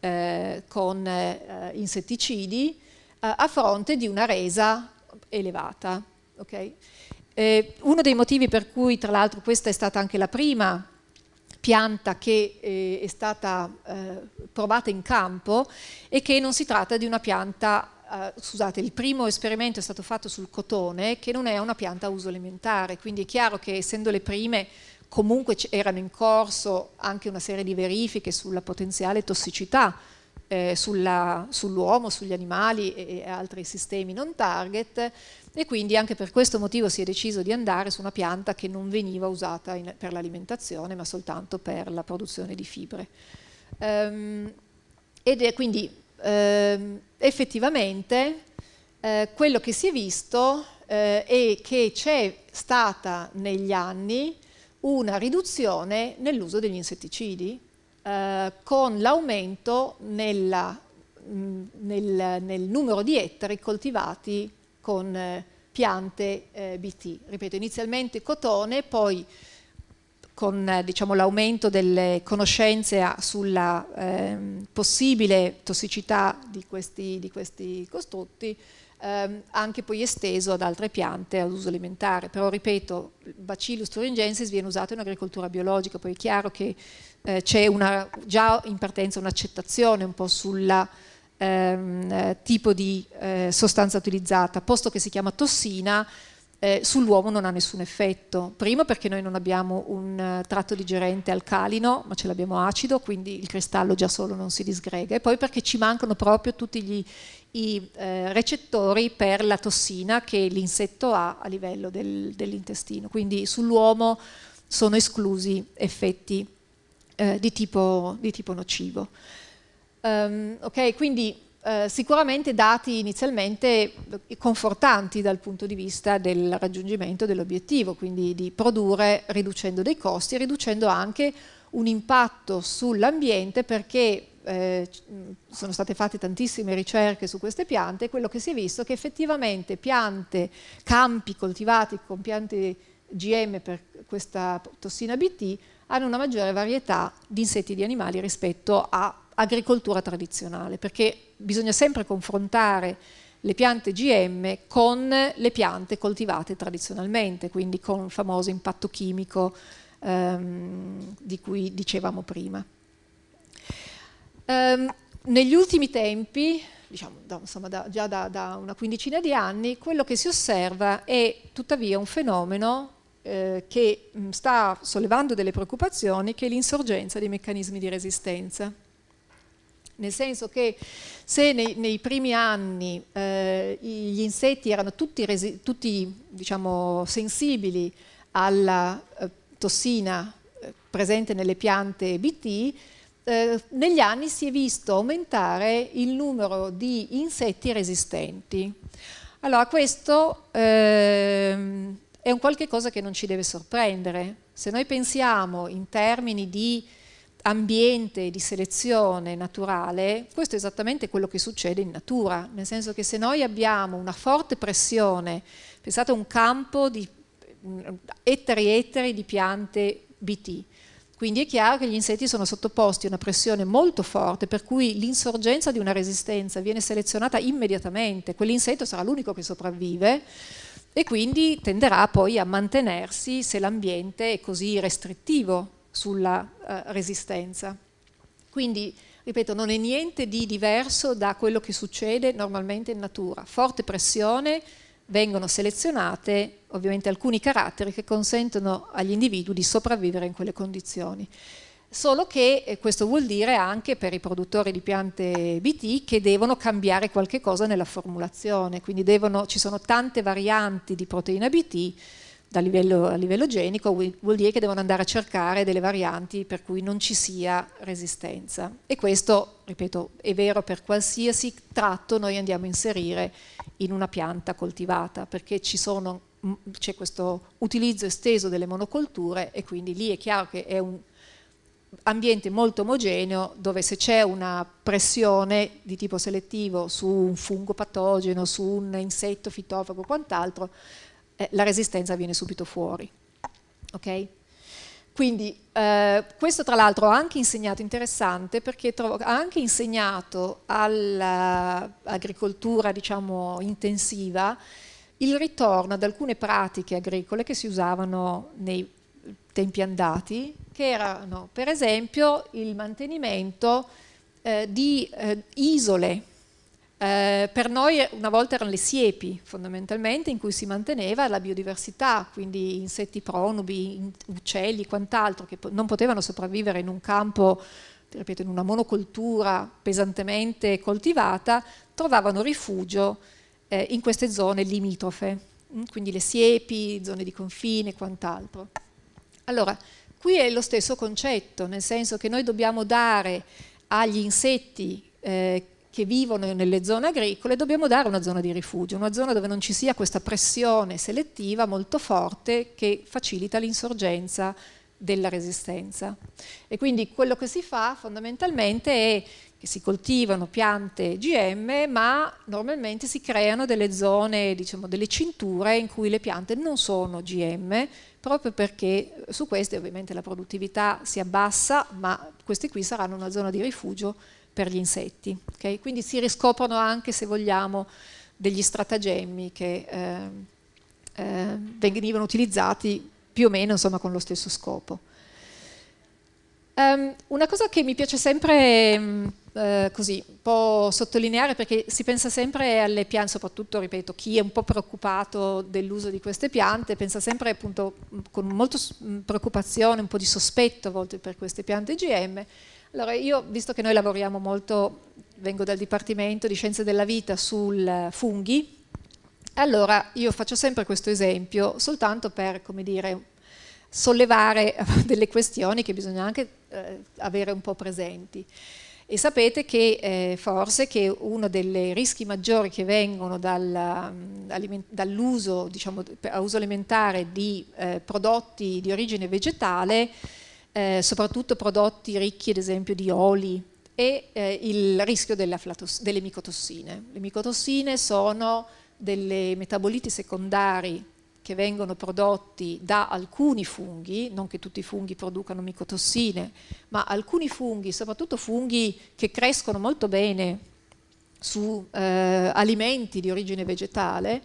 eh, con eh, insetticidi eh, a fronte di una resa elevata. Okay? Eh, uno dei motivi per cui, tra l'altro, questa è stata anche la prima pianta che eh, è stata eh, provata in campo è che non si tratta di una pianta Uh, scusate, il primo esperimento è stato fatto sul cotone, che non è una pianta a uso alimentare, quindi è chiaro che essendo le prime comunque erano in corso anche una serie di verifiche sulla potenziale tossicità eh, sull'uomo, sugli animali e, e altri sistemi non target, e quindi anche per questo motivo si è deciso di andare su una pianta che non veniva usata in, per l'alimentazione ma soltanto per la produzione di fibre. Um, ed è quindi um, effettivamente eh, quello che si è visto eh, è che c'è stata negli anni una riduzione nell'uso degli insetticidi eh, con l'aumento nel, nel numero di ettari coltivati con eh, piante eh, BT. Ripeto, inizialmente cotone, poi con eh, diciamo, l'aumento delle conoscenze sulla ehm, possibile tossicità di questi, di questi costrutti, ehm, anche poi esteso ad altre piante ad uso alimentare. Però ripeto, Bacillus thuringiensis viene usato in agricoltura biologica, poi è chiaro che eh, c'è già in partenza un'accettazione un po' sulla ehm, eh, tipo di eh, sostanza utilizzata, posto che si chiama tossina, eh, sull'uomo non ha nessun effetto. Primo perché noi non abbiamo un uh, tratto digerente alcalino, ma ce l'abbiamo acido, quindi il cristallo già solo non si disgrega. E poi perché ci mancano proprio tutti gli, i eh, recettori per la tossina che l'insetto ha a livello del, dell'intestino. Quindi sull'uomo sono esclusi effetti eh, di, tipo, di tipo nocivo. Um, okay, quindi eh, sicuramente dati inizialmente confortanti dal punto di vista del raggiungimento dell'obiettivo, quindi di produrre riducendo dei costi e riducendo anche un impatto sull'ambiente perché eh, sono state fatte tantissime ricerche su queste piante, e quello che si è visto è che effettivamente piante, campi coltivati con piante GM per questa tossina BT hanno una maggiore varietà di insetti e di animali rispetto a agricoltura tradizionale, perché bisogna sempre confrontare le piante GM con le piante coltivate tradizionalmente, quindi con il famoso impatto chimico ehm, di cui dicevamo prima. Ehm, negli ultimi tempi, diciamo, da, insomma, da, già da, da, una quindicina di anni, quello che si osserva è tuttavia un fenomeno eh, che mh, sta sollevando delle preoccupazioni, che è l'insorgenza dei meccanismi di resistenza nel senso che se nei, nei primi anni eh, gli insetti erano tutti, resi, tutti diciamo, sensibili alla eh, tossina eh, presente nelle piante BT, eh, negli anni si è visto aumentare il numero di insetti resistenti. Allora questo ehm, è un qualche cosa che non ci deve sorprendere. Se noi pensiamo in termini di ambiente di selezione naturale, questo è esattamente quello che succede in natura, nel senso che se noi abbiamo una forte pressione, pensate a un campo di mm, ettari e ettari di piante BT, quindi è chiaro che gli insetti sono sottoposti a una pressione molto forte, per cui l'insorgenza di una resistenza viene selezionata immediatamente, quell'insetto sarà l'unico che sopravvive e quindi tenderà poi a mantenersi se l'ambiente è così restrittivo sulla eh, resistenza. Quindi, ripeto, non è niente di diverso da quello che succede normalmente in natura. Forte pressione, vengono selezionate ovviamente alcuni caratteri che consentono agli individui di sopravvivere in quelle condizioni. Solo che eh, questo vuol dire anche per i produttori di piante BT che devono cambiare qualche cosa nella formulazione, quindi devono, ci sono tante varianti di proteina BT livello, a livello genico vuol dire che devono andare a cercare delle varianti per cui non ci sia resistenza. E questo, ripeto, è vero per qualsiasi tratto noi andiamo a inserire in una pianta coltivata, perché mm, c'è questo utilizzo esteso delle monocolture e quindi lì è chiaro che è un ambiente molto omogeneo dove se c'è una pressione di tipo selettivo su un fungo patogeno, su un insetto fitofago o quant'altro, eh, la resistenza viene subito fuori. Okay? Quindi eh, questo tra l'altro ha anche insegnato, interessante, perché ha anche insegnato all'agricoltura diciamo, intensiva il ritorno ad alcune pratiche agricole che si usavano nei tempi andati, che erano per esempio il mantenimento eh, di eh, isole eh, per noi una volta erano le siepi fondamentalmente in cui si manteneva la biodiversità, quindi insetti pronubi, uccelli, quant'altro, che non potevano sopravvivere in un campo ripeto, in una monocoltura pesantemente coltivata, trovavano rifugio eh, in queste zone limitrofe, mm, quindi le siepi, zone di confine e quant'altro. Allora, qui è lo stesso concetto, nel senso che noi dobbiamo dare agli insetti eh, che vivono nelle zone agricole, dobbiamo dare una zona di rifugio, una zona dove non ci sia questa pressione selettiva molto forte che facilita l'insorgenza della resistenza. E quindi quello che si fa fondamentalmente è che si coltivano piante GM, ma normalmente si creano delle zone, diciamo, delle cinture in cui le piante non sono GM, proprio perché su queste ovviamente la produttività si abbassa, ma queste qui saranno una zona di rifugio per gli insetti. Okay? Quindi si riscoprono anche, se vogliamo, degli stratagemmi che eh, eh, venivano utilizzati più o meno insomma, con lo stesso scopo. Um, una cosa che mi piace sempre um, così, un po' sottolineare perché si pensa sempre alle piante, soprattutto, ripeto, chi è un po' preoccupato dell'uso di queste piante, pensa sempre appunto mm, con molta mm, preoccupazione, un po' di sospetto a volte per queste piante GM, allora, io, visto che noi lavoriamo molto, vengo dal Dipartimento di Scienze della Vita sul funghi, allora io faccio sempre questo esempio soltanto per, come dire, sollevare delle questioni che bisogna anche eh, avere un po' presenti. E sapete che eh, forse che uno dei rischi maggiori che vengono dal, mm, dall'uso diciamo, a uso alimentare di eh, prodotti di origine vegetale eh, soprattutto prodotti ricchi ad esempio di oli e eh, il rischio delle micotossine. Le micotossine sono delle metaboliti secondari che vengono prodotti da alcuni funghi, non che tutti i funghi producano micotossine, ma alcuni funghi, soprattutto funghi che crescono molto bene su eh, alimenti di origine vegetale,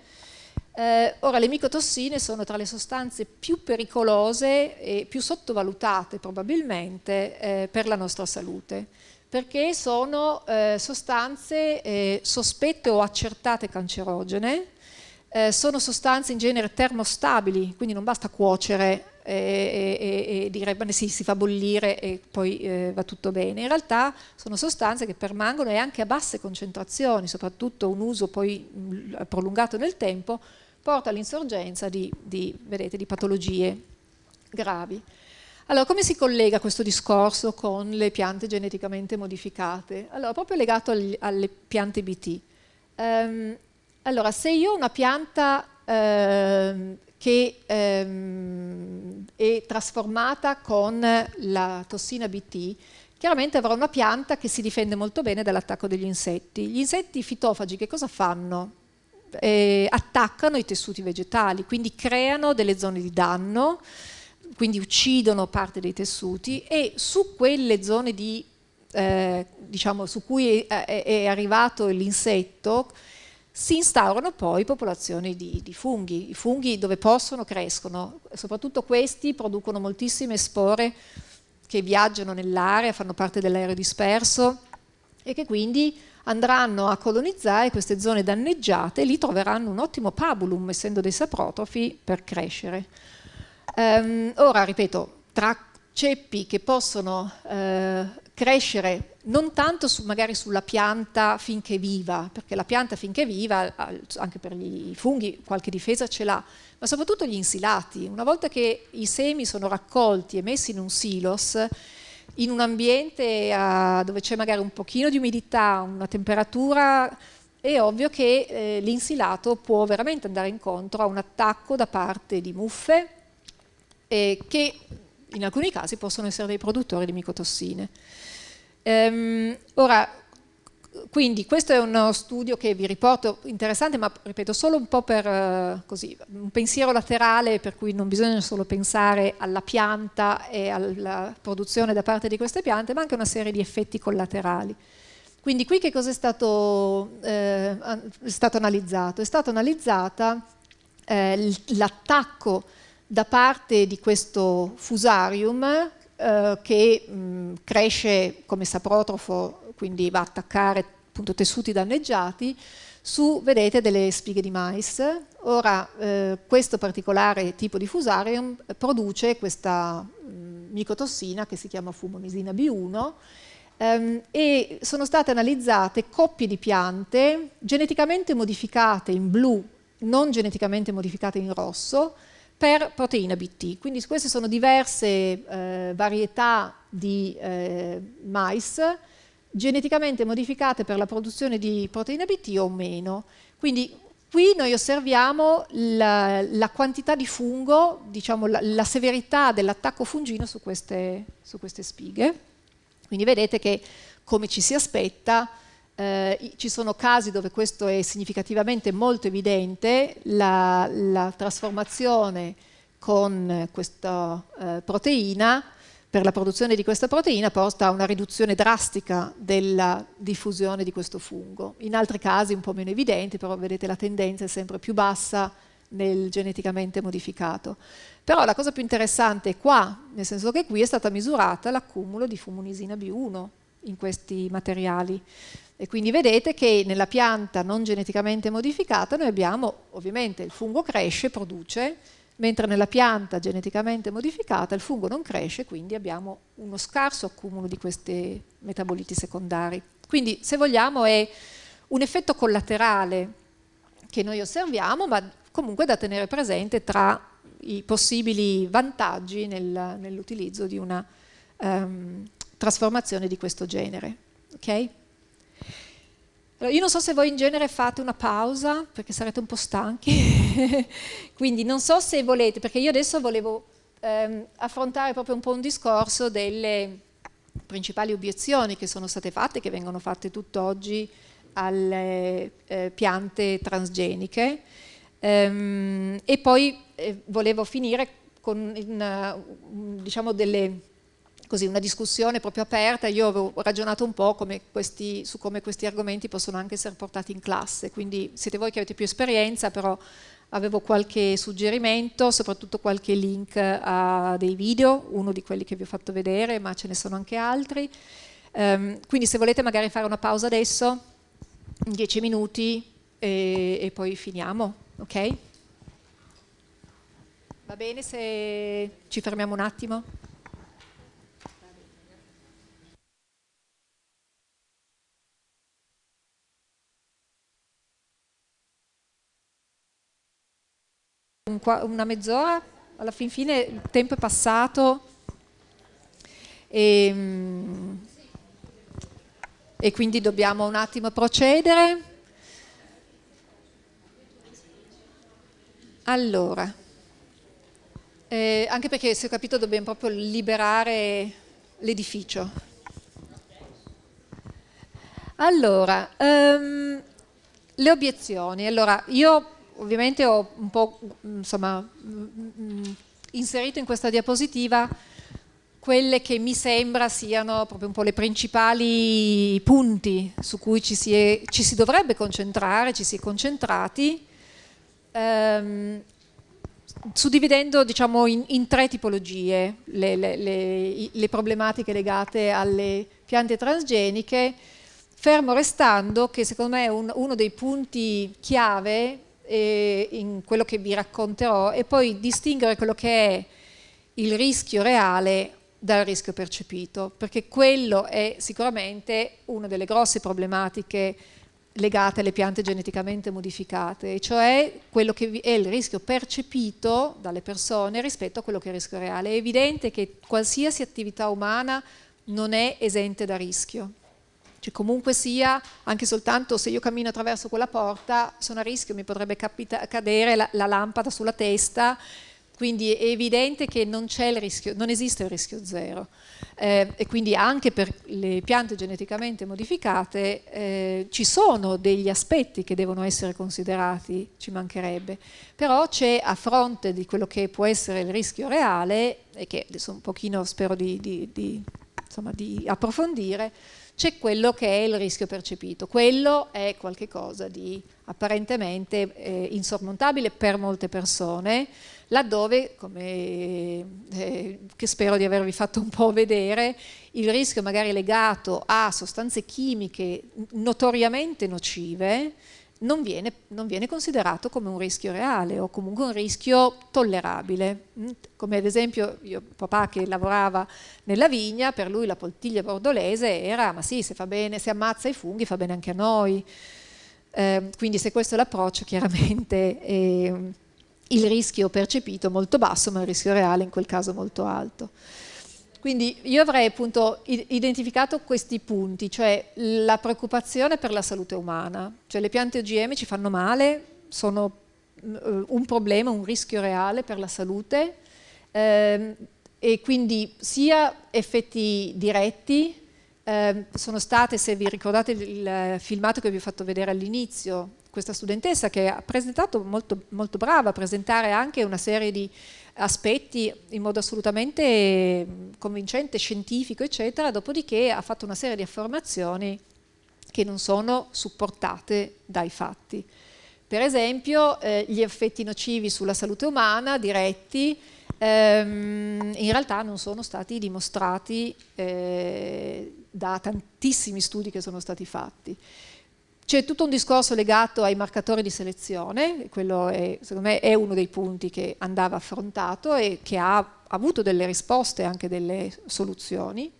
eh, ora, le micotossine sono tra le sostanze più pericolose e più sottovalutate probabilmente eh, per la nostra salute, perché sono eh, sostanze eh, sospette o accertate cancerogene, eh, sono sostanze in genere termostabili, quindi non basta cuocere eh, e, e, e, dire bene sì, si fa bollire e poi eh, va tutto bene. In realtà sono sostanze che permangono e anche a basse concentrazioni, soprattutto un uso poi mm, prolungato nel tempo, porta all'insorgenza di, di, di patologie gravi. Allora, come si collega questo discorso con le piante geneticamente modificate? Allora, proprio legato agli, alle piante BT. Um, ehm, allora, se io ho una pianta um, che um, è trasformata con la tossina BT, chiaramente avrò una pianta che si difende molto bene dall'attacco degli insetti. Gli insetti fitofagi che cosa fanno? eh, attaccano i tessuti vegetali, quindi creano delle zone di danno, quindi uccidono parte dei tessuti e su quelle zone di, eh, diciamo, su cui è, è arrivato l'insetto si instaurano poi popolazioni di, di, funghi. I funghi dove possono crescono, soprattutto questi producono moltissime spore che viaggiano nell'area, fanno parte dell'aereo disperso e che quindi andranno a colonizzare queste zone danneggiate e lì troveranno un ottimo pabulum, essendo dei saprotrofi, per crescere. Um, ora, ripeto, tra ceppi che possono eh, crescere non tanto su, magari sulla pianta finché viva, perché la pianta finché viva, anche per i funghi, qualche difesa ce l'ha, ma soprattutto gli insilati. Una volta che i semi sono raccolti e messi in un silos, in un ambiente a, eh, dove c'è magari un pochino di umidità, una temperatura, è ovvio che eh, l'insilato può veramente andare incontro a un attacco da parte di muffe eh, che in alcuni casi possono essere dei produttori di micotossine. Ehm, ora, quindi questo è uno studio che vi riporto interessante, ma ripeto solo un po' per eh, così, un pensiero laterale per cui non bisogna solo pensare alla pianta e alla produzione da parte di queste piante, ma anche una serie di effetti collaterali. Quindi qui che cosa è stato, eh, è stato analizzato? È stato analizzato eh, l'attacco da parte di questo fusarium eh, che mh, cresce come saprotrofo quindi va a attaccare appunto, tessuti danneggiati, su, vedete, delle spighe di mais. Ora, eh, questo particolare tipo di fusarium produce questa mh, mm, micotossina che si chiama fumonisina B1 ehm, e sono state analizzate coppie di piante geneticamente modificate in blu, non geneticamente modificate in rosso, per proteina BT. Quindi queste sono diverse eh, varietà di eh, mais geneticamente modificate per la produzione di proteine BT o meno. Quindi qui noi osserviamo la, la quantità di fungo, diciamo la, la severità dell'attacco fungino su queste, su queste spighe. Quindi vedete che come ci si aspetta, eh, ci sono casi dove questo è significativamente molto evidente, la, la trasformazione con questa eh, proteina per la produzione di questa proteina porta a una riduzione drastica della diffusione di questo fungo. In altri casi un po' meno evidente, però vedete la tendenza è sempre più bassa nel geneticamente modificato. Però la cosa più interessante è qua, nel senso che qui è stata misurata l'accumulo di fumunisina B1 in questi materiali. E quindi vedete che nella pianta non geneticamente modificata noi abbiamo, ovviamente il fungo cresce, produce, mentre nella pianta geneticamente modificata il fungo non cresce, quindi abbiamo uno scarso accumulo di questi metaboliti secondari. Quindi, se vogliamo, è un effetto collaterale che noi osserviamo, ma comunque da tenere presente tra i possibili vantaggi nel, nell'utilizzo di una um, trasformazione di questo genere. Okay? Allora, io non so se voi in genere fate una pausa perché sarete un po' stanchi, quindi non so se volete, perché io adesso volevo ehm, affrontare proprio un po' un discorso delle principali obiezioni che sono state fatte, che vengono fatte tutt'oggi alle eh, piante transgeniche. Ehm, e poi eh, volevo finire con in, eh, diciamo delle così una discussione proprio aperta, io avevo ragionato un po' come questi, su come questi argomenti possono anche essere portati in classe, quindi siete voi che avete più esperienza, però avevo qualche suggerimento, soprattutto qualche link a dei video, uno di quelli che vi ho fatto vedere, ma ce ne sono anche altri. Um, quindi se volete magari fare una pausa adesso, 10 minuti e, e poi finiamo, ok? Va bene se ci fermiamo un attimo? una mezz'ora, alla fin fine il tempo è passato e, ehm, e quindi dobbiamo un attimo procedere. Allora, eh, anche perché se ho capito dobbiamo proprio liberare l'edificio. Allora, um, le obiezioni. Allora, io ovviamente ho un po' insomma, mm, mm, inserito in questa diapositiva quelle che mi sembra siano proprio un po' le principali punti su cui ci si, è, ci si dovrebbe concentrare, ci si è concentrati, ehm, suddividendo diciamo, in, in, tre tipologie le, le, le, le problematiche legate alle piante transgeniche, fermo restando che secondo me un, uno dei punti chiave eh, in quello che vi racconterò e poi distinguere quello che è il rischio reale dal rischio percepito, perché quello è sicuramente una delle grosse problematiche legate alle piante geneticamente modificate, cioè quello che è il rischio percepito dalle persone rispetto a quello che è il rischio reale. È evidente che qualsiasi attività umana non è esente da rischio. Cioè, comunque sia, anche soltanto se io cammino attraverso quella porta, sono a rischio, mi potrebbe cadere la, la, lampada sulla testa, quindi è evidente che non, rischio, non esiste il rischio zero. Eh, e quindi anche per le piante geneticamente modificate eh, ci sono degli aspetti che devono essere considerati, ci mancherebbe. Però c'è a fronte di quello che può essere il rischio reale, e che adesso un pochino spero di, di, di, insomma, di approfondire, c'è quello che è il rischio percepito. Quello è qualcosa di apparentemente eh, insormontabile per molte persone, laddove, come eh, spero di avervi fatto un po' vedere, il rischio magari legato a sostanze chimiche notoriamente nocive, non viene, non viene, considerato come un rischio reale o comunque un rischio tollerabile. Mm, come ad esempio io, papà che lavorava nella vigna, per lui la poltiglia bordolese era ma sì, se, fa bene, se ammazza i funghi fa bene anche a noi. Eh, quindi se questo è l'approccio chiaramente eh, il rischio percepito molto basso ma il rischio reale in quel caso molto alto. Quindi io avrei appunto identificato questi punti, cioè la preoccupazione per la salute umana, cioè le piante OGM ci fanno male, sono eh, un problema, un rischio reale per la salute ehm, e quindi sia effetti diretti, ehm, sono state, se vi ricordate il filmato che vi ho fatto vedere all'inizio, questa studentessa che ha presentato, molto, molto brava, a presentare anche una serie di aspetti in modo assolutamente convincente, scientifico, eccetera, dopodiché ha fatto una serie di affermazioni che non sono supportate dai fatti. Per esempio eh, gli effetti nocivi sulla salute umana diretti ehm, in realtà non sono stati dimostrati eh, da tantissimi studi che sono stati fatti. C'è tutto un discorso legato ai marcatori di selezione, quello è, secondo me è uno dei punti che andava affrontato e che ha avuto delle risposte, e anche delle soluzioni.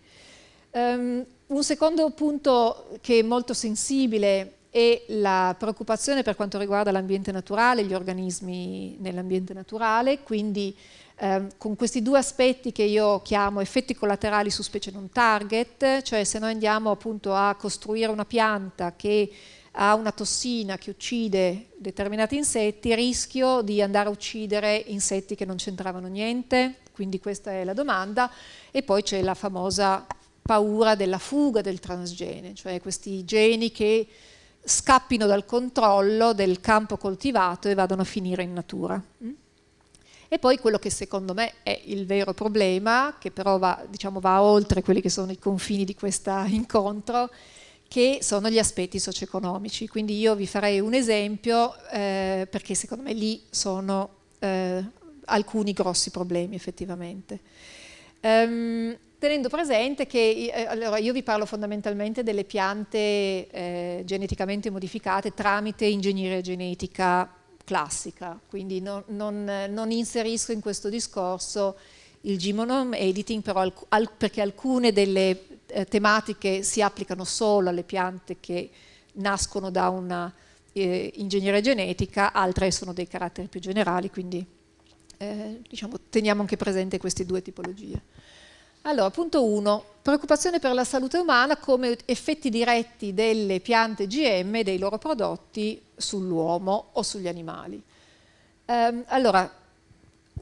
Um, un secondo punto che è molto sensibile è la preoccupazione per quanto riguarda l'ambiente naturale, gli organismi nell'ambiente naturale, quindi eh, con questi due aspetti che io chiamo effetti collaterali su specie non target, cioè se noi andiamo appunto a costruire una pianta che ha una tossina che uccide determinati insetti, rischio di andare a uccidere insetti che non c'entravano niente? Quindi questa è la domanda. E poi c'è la famosa paura della fuga del transgene, cioè questi geni che scappino dal controllo del campo coltivato e vadano a finire in natura. Mm? E poi quello che secondo me è il vero problema, che però va, diciamo, va oltre quelli che sono i confini di questo incontro, che sono gli aspetti socio-economici. Quindi io vi farei un esempio eh, perché secondo me lì sono eh, alcuni grossi problemi effettivamente. Um, tenendo presente che eh, allora io vi parlo fondamentalmente delle piante eh, geneticamente modificate tramite ingegneria genetica classica, quindi non, non, non inserisco in questo discorso il genome editing, però, al, al, perché alcune delle eh, tematiche si applicano solo alle piante che nascono da una eh, ingegneria genetica, altre sono dei caratteri più generali, quindi eh, diciamo, teniamo anche presente queste due tipologie. Allora, punto 1, preoccupazione per la salute umana come effetti diretti delle piante GM e dei loro prodotti sull'uomo o sugli animali. Ehm, allora,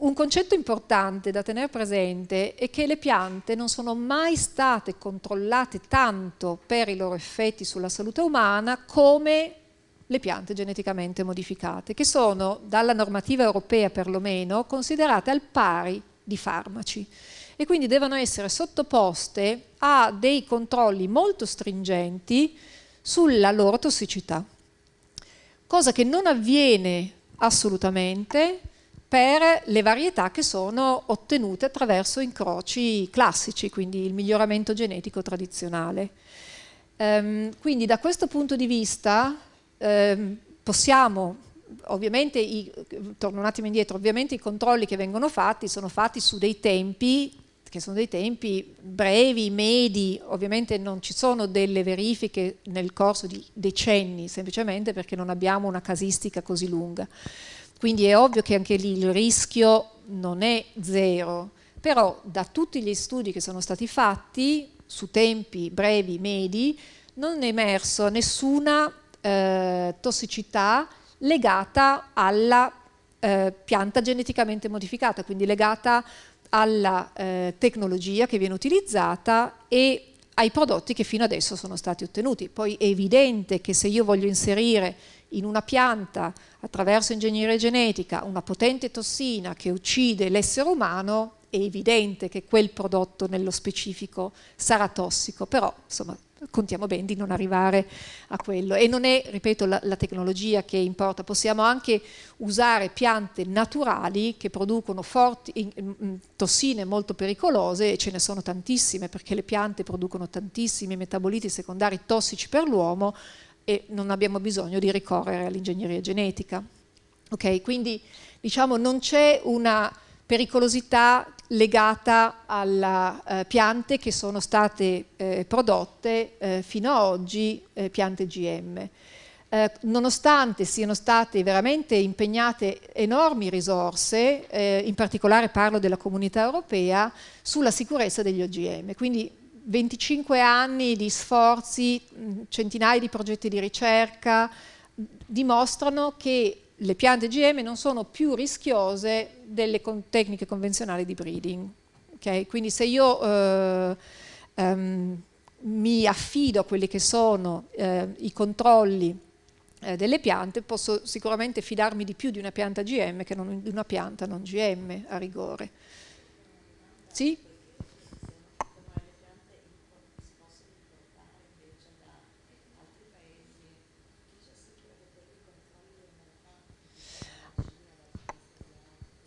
un concetto importante da tenere presente è che le piante non sono mai state controllate tanto per i loro effetti sulla salute umana come le piante geneticamente modificate, che sono, dalla normativa europea perlomeno, considerate al pari di farmaci e quindi devono essere sottoposte a dei controlli molto stringenti sulla loro tossicità, cosa che non avviene assolutamente per le varietà che sono ottenute attraverso incroci classici, quindi il miglioramento genetico tradizionale. Ehm, quindi da questo punto di vista ehm, possiamo, ovviamente, i, torno un attimo indietro, ovviamente i controlli che vengono fatti sono fatti su dei tempi che sono dei tempi brevi, medi, ovviamente non ci sono delle verifiche nel corso di decenni, semplicemente perché non abbiamo una casistica così lunga. Quindi è ovvio che anche lì il rischio non è zero, però da tutti gli studi che sono stati fatti, su tempi brevi, medi, non è emerso nessuna eh, tossicità legata alla eh, pianta geneticamente modificata, quindi legata alla eh, tecnologia che viene utilizzata e ai prodotti che fino adesso sono stati ottenuti. Poi è evidente che se io voglio inserire in una pianta attraverso ingegneria genetica una potente tossina che uccide l'essere umano, è evidente che quel prodotto nello specifico sarà tossico, però insomma contiamo ben di non arrivare a quello. E non è, ripeto, la, la, tecnologia che importa, possiamo anche usare piante naturali che producono forti tossine molto pericolose e ce ne sono tantissime perché le piante producono tantissimi metaboliti secondari tossici per l'uomo, e non abbiamo bisogno di ricorrere all'ingegneria genetica. Okay? Quindi diciamo non c'è una pericolosità legata alle eh, piante che sono state eh, prodotte eh, fino ad oggi eh, piante GM. Eh, nonostante siano state veramente impegnate enormi risorse, eh, in particolare parlo della comunità europea, sulla sicurezza degli OGM. Quindi 25 anni di sforzi, mm, centinaia di progetti di ricerca, mm, dimostrano che le piante GM non sono più rischiose delle con tecniche convenzionali di breeding. Okay? Quindi se io eh, ehm, mi affido a quelli che sono eh, i controlli eh, delle piante, posso sicuramente fidarmi di più di una pianta GM che non, di una pianta non GM a rigore. Sì?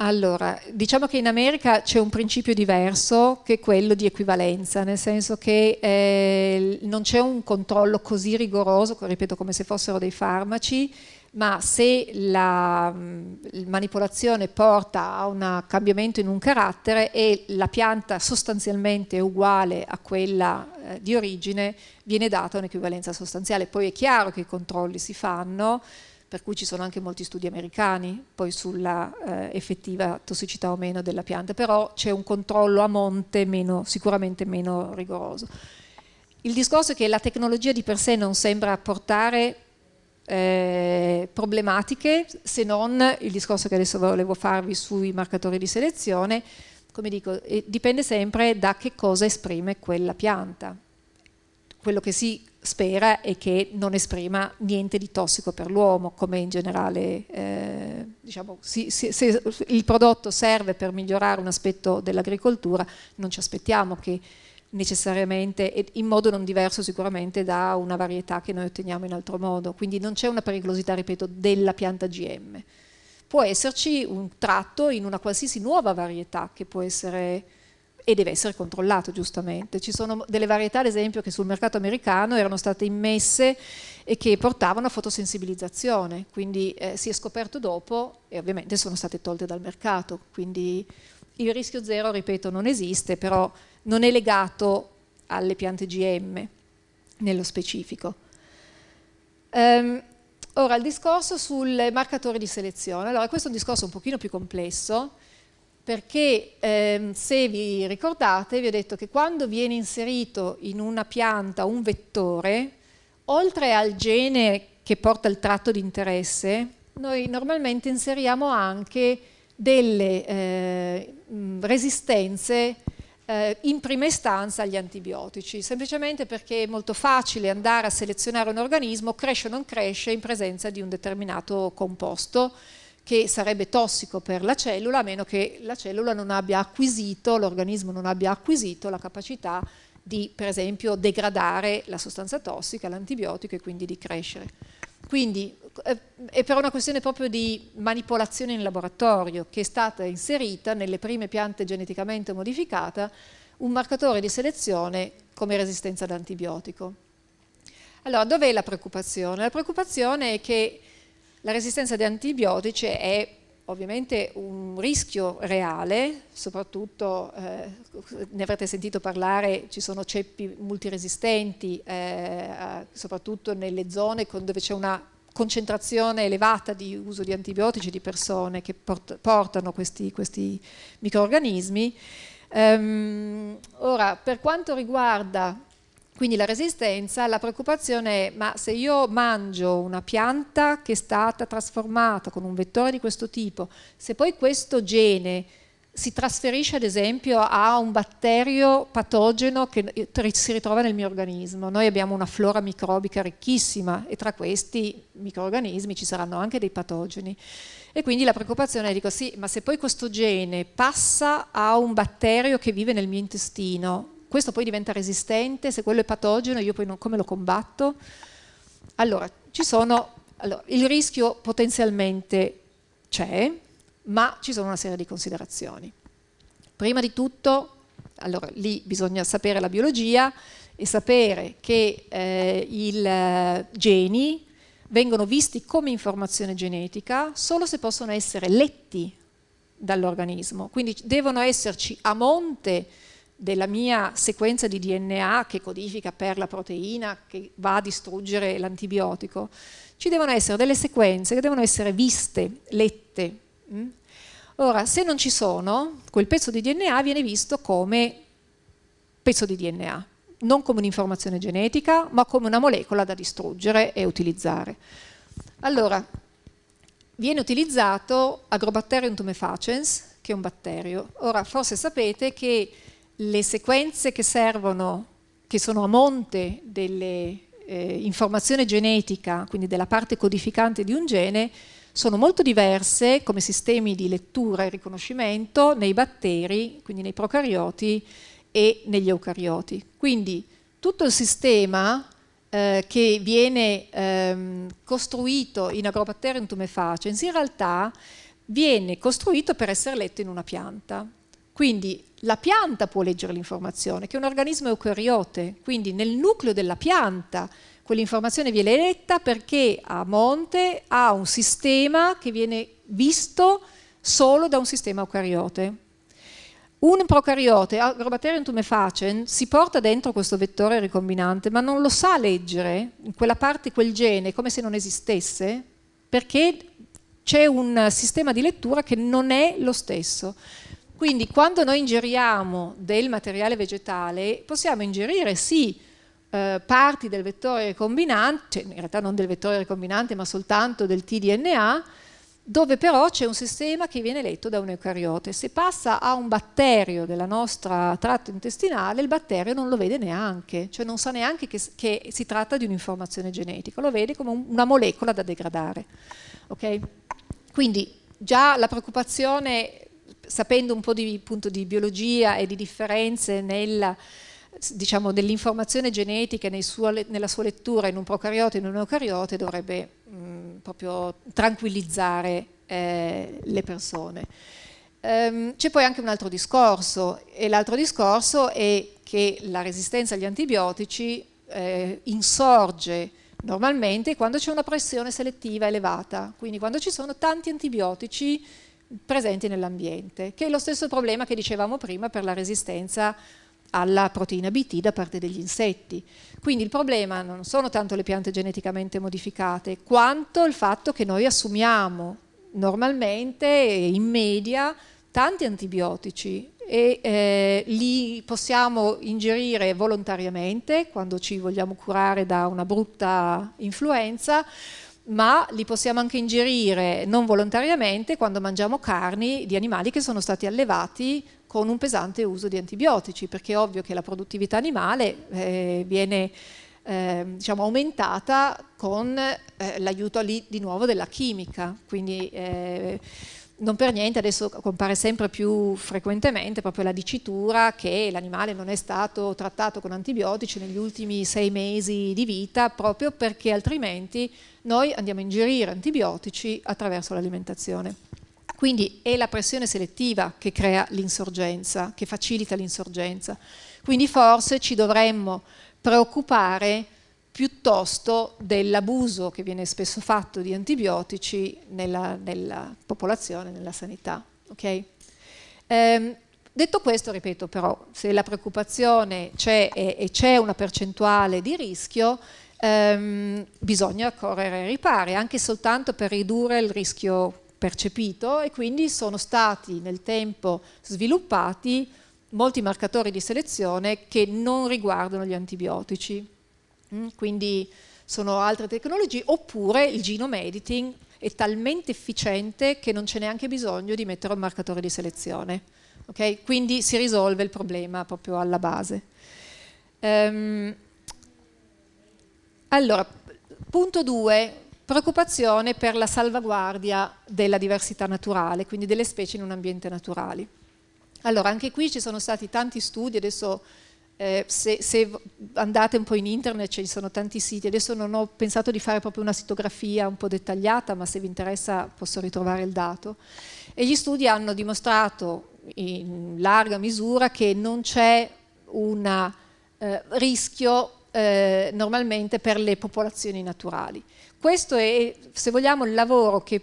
Allora, diciamo che in America c'è un principio diverso che è quello di equivalenza, nel senso che eh, non c'è un controllo così rigoroso, ripeto, come se fossero dei farmaci, ma se la, mm, la manipolazione porta a un cambiamento in un carattere e la pianta sostanzialmente è uguale a quella eh, di origine, viene data un'equivalenza sostanziale. Poi è chiaro che i controlli si fanno, per cui ci sono anche molti studi americani poi sulla eh, effettiva tossicità o meno della pianta, però c'è un controllo a monte meno, sicuramente meno rigoroso. Il discorso è che la tecnologia di per sé non sembra portare eh, problematiche se non il discorso che adesso volevo farvi sui marcatori di selezione, come dico, eh, dipende sempre da che cosa esprime quella pianta. Quello che si spera e che non esprima niente di tossico per l'uomo, come in generale eh, diciamo, si, si, se il prodotto serve per migliorare un aspetto dell'agricoltura, non ci aspettiamo che necessariamente, in modo non diverso sicuramente da una varietà che noi otteniamo in altro modo, quindi non c'è una pericolosità, ripeto, della pianta GM. Può esserci un tratto in una qualsiasi nuova varietà che può essere e deve essere controllato giustamente. Ci sono delle varietà, ad esempio, che sul mercato americano erano state immesse e che portavano a fotosensibilizzazione, quindi eh, si è scoperto dopo e ovviamente sono state tolte dal mercato. Quindi il rischio zero, ripeto, non esiste, però non è legato alle piante GM nello specifico. Um, ora, il discorso sul marcatore di selezione. Allora, questo è un discorso un pochino più complesso, perché ehm, se vi ricordate vi ho detto che quando viene inserito in una pianta un vettore, oltre al gene che porta il tratto di interesse, noi normalmente inseriamo anche delle eh, resistenze eh, in prima istanza agli antibiotici, semplicemente perché è molto facile andare a selezionare un organismo, cresce o non cresce, in presenza di un determinato composto che sarebbe tossico per la cellula a meno che la cellula non abbia acquisito, l'organismo non abbia acquisito la capacità di per esempio degradare la sostanza tossica, l'antibiotico e quindi di crescere. Quindi eh, è per una questione proprio di manipolazione in laboratorio che è stata inserita nelle prime piante geneticamente modificate un marcatore di selezione come resistenza ad antibiotico. Allora, dov'è la preoccupazione? La preoccupazione è che la resistenza ad antibiotici è ovviamente un rischio reale, soprattutto eh, ne avrete sentito parlare, ci sono ceppi multiresistenti, eh, soprattutto nelle zone con, dove c'è una concentrazione elevata di uso di antibiotici di persone che port portano questi, questi microorganismi. Ehm, ora, per quanto riguarda quindi la resistenza, la preoccupazione è ma se io mangio una pianta che è stata trasformata con un vettore di questo tipo, se poi questo gene si trasferisce ad esempio a un batterio patogeno che eh, si ritrova nel mio organismo. Noi abbiamo una flora microbica ricchissima e tra questi microorganismi ci saranno anche dei patogeni. E quindi la preoccupazione è dico sì, ma se poi questo gene passa a un batterio che vive nel mio intestino, questo poi diventa resistente, se quello è patogeno io poi non, come lo combatto? Allora, ci sono, allora, il rischio potenzialmente c'è, ma ci sono una serie di considerazioni. Prima di tutto, allora, lì bisogna sapere la biologia e sapere che eh, i eh, geni vengono visti come informazione genetica solo se possono essere letti dall'organismo, quindi devono esserci a monte della mia sequenza di DNA che codifica per la proteina che va a distruggere l'antibiotico, ci devono essere delle sequenze che devono essere viste, lette. Mm? Ora, se non ci sono, quel pezzo di DNA viene visto come pezzo di DNA, non come un'informazione genetica, ma come una molecola da distruggere e utilizzare. Allora, viene utilizzato Agrobatterium tumefacens, che è un batterio. Ora, forse sapete che le sequenze che servono, che sono a monte dell'informazione eh, genetica, quindi della parte codificante di un gene, sono molto diverse come sistemi di lettura e riconoscimento nei batteri, quindi nei procarioti e negli eucarioti. Quindi tutto il sistema eh, che viene ehm, costruito in Agrobatterium tumefacens in realtà viene costruito per essere letto in una pianta. Quindi la pianta può leggere l'informazione, che è un organismo eucariote, quindi nel nucleo della pianta quell'informazione viene letta perché a monte ha un sistema che viene visto solo da un sistema eucariote. Un procariote, Agrobaterium ah, tumefacens, si porta dentro questo vettore ricombinante, ma non lo sa leggere, in quella parte, quel gene, come se non esistesse, perché c'è un sistema di lettura che non è lo stesso. Quindi quando noi ingeriamo del materiale vegetale possiamo ingerire sì eh, parti del vettore recombinante, cioè, in realtà non del vettore recombinante ma soltanto del tDNA, dove però c'è un sistema che viene letto da un eucariote. Se passa a un batterio della nostra tratto intestinale, il batterio non lo vede neanche, cioè non sa neanche che, che si tratta di un'informazione genetica, lo vede come un, una molecola da degradare. Okay? Quindi già la preoccupazione sapendo un po' di, appunto, di biologia e di differenze nella diciamo, dell'informazione genetica nel suo, nella sua lettura in un procariote e in un eucariote dovrebbe mh, mm, proprio tranquillizzare eh, le persone. Ehm, c'è poi anche un altro discorso e l'altro discorso è che la resistenza agli antibiotici eh, insorge normalmente quando c'è una pressione selettiva elevata, quindi quando ci sono tanti antibiotici presenti nell'ambiente, che è lo stesso problema che dicevamo prima per la resistenza alla proteina BT da parte degli insetti. Quindi il problema non sono tanto le piante geneticamente modificate, quanto il fatto che noi assumiamo normalmente, in media, tanti antibiotici e eh, li possiamo ingerire volontariamente quando ci vogliamo curare da una brutta influenza ma li possiamo anche ingerire non volontariamente quando mangiamo carni di animali che sono stati allevati con un pesante uso di antibiotici, perché è ovvio che la produttività animale eh, viene eh, diciamo, aumentata con eh, l'aiuto lì di nuovo della chimica. Quindi, eh, non per niente adesso compare sempre più frequentemente proprio la dicitura che l'animale non è stato trattato con antibiotici negli ultimi sei mesi di vita proprio perché altrimenti noi andiamo a ingerire antibiotici attraverso l'alimentazione. Quindi è la pressione selettiva che crea l'insorgenza, che facilita l'insorgenza. Quindi forse ci dovremmo preoccupare piuttosto dell'abuso che viene spesso fatto di antibiotici nella, nella popolazione, nella sanità. Okay? Ehm, detto questo, ripeto però, se la preoccupazione c'è e, e c'è una percentuale di rischio, ehm, bisogna correre ai ripari, anche soltanto per ridurre il rischio percepito e quindi sono stati nel tempo sviluppati molti marcatori di selezione che non riguardano gli antibiotici. Mm, quindi sono altre tecnologie, oppure il genome editing è talmente efficiente che non c'è neanche bisogno di mettere un marcatore di selezione. Okay? Quindi si risolve il problema proprio alla base. Um, allora, punto 2, preoccupazione per la salvaguardia della diversità naturale, quindi delle specie in un ambiente naturale. Allora, anche qui ci sono stati tanti studi, adesso eh, se, se, andate un po' in internet ci sono tanti siti, adesso non ho pensato di fare proprio una sitografia un po' dettagliata, ma se vi interessa posso ritrovare il dato. E gli studi hanno dimostrato in larga misura che non c'è un eh, rischio eh, normalmente per le popolazioni naturali. Questo è, se vogliamo, il lavoro che,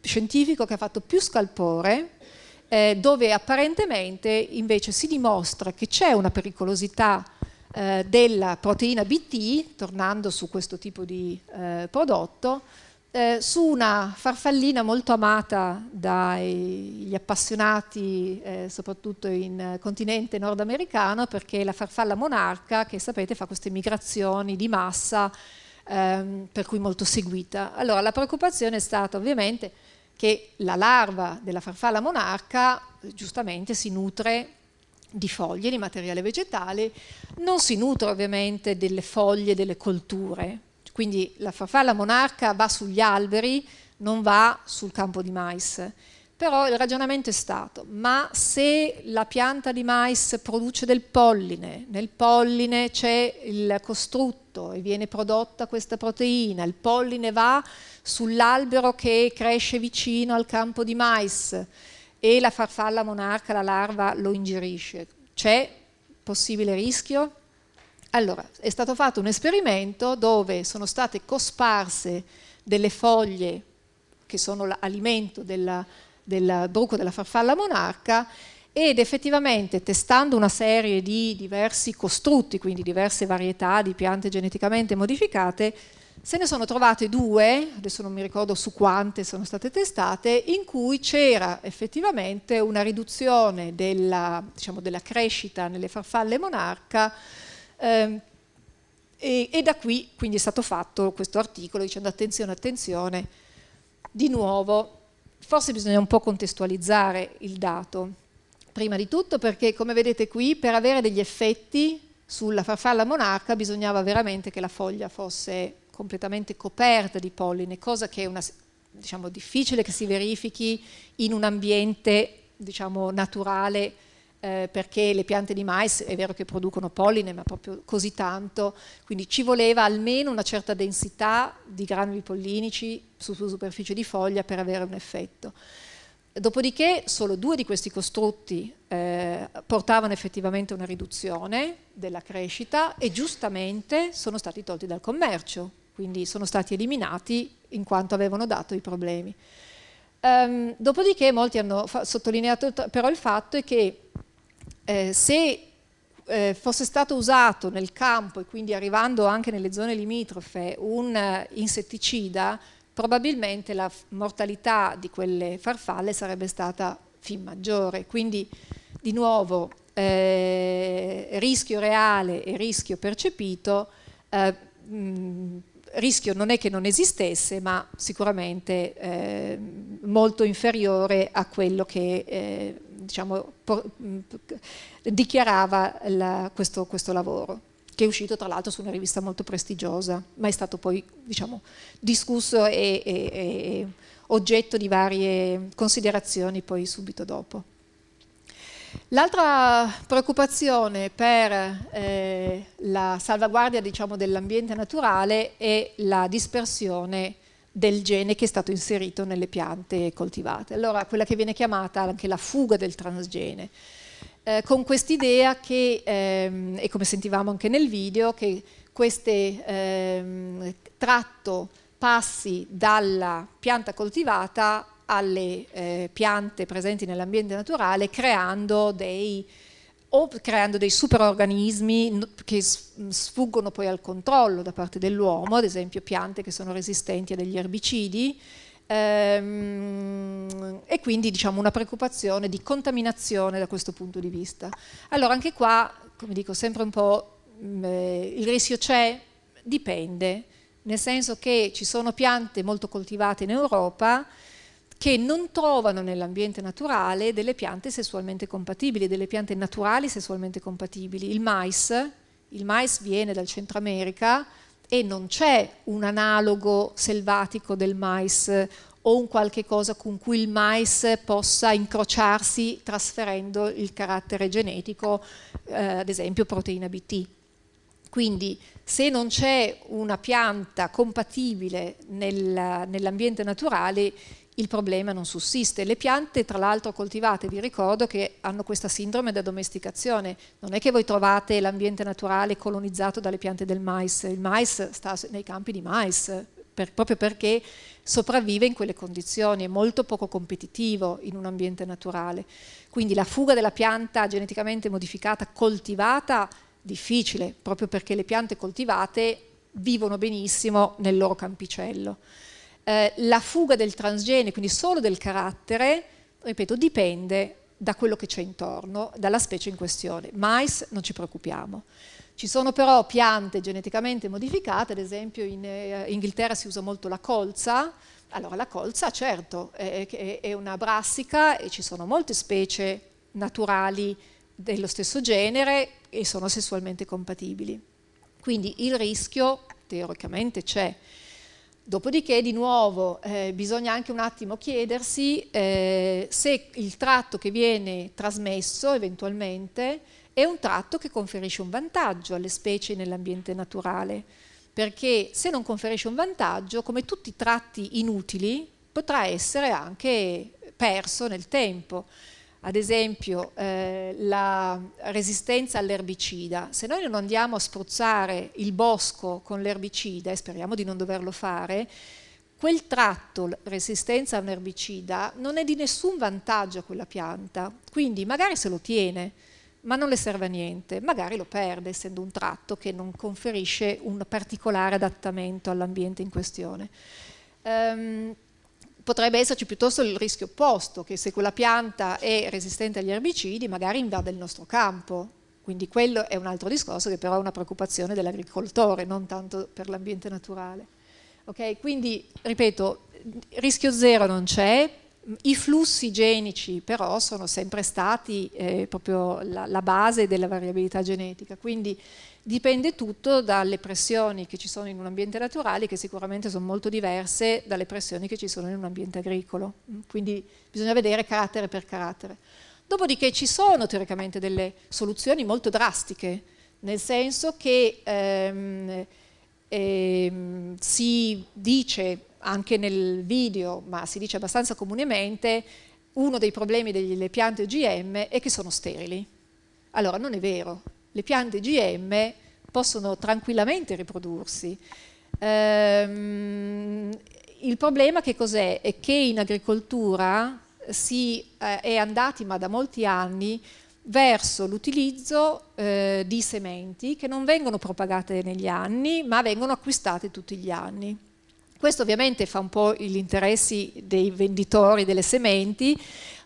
scientifico che ha fatto più scalpore eh, dove apparentemente invece si dimostra che c'è una pericolosità eh, della proteina BT, tornando su questo tipo di eh, prodotto, eh, su una farfallina molto amata dagli appassionati, eh, soprattutto in eh, continente nordamericano, perché la farfalla monarca, che sapete fa queste migrazioni di massa, ehm, per cui molto seguita. Allora la preoccupazione è stata ovviamente che la larva della farfalla monarca eh, giustamente si nutre di foglie, di materiale vegetale, non si nutre ovviamente delle foglie delle colture, quindi la farfalla monarca va sugli alberi, non va sul campo di mais. Però il ragionamento è stato, ma se la pianta di mais produce del polline, nel polline c'è il costrutto e viene prodotta questa proteina, il polline va sull'albero che cresce vicino al campo di mais e la farfalla monarca, la larva, lo ingerisce. C'è possibile rischio? Allora, è stato fatto un esperimento dove sono state cosparse delle foglie che sono l'alimento della del bruco della farfalla monarca ed effettivamente testando una serie di diversi costrutti, quindi diverse varietà di piante geneticamente modificate, se ne sono trovate due, adesso non mi ricordo su quante sono state testate, in cui c'era effettivamente una riduzione della, diciamo, della, crescita nelle farfalle monarca ehm, e, e da qui quindi è stato fatto questo articolo dicendo attenzione, attenzione, di nuovo forse bisogna un po' contestualizzare il dato, prima di tutto perché come vedete qui per avere degli effetti sulla farfalla monarca bisognava veramente che la foglia fosse completamente coperta di polline, cosa che è una, diciamo, difficile che si verifichi in un ambiente diciamo, naturale eh, perché le piante di mais è vero che producono polline, ma proprio così tanto, quindi ci voleva almeno una certa densità di granuli pollinici su superficie di foglia per avere un effetto. Dopodiché solo due di questi costrutti eh, portavano effettivamente una riduzione della crescita e giustamente sono stati tolti dal commercio, quindi sono stati eliminati in quanto avevano dato i problemi. Um, dopodiché molti hanno sottolineato però il fatto è che eh, se eh, fosse stato usato nel campo e quindi arrivando anche nelle zone limitrofe un eh, insetticida, probabilmente la mortalità di quelle farfalle sarebbe stata fin maggiore. Quindi di nuovo eh, rischio reale e rischio percepito, eh, mh, rischio non è che non esistesse, ma sicuramente eh, molto inferiore a quello che eh, diciamo, mm, dichiarava la, questo, questo lavoro che è uscito tra l'altro su una rivista molto prestigiosa, ma è stato poi diciamo, discusso e, e, e, oggetto di varie considerazioni poi subito dopo. L'altra preoccupazione per eh, la salvaguardia diciamo, dell'ambiente naturale è la dispersione del gene che è stato inserito nelle piante coltivate. Allora quella che viene chiamata anche la fuga del transgene, eh, con quest'idea che, ehm, e come sentivamo anche nel video, che questo ehm, tratto passi dalla pianta coltivata alle eh, piante presenti nell'ambiente naturale creando dei o creando dei superorganismi che sfuggono poi al controllo da parte dell'uomo, ad esempio piante che sono resistenti a degli erbicidi, ehm, e quindi diciamo una preoccupazione di contaminazione da questo punto di vista. Allora anche qua, come dico sempre un po', eh, il rischio c'è, dipende, nel senso che ci sono piante molto coltivate in Europa che non trovano nell'ambiente naturale delle piante sessualmente compatibili, delle piante naturali sessualmente compatibili. Il mais, il mais viene dal Centro America e non c'è un analogo selvatico del mais o un qualche cosa con cui il mais possa incrociarsi trasferendo il carattere genetico, eh, ad esempio proteina BT. Quindi se non c'è una pianta compatibile nel, nell'ambiente naturale, il problema non sussiste. Le piante, tra l'altro coltivate, vi ricordo che hanno questa sindrome da domesticazione, non è che voi trovate l'ambiente naturale colonizzato dalle piante del mais, il mais sta nei campi di mais, per, proprio perché sopravvive in quelle condizioni, è molto poco competitivo in un ambiente naturale. Quindi la fuga della pianta geneticamente modificata, coltivata, difficile, proprio perché le piante coltivate vivono benissimo nel loro campicello. Eh, la fuga del transgene, quindi solo del carattere, ripeto, dipende da quello che c'è intorno, dalla specie in questione. Mais non ci preoccupiamo. Ci sono però piante geneticamente modificate, ad esempio in eh, Inghilterra si usa molto la colza, allora la colza certo è, è, è una brassica e ci sono molte specie naturali dello stesso genere e sono sessualmente compatibili. Quindi il rischio teoricamente c'è. Dopodiché di nuovo eh, bisogna anche un attimo chiedersi eh, se il tratto che viene trasmesso eventualmente è un tratto che conferisce un vantaggio alle specie nell'ambiente naturale, perché se non conferisce un vantaggio, come tutti i tratti inutili, potrà essere anche perso nel tempo ad esempio eh, la resistenza all'erbicida, se noi non andiamo a spruzzare il bosco con l'erbicida, e speriamo di non doverlo fare, quel tratto resistenza all'erbicida non è di nessun vantaggio a quella pianta, quindi magari se lo tiene, ma non le serve a niente, magari lo perde essendo un tratto che non conferisce un particolare adattamento all'ambiente in questione. Um, potrebbe esserci piuttosto il rischio opposto, che se quella pianta è resistente agli erbicidi magari invade il nostro campo. Quindi quello è un altro discorso che però è una preoccupazione dell'agricoltore, non tanto per l'ambiente naturale. Okay? Quindi, ripeto, rischio zero non c'è, i flussi genici però sono sempre stati eh, proprio la, la, base della variabilità genetica, quindi dipende tutto dalle pressioni che ci sono in un ambiente naturale, che sicuramente sono molto diverse dalle pressioni che ci sono in un ambiente agricolo. Mm, quindi bisogna vedere carattere per carattere. Dopodiché ci sono teoricamente delle soluzioni molto drastiche, nel senso che ehm, ehm, si dice anche nel video, ma si dice abbastanza comunemente, uno dei problemi delle piante OGM è che sono sterili. Allora, non è vero, le piante GM possono tranquillamente riprodursi. Ehm, il problema che cos'è? È che in agricoltura si eh, è andati, ma da molti anni, verso l'utilizzo eh, di sementi che non vengono propagate negli anni, ma vengono acquistate tutti gli anni. Questo ovviamente fa un po' gli interessi dei venditori delle sementi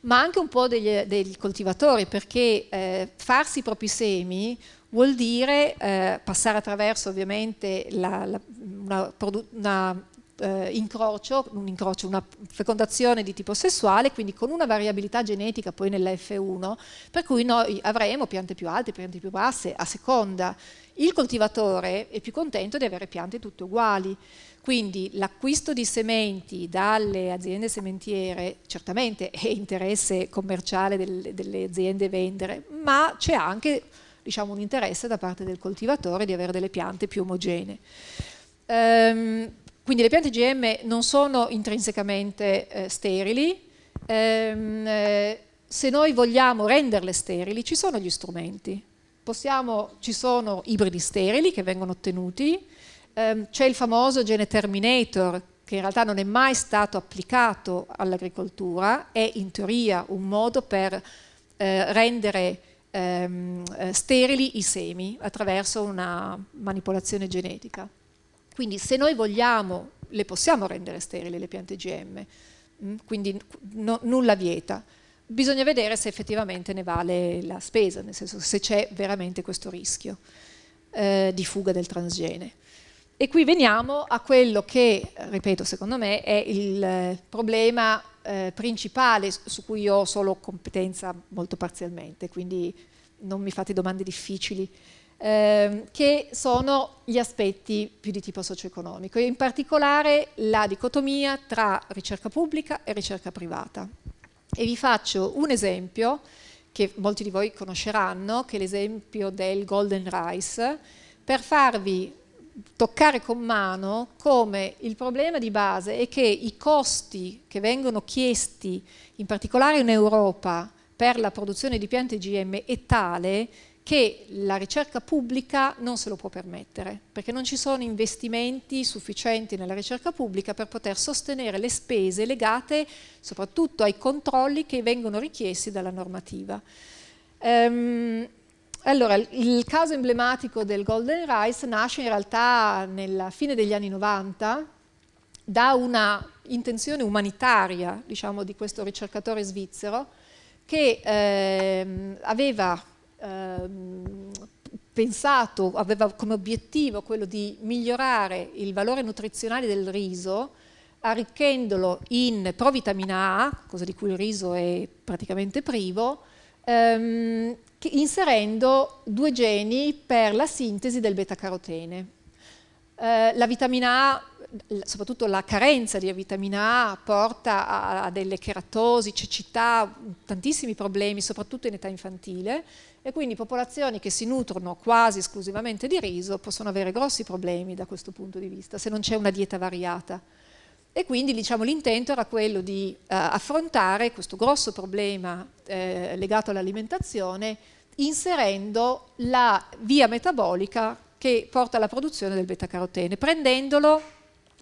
ma anche un po' degli, dei coltivatori, perché eh, farsi i propri semi vuol dire eh, passare attraverso ovviamente la, la, una, una eh, incrocio, un incrocio, una fecondazione di tipo sessuale, quindi con una variabilità genetica poi nella F1, per cui noi avremo piante più alte, piante più basse, a seconda. Il coltivatore è più contento di avere piante tutte uguali. Quindi l'acquisto di sementi dalle aziende sementiere certamente è interesse commerciale del, delle aziende vendere, ma c'è anche diciamo, un interesse da parte del coltivatore di avere delle piante più omogenee. Ehm, quindi le piante GM non sono intrinsecamente eh, sterili, ehm, eh, se noi vogliamo renderle sterili ci sono gli strumenti, Possiamo, ci sono ibridi sterili che vengono ottenuti, ehm, c'è il famoso gene Terminator, che in realtà non è mai stato applicato all'agricoltura, è in teoria un modo per eh, rendere ehm, eh, sterili i semi attraverso una manipolazione genetica. Quindi se noi vogliamo, le possiamo rendere sterili le piante GM, mm? quindi no, nulla vieta. Bisogna vedere se effettivamente ne vale la spesa, nel senso se c'è veramente questo rischio eh, di fuga del transgene. E qui veniamo a quello che, ripeto, secondo me è il eh, problema eh, principale su cui io ho solo competenza molto parzialmente, quindi non mi fate domande difficili, ehm, che sono gli aspetti più di tipo socio-economico, in particolare la dicotomia tra ricerca pubblica e ricerca privata. E vi faccio un esempio che molti di voi conosceranno, che è l'esempio del Golden Rice, per farvi toccare con mano come il problema di base è che i costi che vengono chiesti, in particolare in Europa, per la produzione di piante GM è tale che la ricerca pubblica non se lo può permettere, perché non ci sono investimenti sufficienti nella ricerca pubblica per poter sostenere le spese legate soprattutto ai controlli che vengono richiesti dalla normativa. Um, allora, il caso emblematico del Golden Rice nasce in realtà nella fine degli anni 90 da una intenzione umanitaria, diciamo, di questo ricercatore svizzero che eh, aveva eh, pensato, aveva come obiettivo quello di migliorare il valore nutrizionale del riso arricchendolo in provitamina A, cosa di cui il riso è praticamente privo, ehm, inserendo due geni per la sintesi del beta-carotene. Eh, la vitamina A, soprattutto la carenza di vitamina A, porta a, a delle cheratosi, cecità, tantissimi problemi, soprattutto in età infantile, e quindi popolazioni che si nutrono quasi esclusivamente di riso possono avere grossi problemi da questo punto di vista, se non c'è una dieta variata. E quindi diciamo, l'intento era quello di eh, affrontare questo grosso problema eh, legato all'alimentazione inserendo la via metabolica che porta alla produzione del beta-carotene, prendendolo,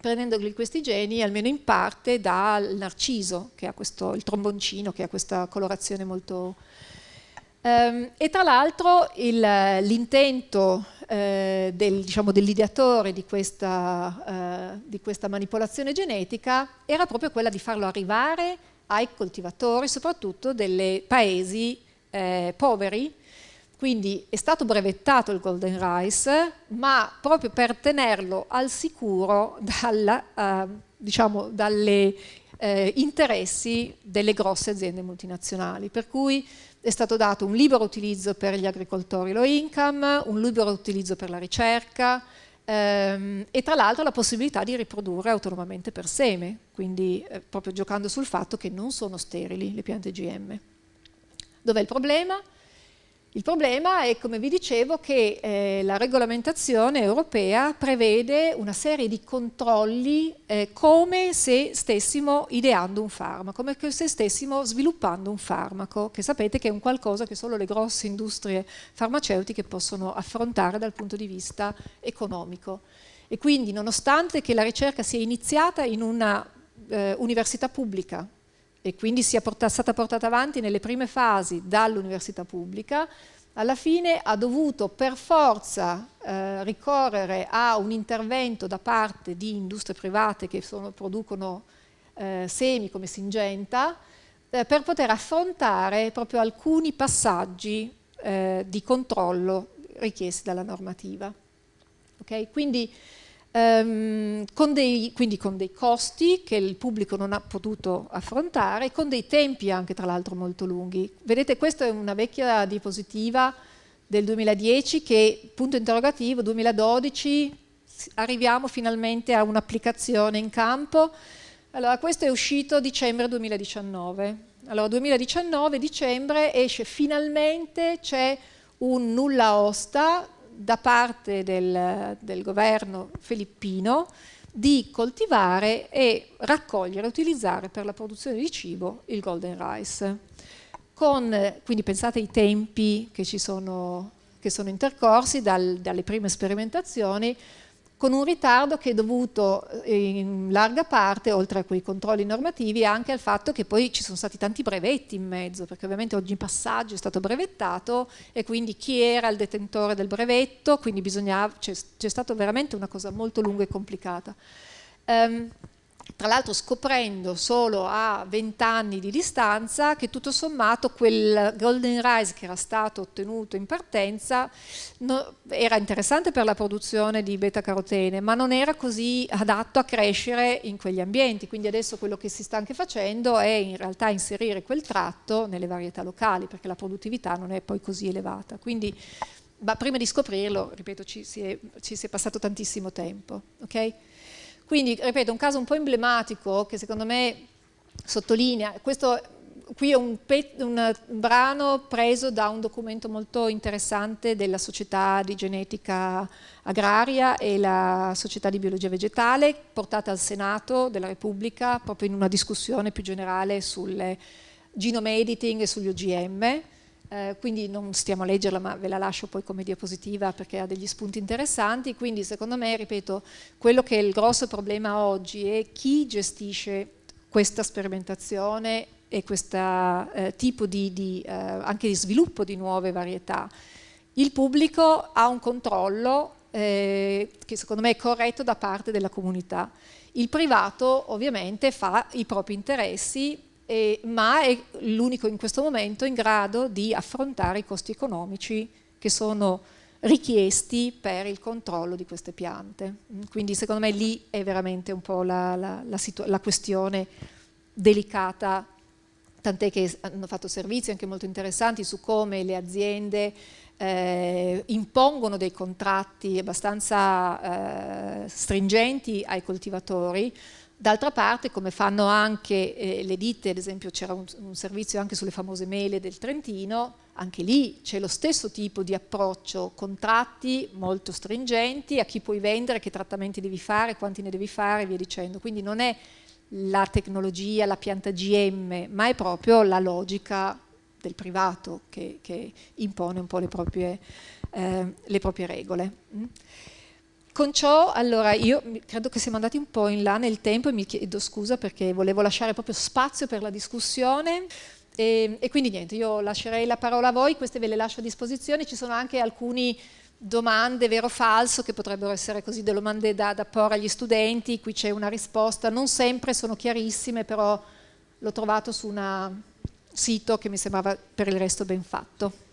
prendendogli questi geni almeno in parte dal narciso, che ha questo, il tromboncino che ha questa colorazione molto, Ehm, e tra l'altro l'intento eh, del, diciamo, dell'ideatore di, eh, di questa, manipolazione genetica era proprio quella di farlo arrivare ai coltivatori, soprattutto dei paesi eh, poveri. Quindi è stato brevettato il golden rice, ma proprio per tenerlo al sicuro dalla, eh, diciamo, dalle eh, interessi delle grosse aziende multinazionali. Per cui è stato dato un libero utilizzo per gli agricoltori low income, un libero utilizzo per la ricerca ehm, e tra l'altro la possibilità di riprodurre autonomamente per seme, quindi eh, proprio giocando sul fatto che non sono sterili le piante GM. Dov'è il problema? Il problema è, come vi dicevo, che eh, la regolamentazione europea prevede una serie di controlli eh, come se stessimo ideando un farmaco, come se stessimo sviluppando un farmaco, che sapete che è un qualcosa che solo le grosse industrie farmaceutiche possono affrontare dal punto di vista economico. E quindi, nonostante che la ricerca sia iniziata in una eh, università pubblica, e quindi sia portata, stata portata avanti nelle prime fasi dall'università pubblica, alla fine ha dovuto per forza eh, ricorrere a un intervento da parte di industrie private che sono, producono eh, semi come Singenta eh, per poter affrontare proprio alcuni passaggi eh, di controllo richiesti dalla normativa. Okay? Quindi ehm, con dei, quindi con dei costi che il pubblico non ha potuto affrontare, con dei tempi anche tra l'altro molto lunghi. Vedete questa è una vecchia diapositiva del 2010 che, punto interrogativo, 2012 arriviamo finalmente a un'applicazione in campo. Allora, questo è uscito dicembre 2019. Allora, 2019, dicembre, esce finalmente, c'è un nulla osta da parte del, del governo filippino di coltivare e raccogliere e utilizzare per la produzione di cibo il golden rice. Con, quindi pensate ai tempi che, sono, che sono, intercorsi dal, dalle prime sperimentazioni con un ritardo che è dovuto eh, in larga parte, oltre a quei controlli normativi, anche al fatto che poi ci sono stati tanti brevetti in mezzo, perché ovviamente ogni passaggio è stato brevettato e quindi chi era il detentore del brevetto, quindi c'è, stata veramente una cosa molto lunga e complicata. Um, tra l'altro scoprendo solo a 20 anni di distanza che tutto sommato quel golden rice che era stato ottenuto in partenza no, era interessante per la produzione di beta carotene ma non era così adatto a crescere in quegli ambienti quindi adesso quello che si sta anche facendo è in realtà inserire quel tratto nelle varietà locali perché la produttività non è poi così elevata quindi ma prima di scoprirlo ripeto ci si è, ci si è passato tantissimo tempo okay? Quindi, ripeto, un caso un po' emblematico che secondo me sottolinea, questo qui è un, un brano preso da un documento molto interessante della Società di Genetica Agraria e la Società di Biologia Vegetale, portata al Senato della Repubblica proprio in una discussione più generale sul genome editing e sugli OGM eh, quindi non stiamo a leggerla ma ve la lascio poi come diapositiva perché ha degli spunti interessanti, quindi secondo me, ripeto, quello che è il grosso problema oggi è chi gestisce questa sperimentazione e questo eh, tipo di, di eh, anche di sviluppo di nuove varietà. Il pubblico ha un controllo eh, che secondo me è corretto da parte della comunità. Il privato ovviamente fa i propri interessi eh, ma è l'unico in questo momento in grado di affrontare i costi economici che sono richiesti per il controllo di queste piante. Mm, quindi secondo me lì è veramente un po' la, la, la, la questione delicata, tant'è che hanno fatto servizi anche molto interessanti su come le aziende eh, impongono dei contratti abbastanza eh, stringenti ai coltivatori, D'altra parte, come fanno anche eh, le ditte, ad esempio c'era un, un, servizio anche sulle famose mele del Trentino, anche lì c'è lo stesso tipo di approccio, contratti molto stringenti a chi puoi vendere, che trattamenti devi fare, quanti ne devi fare e via dicendo. Quindi non è la tecnologia, la pianta GM, ma è proprio la logica del privato che, che impone un po' le proprie, eh, le proprie regole. Mm? Con ciò, allora, io credo che siamo andati un po' in là nel tempo e mi chiedo scusa perché volevo lasciare proprio spazio per la discussione. E, ehm, e, quindi niente, io lascerei la parola a voi, queste ve le lascio a disposizione, ci sono anche alcune domande vero o falso che potrebbero essere così delle domande da, da porre agli studenti, qui c'è una risposta, non sempre sono chiarissime, però l'ho trovato su un sito che mi sembrava per il resto ben fatto.